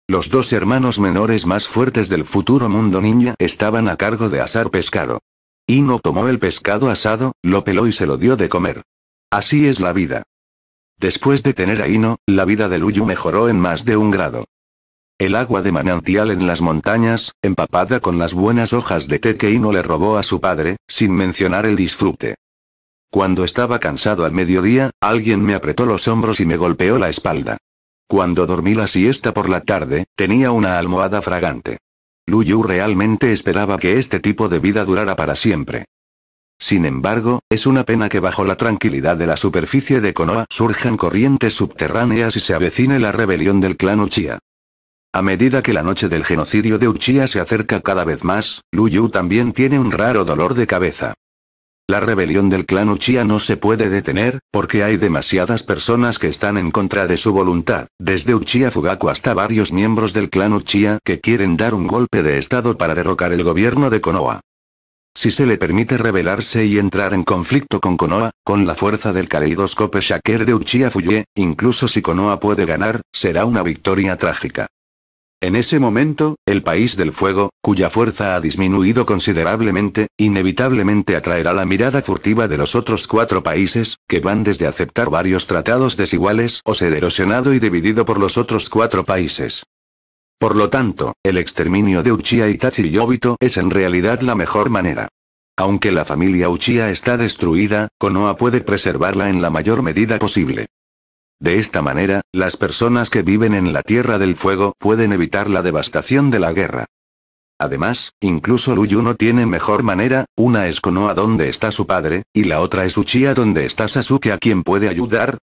Los dos hermanos menores más fuertes del futuro mundo ninja estaban a cargo de asar pescado. Ino tomó el pescado asado, lo peló y se lo dio de comer. Así es la vida. Después de tener a Ino, la vida de Luyu mejoró en más de un grado. El agua de manantial en las montañas, empapada con las buenas hojas de té que Ino le robó a su padre, sin mencionar el disfrute. Cuando estaba cansado al mediodía, alguien me apretó los hombros y me golpeó la espalda. Cuando dormí la siesta por la tarde, tenía una almohada fragante. Lu Yu realmente esperaba que este tipo de vida durara para siempre. Sin embargo, es una pena que bajo la tranquilidad de la superficie de Konoha surjan corrientes subterráneas y se avecine la rebelión del clan Uchiha. A medida que la noche del genocidio de Uchiha se acerca cada vez más, Lu Yu también tiene un raro dolor de cabeza. La rebelión del clan Uchiha no se puede detener, porque hay demasiadas personas que están en contra de su voluntad, desde Uchiha Fugaku hasta varios miembros del clan Uchiha que quieren dar un golpe de estado para derrocar el gobierno de Konoha. Si se le permite rebelarse y entrar en conflicto con Konoha, con la fuerza del caleidoscope Shaker de Uchiha Fuye, incluso si Konoha puede ganar, será una victoria trágica. En ese momento, el país del fuego, cuya fuerza ha disminuido considerablemente, inevitablemente atraerá la mirada furtiva de los otros cuatro países, que van desde aceptar varios tratados desiguales o ser erosionado y dividido por los otros cuatro países. Por lo tanto, el exterminio de Uchiha Itachi y Obito es en realidad la mejor manera. Aunque la familia Uchiha está destruida, Konoha puede preservarla en la mayor medida posible. De esta manera, las personas que viven en la Tierra del Fuego pueden evitar la devastación de la guerra. Además, incluso Luyu no tiene mejor manera, una es Konoha donde está su padre, y la otra es Uchiha donde está Sasuke a quien puede ayudar.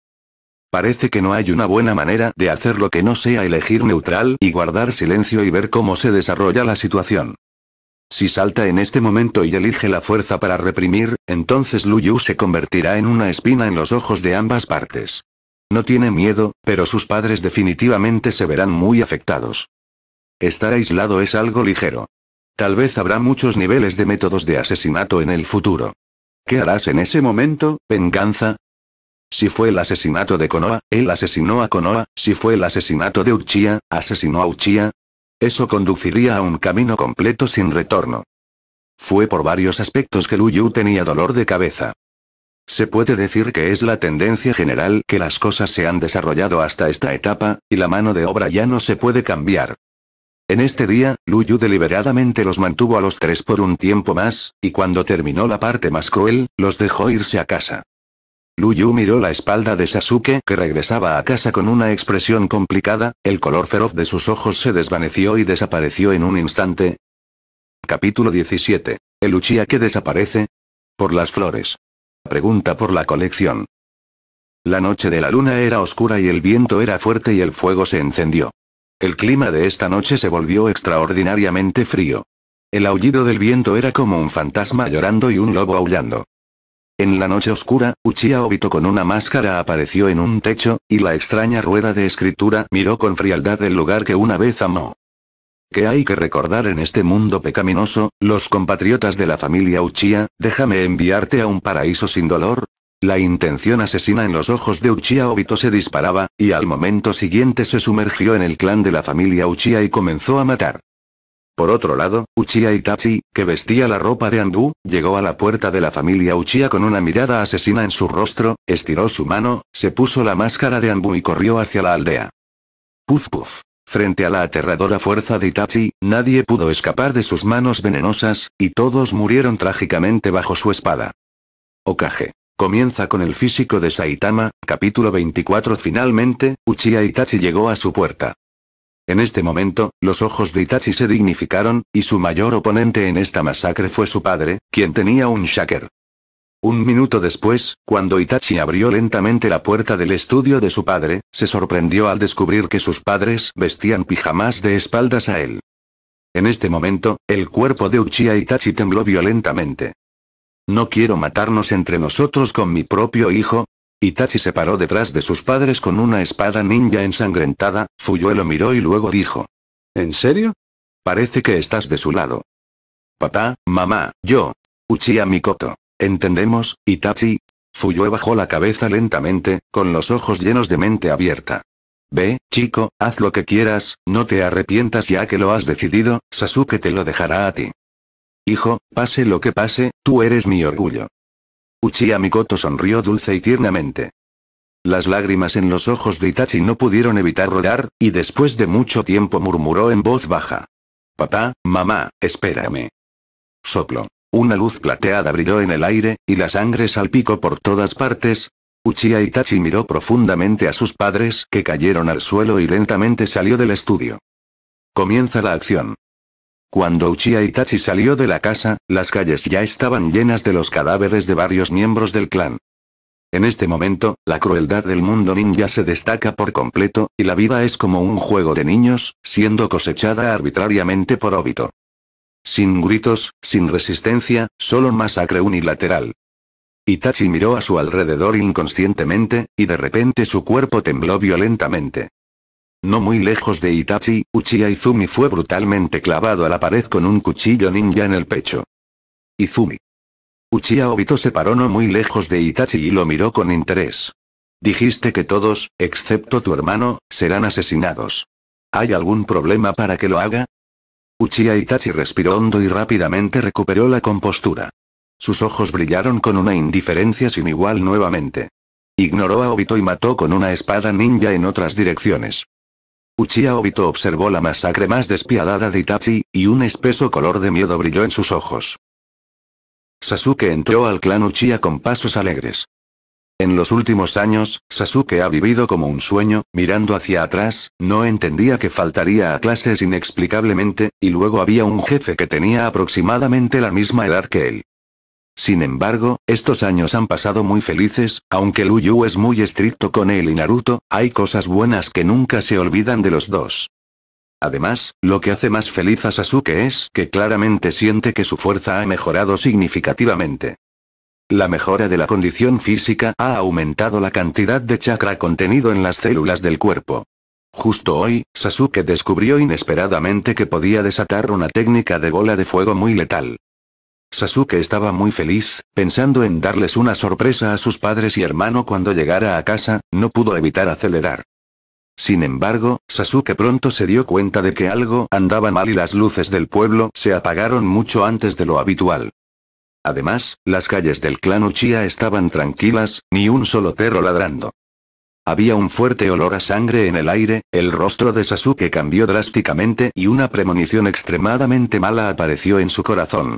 Parece que no hay una buena manera de hacer lo que no sea elegir neutral y guardar silencio y ver cómo se desarrolla la situación. Si salta en este momento y elige la fuerza para reprimir, entonces Luyu se convertirá en una espina en los ojos de ambas partes. No tiene miedo, pero sus padres definitivamente se verán muy afectados. Estar aislado es algo ligero. Tal vez habrá muchos niveles de métodos de asesinato en el futuro. ¿Qué harás en ese momento, venganza? Si fue el asesinato de Konoha, él asesinó a Konoha, si fue el asesinato de Uchiha, asesinó a Uchiha. Eso conduciría a un camino completo sin retorno. Fue por varios aspectos que Luyu tenía dolor de cabeza. Se puede decir que es la tendencia general que las cosas se han desarrollado hasta esta etapa, y la mano de obra ya no se puede cambiar. En este día, Luyu deliberadamente los mantuvo a los tres por un tiempo más, y cuando terminó la parte más cruel, los dejó irse a casa. Luyu miró la espalda de Sasuke que regresaba a casa con una expresión complicada, el color feroz de sus ojos se desvaneció y desapareció en un instante. Capítulo 17. El Uchiha que desaparece. Por las flores pregunta por la colección. La noche de la luna era oscura y el viento era fuerte y el fuego se encendió. El clima de esta noche se volvió extraordinariamente frío. El aullido del viento era como un fantasma llorando y un lobo aullando. En la noche oscura, Uchiha Obito con una máscara apareció en un techo, y la extraña rueda de escritura miró con frialdad el lugar que una vez amó que hay que recordar en este mundo pecaminoso, los compatriotas de la familia Uchiha, déjame enviarte a un paraíso sin dolor. La intención asesina en los ojos de Uchiha Obito se disparaba, y al momento siguiente se sumergió en el clan de la familia Uchiha y comenzó a matar. Por otro lado, Uchiha Itachi, que vestía la ropa de Anbu, llegó a la puerta de la familia Uchiha con una mirada asesina en su rostro, estiró su mano, se puso la máscara de Anbu y corrió hacia la aldea. Puf puf. Frente a la aterradora fuerza de Itachi, nadie pudo escapar de sus manos venenosas, y todos murieron trágicamente bajo su espada. Okage. Comienza con el físico de Saitama, capítulo 24 Finalmente, Uchiha Itachi llegó a su puerta. En este momento, los ojos de Itachi se dignificaron, y su mayor oponente en esta masacre fue su padre, quien tenía un Shaker. Un minuto después, cuando Itachi abrió lentamente la puerta del estudio de su padre, se sorprendió al descubrir que sus padres vestían pijamas de espaldas a él. En este momento, el cuerpo de Uchiha Itachi tembló violentamente. No quiero matarnos entre nosotros con mi propio hijo. Itachi se paró detrás de sus padres con una espada ninja ensangrentada, Fuyue lo miró y luego dijo. ¿En serio? Parece que estás de su lado. Papá, mamá, yo. Uchiha Mikoto. ¿Entendemos, Itachi? Fuyue bajó la cabeza lentamente, con los ojos llenos de mente abierta. Ve, chico, haz lo que quieras, no te arrepientas ya que lo has decidido, Sasuke te lo dejará a ti. Hijo, pase lo que pase, tú eres mi orgullo. Uchiha Mikoto sonrió dulce y tiernamente. Las lágrimas en los ojos de Itachi no pudieron evitar rodar, y después de mucho tiempo murmuró en voz baja. Papá, mamá, espérame. Soplo. Una luz plateada brilló en el aire, y la sangre salpicó por todas partes. Uchiha Itachi miró profundamente a sus padres que cayeron al suelo y lentamente salió del estudio. Comienza la acción. Cuando Uchiha Itachi salió de la casa, las calles ya estaban llenas de los cadáveres de varios miembros del clan. En este momento, la crueldad del mundo ninja se destaca por completo, y la vida es como un juego de niños, siendo cosechada arbitrariamente por óbito. Sin gritos, sin resistencia, solo masacre unilateral. Itachi miró a su alrededor inconscientemente, y de repente su cuerpo tembló violentamente. No muy lejos de Itachi, Uchiha Izumi fue brutalmente clavado a la pared con un cuchillo ninja en el pecho. Izumi. Uchiha Obito se paró no muy lejos de Itachi y lo miró con interés. Dijiste que todos, excepto tu hermano, serán asesinados. ¿Hay algún problema para que lo haga? Uchiha Itachi respiró hondo y rápidamente recuperó la compostura. Sus ojos brillaron con una indiferencia sin igual nuevamente. Ignoró a Obito y mató con una espada ninja en otras direcciones. Uchiha Obito observó la masacre más despiadada de Itachi, y un espeso color de miedo brilló en sus ojos. Sasuke entró al clan Uchiha con pasos alegres. En los últimos años, Sasuke ha vivido como un sueño, mirando hacia atrás, no entendía que faltaría a clases inexplicablemente, y luego había un jefe que tenía aproximadamente la misma edad que él. Sin embargo, estos años han pasado muy felices, aunque Luyu es muy estricto con él y Naruto, hay cosas buenas que nunca se olvidan de los dos. Además, lo que hace más feliz a Sasuke es que claramente siente que su fuerza ha mejorado significativamente. La mejora de la condición física ha aumentado la cantidad de chakra contenido en las células del cuerpo. Justo hoy, Sasuke descubrió inesperadamente que podía desatar una técnica de bola de fuego muy letal. Sasuke estaba muy feliz, pensando en darles una sorpresa a sus padres y hermano cuando llegara a casa, no pudo evitar acelerar. Sin embargo, Sasuke pronto se dio cuenta de que algo andaba mal y las luces del pueblo se apagaron mucho antes de lo habitual. Además, las calles del clan Uchiha estaban tranquilas, ni un solo perro ladrando. Había un fuerte olor a sangre en el aire, el rostro de Sasuke cambió drásticamente y una premonición extremadamente mala apareció en su corazón.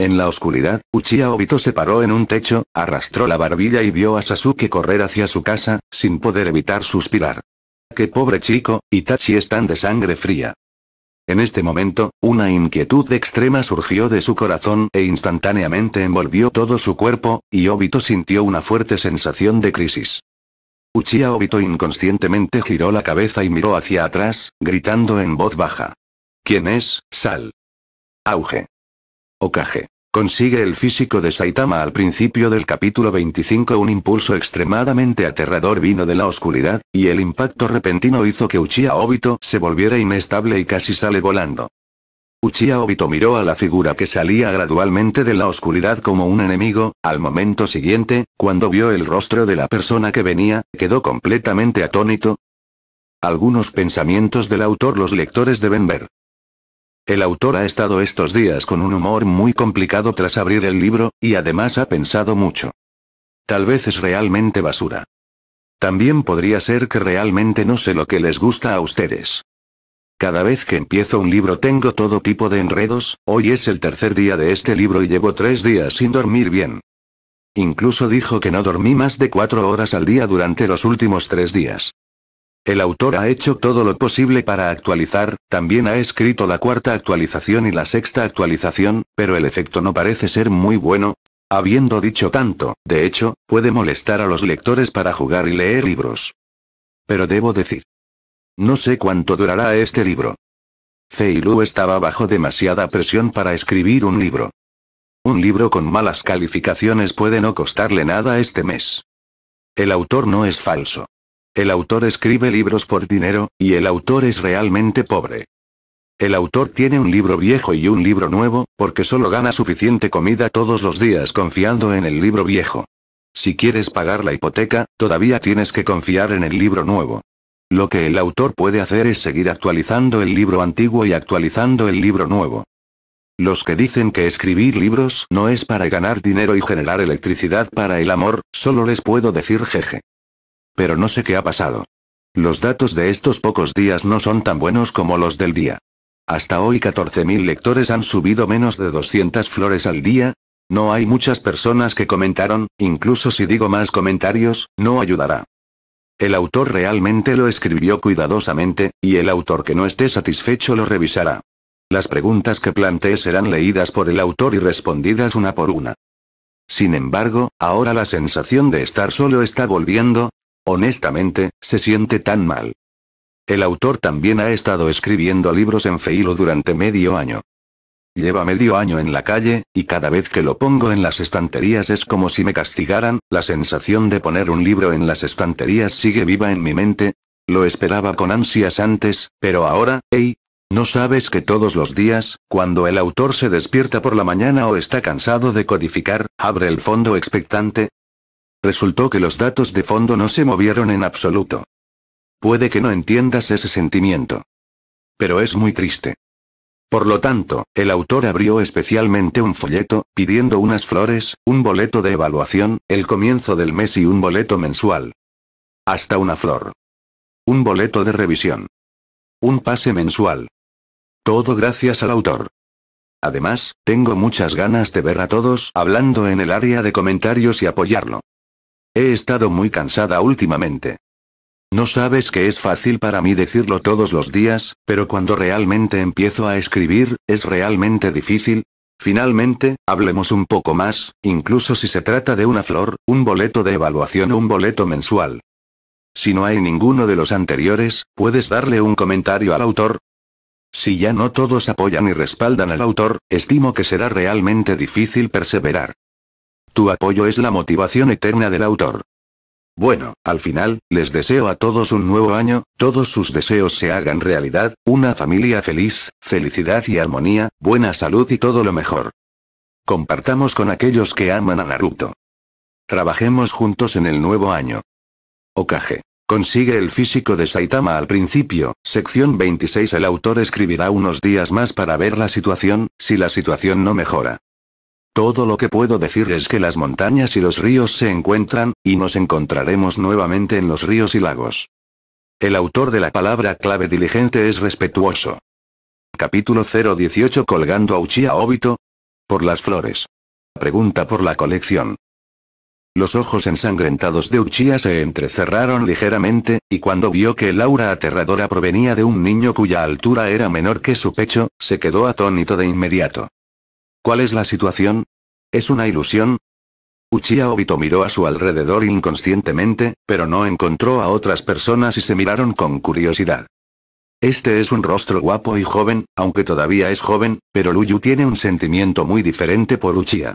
En la oscuridad, Uchiha Obito se paró en un techo, arrastró la barbilla y vio a Sasuke correr hacia su casa, sin poder evitar suspirar. ¡Qué pobre chico, Itachi es tan de sangre fría! En este momento, una inquietud extrema surgió de su corazón e instantáneamente envolvió todo su cuerpo, y Obito sintió una fuerte sensación de crisis. Uchiha Obito inconscientemente giró la cabeza y miró hacia atrás, gritando en voz baja. ¿Quién es, Sal? Auge. Okage. Consigue el físico de Saitama al principio del capítulo 25 un impulso extremadamente aterrador vino de la oscuridad, y el impacto repentino hizo que Uchiha Obito se volviera inestable y casi sale volando. Uchiha Obito miró a la figura que salía gradualmente de la oscuridad como un enemigo, al momento siguiente, cuando vio el rostro de la persona que venía, quedó completamente atónito. Algunos pensamientos del autor los lectores deben ver. El autor ha estado estos días con un humor muy complicado tras abrir el libro, y además ha pensado mucho. Tal vez es realmente basura. También podría ser que realmente no sé lo que les gusta a ustedes. Cada vez que empiezo un libro tengo todo tipo de enredos, hoy es el tercer día de este libro y llevo tres días sin dormir bien. Incluso dijo que no dormí más de cuatro horas al día durante los últimos tres días. El autor ha hecho todo lo posible para actualizar, también ha escrito la cuarta actualización y la sexta actualización, pero el efecto no parece ser muy bueno. Habiendo dicho tanto, de hecho, puede molestar a los lectores para jugar y leer libros. Pero debo decir. No sé cuánto durará este libro. Feilu estaba bajo demasiada presión para escribir un libro. Un libro con malas calificaciones puede no costarle nada este mes. El autor no es falso. El autor escribe libros por dinero, y el autor es realmente pobre. El autor tiene un libro viejo y un libro nuevo, porque solo gana suficiente comida todos los días confiando en el libro viejo. Si quieres pagar la hipoteca, todavía tienes que confiar en el libro nuevo. Lo que el autor puede hacer es seguir actualizando el libro antiguo y actualizando el libro nuevo. Los que dicen que escribir libros no es para ganar dinero y generar electricidad para el amor, solo les puedo decir jeje. Pero no sé qué ha pasado. Los datos de estos pocos días no son tan buenos como los del día. Hasta hoy 14.000 lectores han subido menos de 200 flores al día. No hay muchas personas que comentaron, incluso si digo más comentarios, no ayudará. El autor realmente lo escribió cuidadosamente, y el autor que no esté satisfecho lo revisará. Las preguntas que planteé serán leídas por el autor y respondidas una por una. Sin embargo, ahora la sensación de estar solo está volviendo, Honestamente, se siente tan mal. El autor también ha estado escribiendo libros en feilo durante medio año. Lleva medio año en la calle, y cada vez que lo pongo en las estanterías es como si me castigaran, la sensación de poner un libro en las estanterías sigue viva en mi mente. Lo esperaba con ansias antes, pero ahora, hey, ¿No sabes que todos los días, cuando el autor se despierta por la mañana o está cansado de codificar, abre el fondo expectante? Resultó que los datos de fondo no se movieron en absoluto. Puede que no entiendas ese sentimiento. Pero es muy triste. Por lo tanto, el autor abrió especialmente un folleto, pidiendo unas flores, un boleto de evaluación, el comienzo del mes y un boleto mensual. Hasta una flor. Un boleto de revisión. Un pase mensual. Todo gracias al autor. Además, tengo muchas ganas de ver a todos hablando en el área de comentarios y apoyarlo. He estado muy cansada últimamente. No sabes que es fácil para mí decirlo todos los días, pero cuando realmente empiezo a escribir, es realmente difícil. Finalmente, hablemos un poco más, incluso si se trata de una flor, un boleto de evaluación o un boleto mensual. Si no hay ninguno de los anteriores, ¿puedes darle un comentario al autor? Si ya no todos apoyan y respaldan al autor, estimo que será realmente difícil perseverar. Tu apoyo es la motivación eterna del autor. Bueno, al final, les deseo a todos un nuevo año, todos sus deseos se hagan realidad, una familia feliz, felicidad y armonía, buena salud y todo lo mejor. Compartamos con aquellos que aman a Naruto. Trabajemos juntos en el nuevo año. Okage. Consigue el físico de Saitama al principio, sección 26 El autor escribirá unos días más para ver la situación, si la situación no mejora. Todo lo que puedo decir es que las montañas y los ríos se encuentran, y nos encontraremos nuevamente en los ríos y lagos. El autor de la palabra clave diligente es respetuoso. Capítulo 018 Colgando a Uchiha Obito. Por las flores. Pregunta por la colección. Los ojos ensangrentados de Uchiha se entrecerraron ligeramente, y cuando vio que el aura aterradora provenía de un niño cuya altura era menor que su pecho, se quedó atónito de inmediato. ¿Cuál es la situación? ¿Es una ilusión? Uchiha Obito miró a su alrededor inconscientemente, pero no encontró a otras personas y se miraron con curiosidad. Este es un rostro guapo y joven, aunque todavía es joven, pero Luyu tiene un sentimiento muy diferente por Uchiha.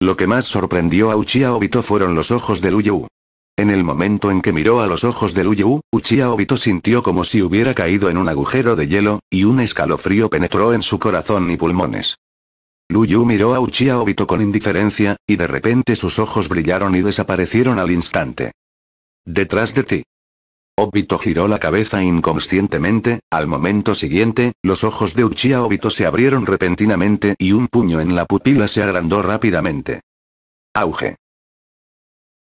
Lo que más sorprendió a Uchiha Obito fueron los ojos de Luyu. En el momento en que miró a los ojos de Luyu, Uchiha Obito sintió como si hubiera caído en un agujero de hielo, y un escalofrío penetró en su corazón y pulmones. Luyu miró a Uchiha Obito con indiferencia, y de repente sus ojos brillaron y desaparecieron al instante. Detrás de ti. Obito giró la cabeza inconscientemente, al momento siguiente, los ojos de Uchiha Obito se abrieron repentinamente y un puño en la pupila se agrandó rápidamente. Auge.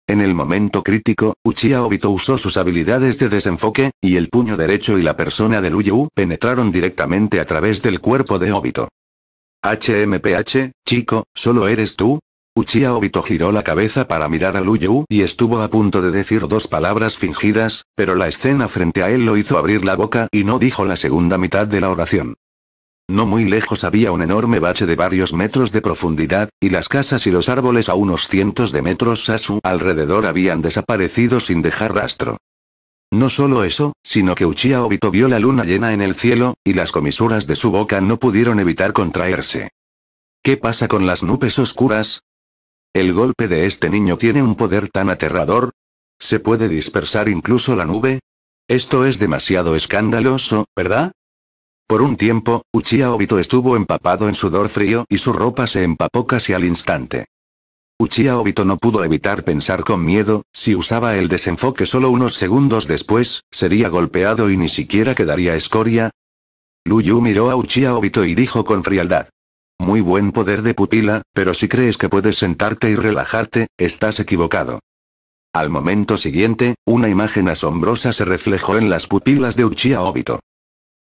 En el momento crítico, Uchiha Obito usó sus habilidades de desenfoque, y el puño derecho y la persona de Luyu penetraron directamente a través del cuerpo de Obito. HMPH, chico, ¿solo eres tú? Uchiha Obito giró la cabeza para mirar a Luyu y estuvo a punto de decir dos palabras fingidas, pero la escena frente a él lo hizo abrir la boca y no dijo la segunda mitad de la oración. No muy lejos había un enorme bache de varios metros de profundidad, y las casas y los árboles a unos cientos de metros a su alrededor habían desaparecido sin dejar rastro. No solo eso, sino que Uchiha Obito vio la luna llena en el cielo, y las comisuras de su boca no pudieron evitar contraerse. ¿Qué pasa con las nubes oscuras? ¿El golpe de este niño tiene un poder tan aterrador? ¿Se puede dispersar incluso la nube? Esto es demasiado escandaloso, ¿verdad? Por un tiempo, Uchiha Obito estuvo empapado en sudor frío y su ropa se empapó casi al instante. Uchiha Obito no pudo evitar pensar con miedo, si usaba el desenfoque solo unos segundos después, sería golpeado y ni siquiera quedaría escoria. Luyu miró a Uchiha Obito y dijo con frialdad. Muy buen poder de pupila, pero si crees que puedes sentarte y relajarte, estás equivocado. Al momento siguiente, una imagen asombrosa se reflejó en las pupilas de Uchiha Obito.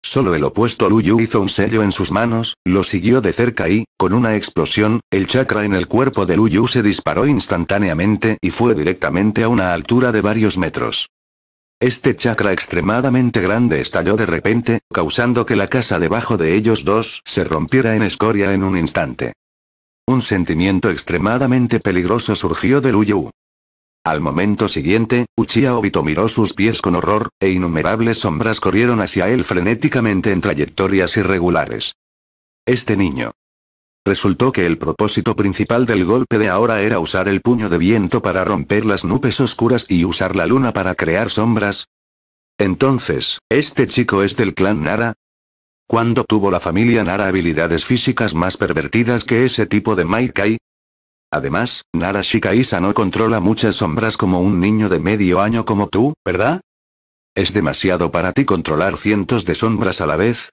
Solo el opuesto Luyu hizo un sello en sus manos, lo siguió de cerca y, con una explosión, el chakra en el cuerpo de Luyu se disparó instantáneamente y fue directamente a una altura de varios metros. Este chakra extremadamente grande estalló de repente, causando que la casa debajo de ellos dos se rompiera en escoria en un instante. Un sentimiento extremadamente peligroso surgió de Luyu. Al momento siguiente, Uchiha Obito miró sus pies con horror, e innumerables sombras corrieron hacia él frenéticamente en trayectorias irregulares. Este niño. Resultó que el propósito principal del golpe de ahora era usar el puño de viento para romper las nubes oscuras y usar la luna para crear sombras. Entonces, ¿este chico es del clan Nara? ¿Cuándo tuvo la familia Nara habilidades físicas más pervertidas que ese tipo de Maikai? Además, Nara Shikaisa no controla muchas sombras como un niño de medio año como tú, ¿verdad? ¿Es demasiado para ti controlar cientos de sombras a la vez?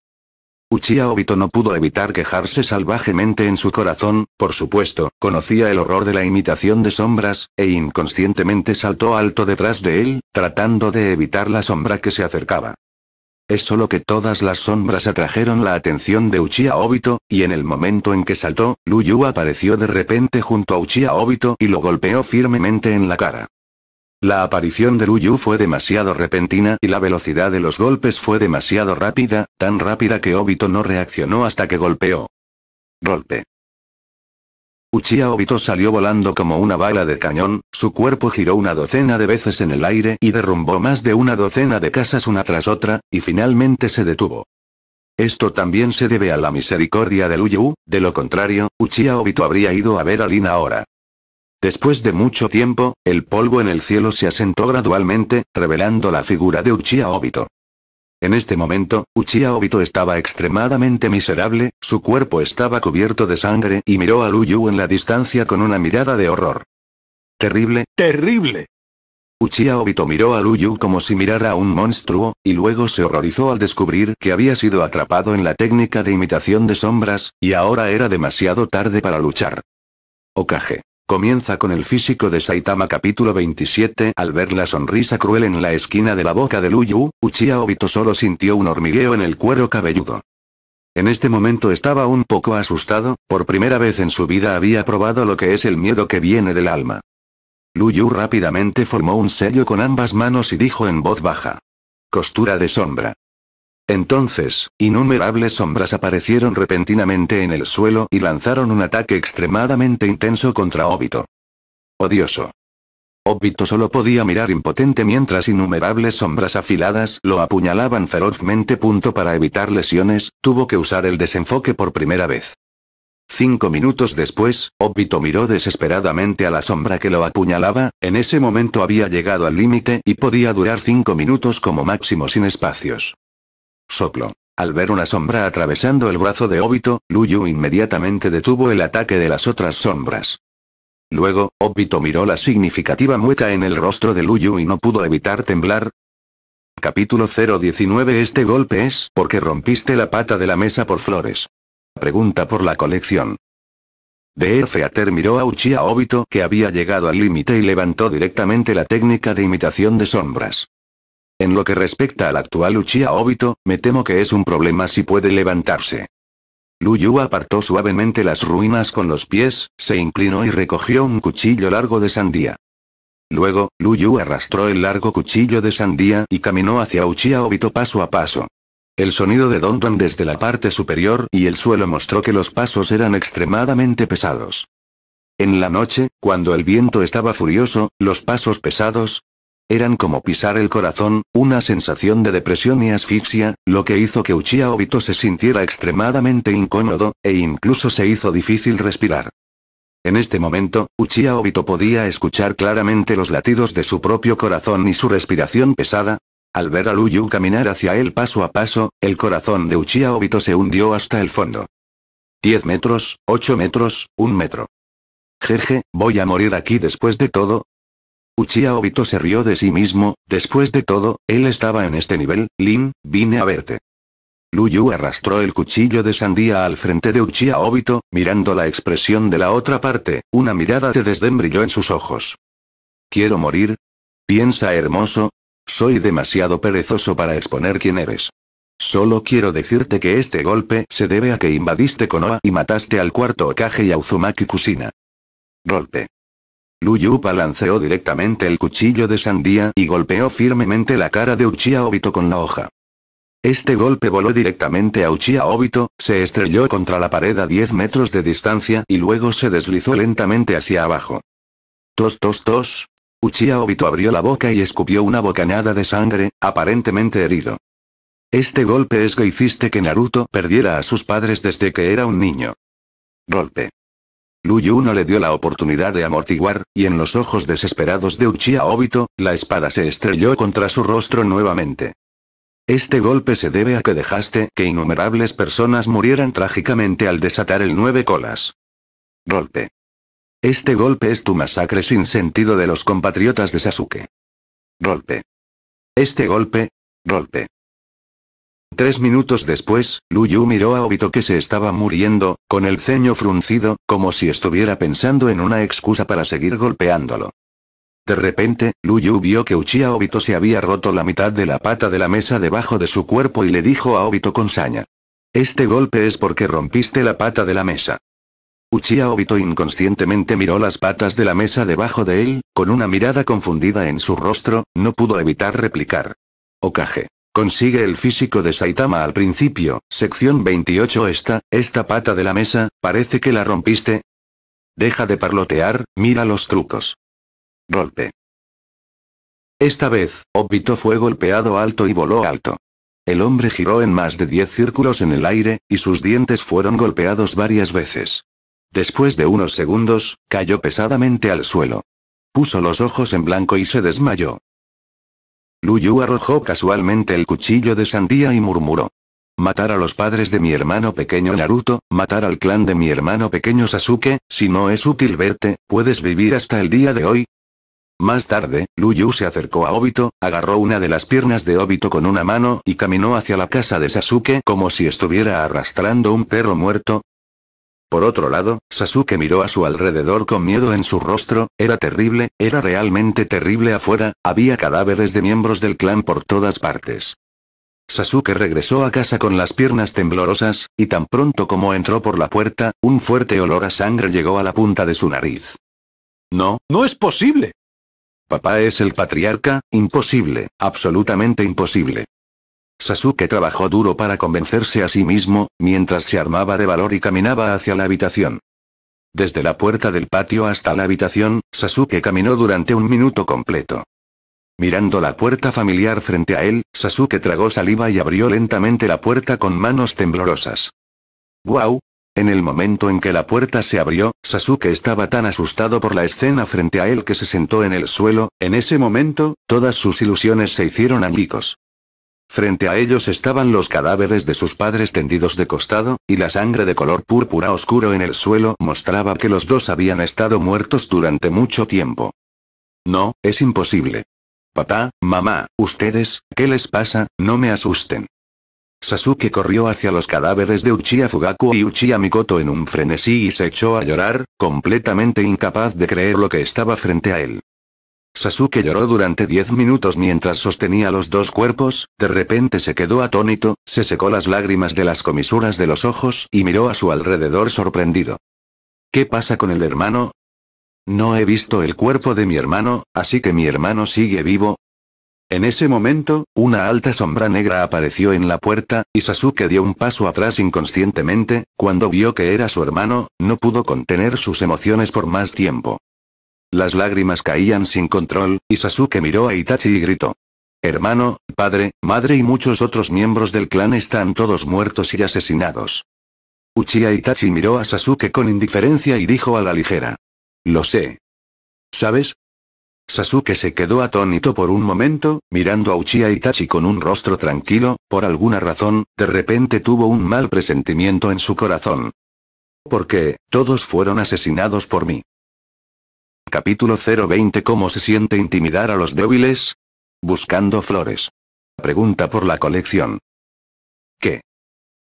Uchiha Obito no pudo evitar quejarse salvajemente en su corazón, por supuesto, conocía el horror de la imitación de sombras, e inconscientemente saltó alto detrás de él, tratando de evitar la sombra que se acercaba. Es solo que todas las sombras atrajeron la atención de Uchiha Obito, y en el momento en que saltó, Luyu apareció de repente junto a Uchiha Obito y lo golpeó firmemente en la cara. La aparición de Luyu fue demasiado repentina y la velocidad de los golpes fue demasiado rápida, tan rápida que Obito no reaccionó hasta que golpeó. Golpe. Uchiha Obito salió volando como una bala de cañón, su cuerpo giró una docena de veces en el aire y derrumbó más de una docena de casas una tras otra, y finalmente se detuvo. Esto también se debe a la misericordia de Luyu, de lo contrario, Uchiha Obito habría ido a ver a Lina ahora. Después de mucho tiempo, el polvo en el cielo se asentó gradualmente, revelando la figura de Uchiha Obito. En este momento, Uchiha Obito estaba extremadamente miserable, su cuerpo estaba cubierto de sangre y miró a Luyu en la distancia con una mirada de horror. Terrible, terrible. Uchiha Obito miró a Luyu como si mirara a un monstruo, y luego se horrorizó al descubrir que había sido atrapado en la técnica de imitación de sombras, y ahora era demasiado tarde para luchar. Okage. Comienza con el físico de Saitama capítulo 27 Al ver la sonrisa cruel en la esquina de la boca de Luyu, Uchiha Obito solo sintió un hormigueo en el cuero cabelludo. En este momento estaba un poco asustado, por primera vez en su vida había probado lo que es el miedo que viene del alma. Luyu rápidamente formó un sello con ambas manos y dijo en voz baja. Costura de sombra. Entonces, innumerables sombras aparecieron repentinamente en el suelo y lanzaron un ataque extremadamente intenso contra Obito. Odioso. Obito solo podía mirar impotente mientras innumerables sombras afiladas lo apuñalaban ferozmente. Punto para evitar lesiones, tuvo que usar el desenfoque por primera vez. Cinco minutos después, Obito miró desesperadamente a la sombra que lo apuñalaba, en ese momento había llegado al límite y podía durar cinco minutos como máximo sin espacios. Soplo. Al ver una sombra atravesando el brazo de Obito, Luyu inmediatamente detuvo el ataque de las otras sombras. Luego, Obito miró la significativa mueca en el rostro de Luyu y no pudo evitar temblar. Capítulo 019 Este golpe es porque rompiste la pata de la mesa por flores. Pregunta por la colección. De Ater miró a Uchiha Obito que había llegado al límite y levantó directamente la técnica de imitación de sombras. En lo que respecta al actual Uchiha Obito, me temo que es un problema si puede levantarse. Luyu apartó suavemente las ruinas con los pies, se inclinó y recogió un cuchillo largo de sandía. Luego, Luyu arrastró el largo cuchillo de sandía y caminó hacia Uchiha Obito paso a paso. El sonido de Dondon desde la parte superior y el suelo mostró que los pasos eran extremadamente pesados. En la noche, cuando el viento estaba furioso, los pasos pesados, eran como pisar el corazón, una sensación de depresión y asfixia, lo que hizo que Uchiha Obito se sintiera extremadamente incómodo, e incluso se hizo difícil respirar. En este momento, Uchiha Obito podía escuchar claramente los latidos de su propio corazón y su respiración pesada. Al ver a Luyu caminar hacia él paso a paso, el corazón de Uchiha Obito se hundió hasta el fondo. 10 metros, 8 metros, un metro. Jeje, voy a morir aquí después de todo, Uchiha Obito se rió de sí mismo, después de todo, él estaba en este nivel, Lin, vine a verte. Luyu arrastró el cuchillo de sandía al frente de Uchiha Obito, mirando la expresión de la otra parte, una mirada de desdén brilló en sus ojos. ¿Quiero morir? ¿Piensa hermoso? Soy demasiado perezoso para exponer quién eres. Solo quiero decirte que este golpe se debe a que invadiste Konoha y mataste al cuarto Okage y a Uzumaki Kusina. Golpe. Lu Yu balanceó directamente el cuchillo de sandía y golpeó firmemente la cara de Uchiha Obito con la hoja. Este golpe voló directamente a Uchiha Obito, se estrelló contra la pared a 10 metros de distancia y luego se deslizó lentamente hacia abajo. Tos tos tos. Uchiha Obito abrió la boca y escupió una bocanada de sangre, aparentemente herido. Este golpe es que hiciste que Naruto perdiera a sus padres desde que era un niño. Golpe. Lu no le dio la oportunidad de amortiguar, y en los ojos desesperados de Uchiha Obito, la espada se estrelló contra su rostro nuevamente. Este golpe se debe a que dejaste que innumerables personas murieran trágicamente al desatar el nueve colas. Golpe. Este golpe es tu masacre sin sentido de los compatriotas de Sasuke. Golpe. Este golpe. Golpe. Tres minutos después, Luyu miró a Obito que se estaba muriendo, con el ceño fruncido, como si estuviera pensando en una excusa para seguir golpeándolo. De repente, Luyu vio que Uchiha Obito se había roto la mitad de la pata de la mesa debajo de su cuerpo y le dijo a Obito con saña. Este golpe es porque rompiste la pata de la mesa. Uchiha Obito inconscientemente miró las patas de la mesa debajo de él, con una mirada confundida en su rostro, no pudo evitar replicar. Okage. Consigue el físico de Saitama al principio, sección 28 esta, esta pata de la mesa, parece que la rompiste. Deja de parlotear, mira los trucos. Golpe. Esta vez, Obito fue golpeado alto y voló alto. El hombre giró en más de 10 círculos en el aire, y sus dientes fueron golpeados varias veces. Después de unos segundos, cayó pesadamente al suelo. Puso los ojos en blanco y se desmayó. Luyu arrojó casualmente el cuchillo de sandía y murmuró. Matar a los padres de mi hermano pequeño Naruto, matar al clan de mi hermano pequeño Sasuke, si no es útil verte, ¿puedes vivir hasta el día de hoy? Más tarde, Luyu se acercó a Obito, agarró una de las piernas de Obito con una mano y caminó hacia la casa de Sasuke como si estuviera arrastrando un perro muerto, por otro lado, Sasuke miró a su alrededor con miedo en su rostro, era terrible, era realmente terrible afuera, había cadáveres de miembros del clan por todas partes. Sasuke regresó a casa con las piernas temblorosas, y tan pronto como entró por la puerta, un fuerte olor a sangre llegó a la punta de su nariz. No, no es posible. Papá es el patriarca, imposible, absolutamente imposible. Sasuke trabajó duro para convencerse a sí mismo, mientras se armaba de valor y caminaba hacia la habitación. Desde la puerta del patio hasta la habitación, Sasuke caminó durante un minuto completo. Mirando la puerta familiar frente a él, Sasuke tragó saliva y abrió lentamente la puerta con manos temblorosas. ¡Guau! En el momento en que la puerta se abrió, Sasuke estaba tan asustado por la escena frente a él que se sentó en el suelo, en ese momento, todas sus ilusiones se hicieron añicos. Frente a ellos estaban los cadáveres de sus padres tendidos de costado, y la sangre de color púrpura oscuro en el suelo mostraba que los dos habían estado muertos durante mucho tiempo. No, es imposible. Papá, mamá, ustedes, ¿qué les pasa? No me asusten. Sasuke corrió hacia los cadáveres de Uchiha Fugaku y Uchiha Mikoto en un frenesí y se echó a llorar, completamente incapaz de creer lo que estaba frente a él. Sasuke lloró durante diez minutos mientras sostenía los dos cuerpos, de repente se quedó atónito, se secó las lágrimas de las comisuras de los ojos y miró a su alrededor sorprendido. ¿Qué pasa con el hermano? No he visto el cuerpo de mi hermano, así que mi hermano sigue vivo. En ese momento, una alta sombra negra apareció en la puerta, y Sasuke dio un paso atrás inconscientemente, cuando vio que era su hermano, no pudo contener sus emociones por más tiempo. Las lágrimas caían sin control, y Sasuke miró a Itachi y gritó. Hermano, padre, madre y muchos otros miembros del clan están todos muertos y asesinados. Uchiha Itachi miró a Sasuke con indiferencia y dijo a la ligera. Lo sé. ¿Sabes? Sasuke se quedó atónito por un momento, mirando a Uchiha Itachi con un rostro tranquilo, por alguna razón, de repente tuvo un mal presentimiento en su corazón. Porque, todos fueron asesinados por mí. Capítulo 020 ¿Cómo se siente intimidar a los débiles? Buscando flores. Pregunta por la colección. ¿Qué?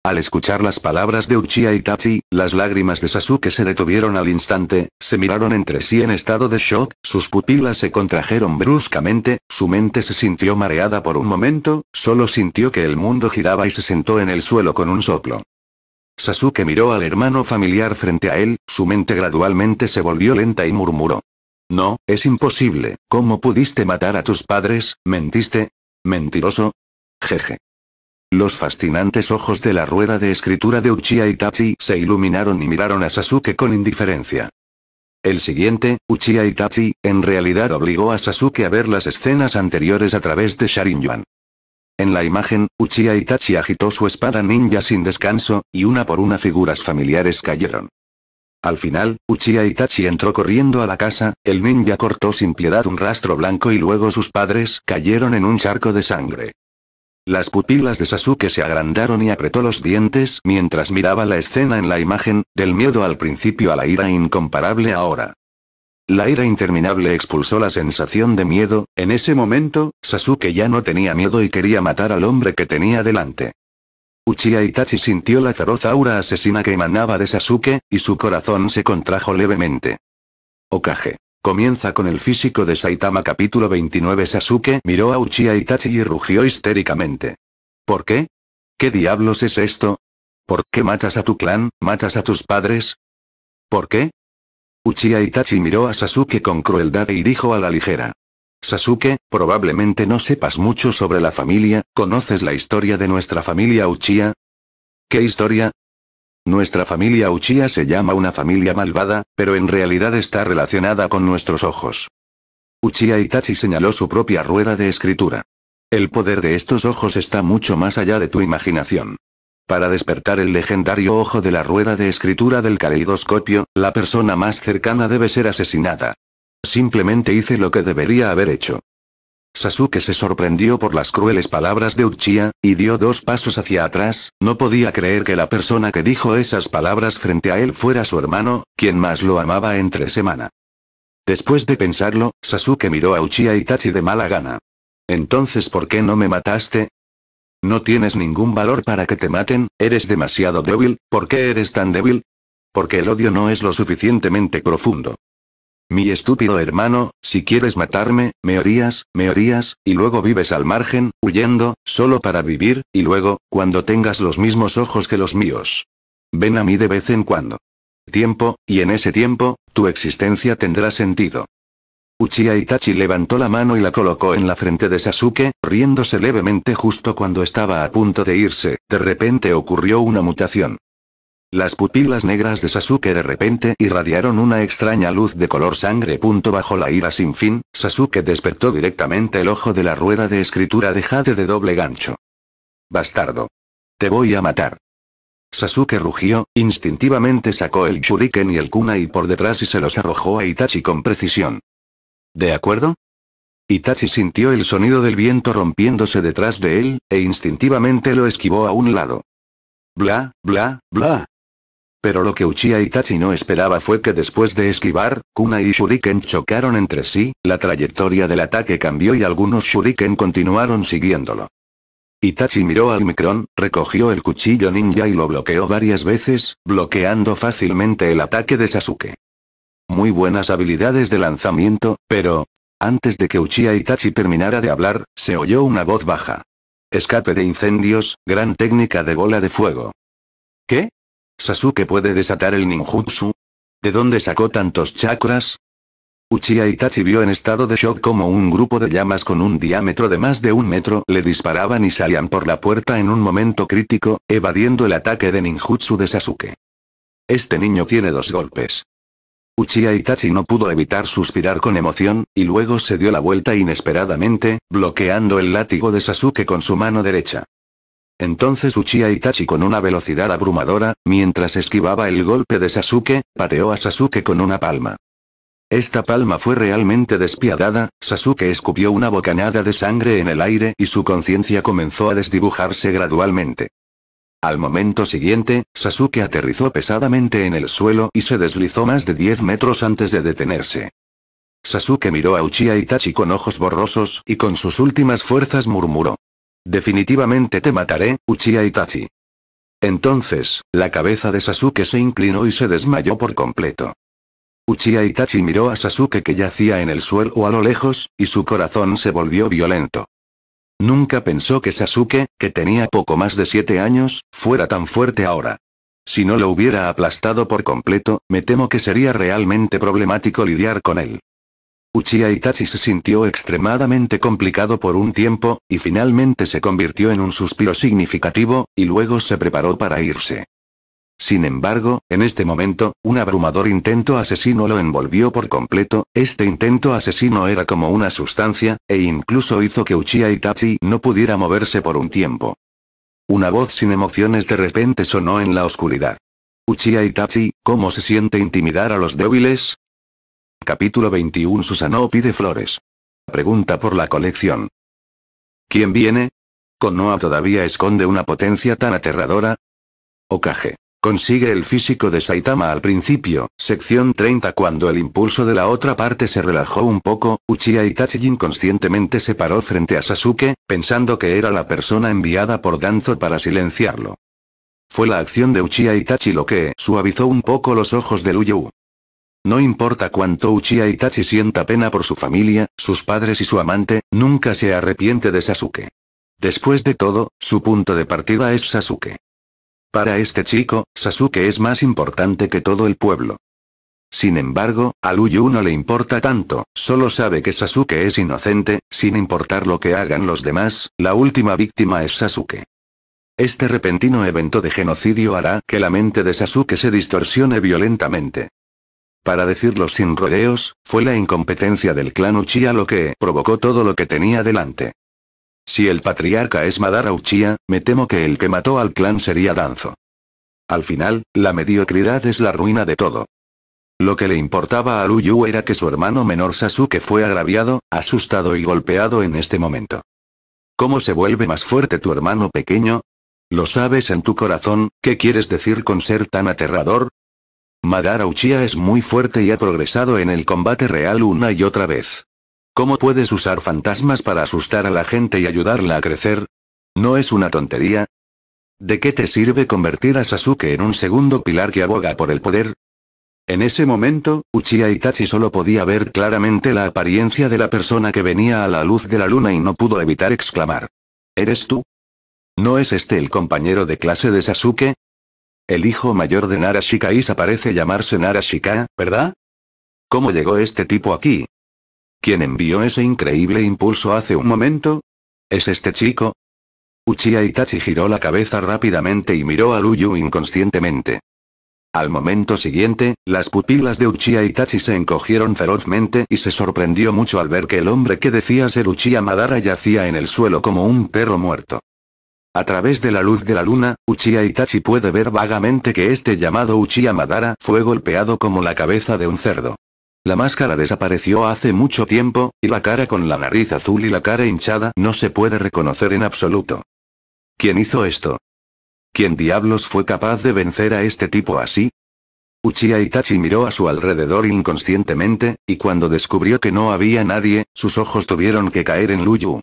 Al escuchar las palabras de Uchiha tachi las lágrimas de Sasuke se detuvieron al instante, se miraron entre sí en estado de shock, sus pupilas se contrajeron bruscamente, su mente se sintió mareada por un momento, solo sintió que el mundo giraba y se sentó en el suelo con un soplo. Sasuke miró al hermano familiar frente a él, su mente gradualmente se volvió lenta y murmuró. No, es imposible. ¿Cómo pudiste matar a tus padres? ¿Mentiste? Mentiroso. Jeje. Los fascinantes ojos de la rueda de escritura de Uchiha Itachi se iluminaron y miraron a Sasuke con indiferencia. El siguiente, Uchiha Itachi, en realidad obligó a Sasuke a ver las escenas anteriores a través de Sharingan. En la imagen, Uchiha Itachi agitó su espada ninja sin descanso, y una por una figuras familiares cayeron. Al final, Uchiha Itachi entró corriendo a la casa, el ninja cortó sin piedad un rastro blanco y luego sus padres cayeron en un charco de sangre. Las pupilas de Sasuke se agrandaron y apretó los dientes mientras miraba la escena en la imagen, del miedo al principio a la ira incomparable ahora. La ira interminable expulsó la sensación de miedo, en ese momento, Sasuke ya no tenía miedo y quería matar al hombre que tenía delante. Uchiha Itachi sintió la feroz aura asesina que emanaba de Sasuke, y su corazón se contrajo levemente. Okage. Comienza con el físico de Saitama capítulo 29 Sasuke miró a Uchiha Itachi y rugió histéricamente. ¿Por qué? ¿Qué diablos es esto? ¿Por qué matas a tu clan, matas a tus padres? ¿Por qué? Uchiha Itachi miró a Sasuke con crueldad y e dijo a la ligera. Sasuke, probablemente no sepas mucho sobre la familia, ¿conoces la historia de nuestra familia Uchiha? ¿Qué historia? Nuestra familia Uchiha se llama una familia malvada, pero en realidad está relacionada con nuestros ojos. Uchiha Itachi señaló su propia rueda de escritura. El poder de estos ojos está mucho más allá de tu imaginación. Para despertar el legendario ojo de la rueda de escritura del caleidoscopio, la persona más cercana debe ser asesinada, Simplemente hice lo que debería haber hecho. Sasuke se sorprendió por las crueles palabras de Uchiha, y dio dos pasos hacia atrás, no podía creer que la persona que dijo esas palabras frente a él fuera su hermano, quien más lo amaba entre semana. Después de pensarlo, Sasuke miró a Uchiha Tachi de mala gana. Entonces ¿por qué no me mataste? No tienes ningún valor para que te maten, eres demasiado débil, ¿por qué eres tan débil? Porque el odio no es lo suficientemente profundo. Mi estúpido hermano, si quieres matarme, me odias, me odias, y luego vives al margen, huyendo, solo para vivir, y luego, cuando tengas los mismos ojos que los míos. Ven a mí de vez en cuando. Tiempo, y en ese tiempo, tu existencia tendrá sentido. Uchiha Itachi levantó la mano y la colocó en la frente de Sasuke, riéndose levemente justo cuando estaba a punto de irse, de repente ocurrió una mutación. Las pupilas negras de Sasuke de repente irradiaron una extraña luz de color sangre. Punto Bajo la ira sin fin, Sasuke despertó directamente el ojo de la rueda de escritura de Jade de doble gancho. Bastardo. Te voy a matar. Sasuke rugió, instintivamente sacó el shuriken y el kunai por detrás y se los arrojó a Itachi con precisión. ¿De acuerdo? Itachi sintió el sonido del viento rompiéndose detrás de él, e instintivamente lo esquivó a un lado. Bla, bla, bla, pero lo que Uchiha Itachi no esperaba fue que después de esquivar, Kuna y Shuriken chocaron entre sí, la trayectoria del ataque cambió y algunos Shuriken continuaron siguiéndolo. Itachi miró al Micron, recogió el cuchillo ninja y lo bloqueó varias veces, bloqueando fácilmente el ataque de Sasuke. Muy buenas habilidades de lanzamiento, pero... Antes de que Uchiha Itachi terminara de hablar, se oyó una voz baja. Escape de incendios, gran técnica de bola de fuego. ¿Qué? Sasuke puede desatar el ninjutsu. ¿De dónde sacó tantos chakras? Uchiha Itachi vio en estado de shock como un grupo de llamas con un diámetro de más de un metro le disparaban y salían por la puerta en un momento crítico, evadiendo el ataque de ninjutsu de Sasuke. Este niño tiene dos golpes. Uchiha Itachi no pudo evitar suspirar con emoción, y luego se dio la vuelta inesperadamente, bloqueando el látigo de Sasuke con su mano derecha. Entonces Uchiha Itachi con una velocidad abrumadora, mientras esquivaba el golpe de Sasuke, pateó a Sasuke con una palma. Esta palma fue realmente despiadada, Sasuke escupió una bocanada de sangre en el aire y su conciencia comenzó a desdibujarse gradualmente. Al momento siguiente, Sasuke aterrizó pesadamente en el suelo y se deslizó más de 10 metros antes de detenerse. Sasuke miró a Uchiha Itachi con ojos borrosos y con sus últimas fuerzas murmuró. Definitivamente te mataré, Uchiha Itachi. Entonces, la cabeza de Sasuke se inclinó y se desmayó por completo. Uchiha Itachi miró a Sasuke que yacía en el suelo a lo lejos, y su corazón se volvió violento. Nunca pensó que Sasuke, que tenía poco más de siete años, fuera tan fuerte ahora. Si no lo hubiera aplastado por completo, me temo que sería realmente problemático lidiar con él. Uchiha Itachi se sintió extremadamente complicado por un tiempo, y finalmente se convirtió en un suspiro significativo, y luego se preparó para irse. Sin embargo, en este momento, un abrumador intento asesino lo envolvió por completo, este intento asesino era como una sustancia, e incluso hizo que Uchiha Itachi no pudiera moverse por un tiempo. Una voz sin emociones de repente sonó en la oscuridad. Uchiha Itachi, ¿cómo se siente intimidar a los débiles? Capítulo 21 Susano pide flores. Pregunta por la colección. ¿Quién viene? ¿Konoa todavía esconde una potencia tan aterradora? Okage. Consigue el físico de Saitama al principio, sección 30 Cuando el impulso de la otra parte se relajó un poco, Uchiha Itachi inconscientemente se paró frente a Sasuke, pensando que era la persona enviada por Danzo para silenciarlo. Fue la acción de Uchiha Itachi lo que suavizó un poco los ojos de Luyu. No importa cuánto Uchiha Itachi sienta pena por su familia, sus padres y su amante, nunca se arrepiente de Sasuke. Después de todo, su punto de partida es Sasuke. Para este chico, Sasuke es más importante que todo el pueblo. Sin embargo, a Luyu no le importa tanto, solo sabe que Sasuke es inocente, sin importar lo que hagan los demás, la última víctima es Sasuke. Este repentino evento de genocidio hará que la mente de Sasuke se distorsione violentamente. Para decirlo sin rodeos, fue la incompetencia del clan Uchiha lo que provocó todo lo que tenía delante. Si el patriarca es Madara Uchiha, me temo que el que mató al clan sería Danzo. Al final, la mediocridad es la ruina de todo. Lo que le importaba a Luyu era que su hermano menor Sasuke fue agraviado, asustado y golpeado en este momento. ¿Cómo se vuelve más fuerte tu hermano pequeño? Lo sabes en tu corazón, ¿qué quieres decir con ser tan aterrador? Madara Uchiha es muy fuerte y ha progresado en el combate real una y otra vez. ¿Cómo puedes usar fantasmas para asustar a la gente y ayudarla a crecer? ¿No es una tontería? ¿De qué te sirve convertir a Sasuke en un segundo pilar que aboga por el poder? En ese momento, Uchiha Itachi solo podía ver claramente la apariencia de la persona que venía a la luz de la luna y no pudo evitar exclamar. ¿Eres tú? ¿No es este el compañero de clase de Sasuke? El hijo mayor de Narashika Isa parece llamarse Narashika, ¿verdad? ¿Cómo llegó este tipo aquí? ¿Quién envió ese increíble impulso hace un momento? ¿Es este chico? Uchiha Itachi giró la cabeza rápidamente y miró a Luyu inconscientemente. Al momento siguiente, las pupilas de Uchiha Itachi se encogieron ferozmente y se sorprendió mucho al ver que el hombre que decía ser Uchiha Madara yacía en el suelo como un perro muerto. A través de la luz de la luna, Uchiha Itachi puede ver vagamente que este llamado Uchiha Madara fue golpeado como la cabeza de un cerdo. La máscara desapareció hace mucho tiempo, y la cara con la nariz azul y la cara hinchada no se puede reconocer en absoluto. ¿Quién hizo esto? ¿Quién diablos fue capaz de vencer a este tipo así? Uchiha Itachi miró a su alrededor inconscientemente, y cuando descubrió que no había nadie, sus ojos tuvieron que caer en Luyu.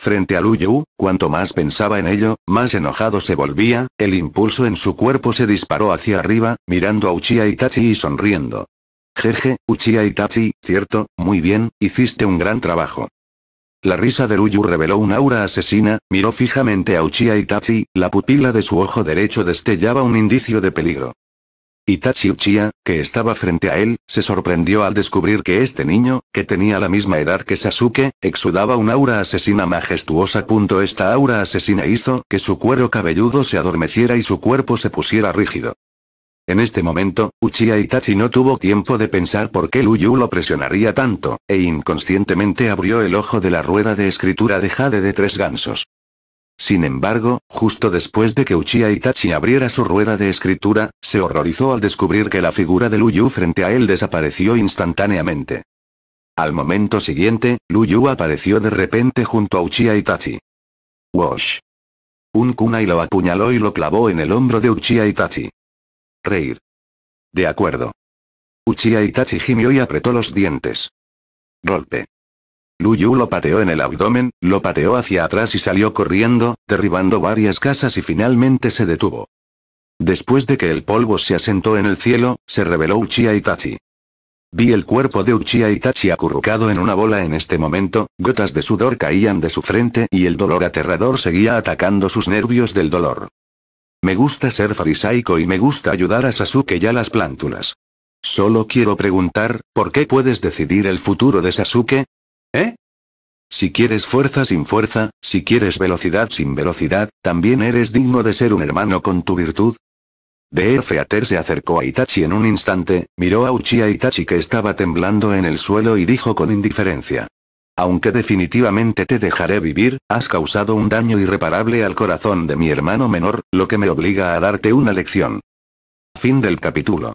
Frente a Luyu, cuanto más pensaba en ello, más enojado se volvía, el impulso en su cuerpo se disparó hacia arriba, mirando a Uchiha Itachi y sonriendo. Jeje, Uchiha Itachi, cierto, muy bien, hiciste un gran trabajo. La risa de Luyu reveló un aura asesina, miró fijamente a Uchiha Itachi, la pupila de su ojo derecho destellaba un indicio de peligro. Itachi Uchiha, que estaba frente a él, se sorprendió al descubrir que este niño, que tenía la misma edad que Sasuke, exudaba un aura asesina majestuosa. Esta aura asesina hizo que su cuero cabelludo se adormeciera y su cuerpo se pusiera rígido. En este momento, Uchiha Itachi no tuvo tiempo de pensar por qué Luyu lo presionaría tanto, e inconscientemente abrió el ojo de la rueda de escritura de Jade de tres gansos. Sin embargo, justo después de que Uchiha Itachi abriera su rueda de escritura, se horrorizó al descubrir que la figura de Luyu frente a él desapareció instantáneamente. Al momento siguiente, Luyu apareció de repente junto a Uchiha Itachi. Wash. Un kunai lo apuñaló y lo clavó en el hombro de Uchiha Itachi. Reír. De acuerdo. Uchiha Itachi gimió y apretó los dientes. Golpe. Lu lo pateó en el abdomen, lo pateó hacia atrás y salió corriendo, derribando varias casas y finalmente se detuvo. Después de que el polvo se asentó en el cielo, se reveló Uchiha Itachi. Vi el cuerpo de Uchiha Itachi acurrucado en una bola en este momento, gotas de sudor caían de su frente y el dolor aterrador seguía atacando sus nervios del dolor. Me gusta ser farisaico y me gusta ayudar a Sasuke y a las plántulas. Solo quiero preguntar, ¿por qué puedes decidir el futuro de Sasuke? ¿Eh? Si quieres fuerza sin fuerza, si quieres velocidad sin velocidad, también eres digno de ser un hermano con tu virtud. De Feater se acercó a Itachi en un instante, miró a Uchiha Itachi que estaba temblando en el suelo y dijo con indiferencia. Aunque definitivamente te dejaré vivir, has causado un daño irreparable al corazón de mi hermano menor, lo que me obliga a darte una lección. Fin del capítulo.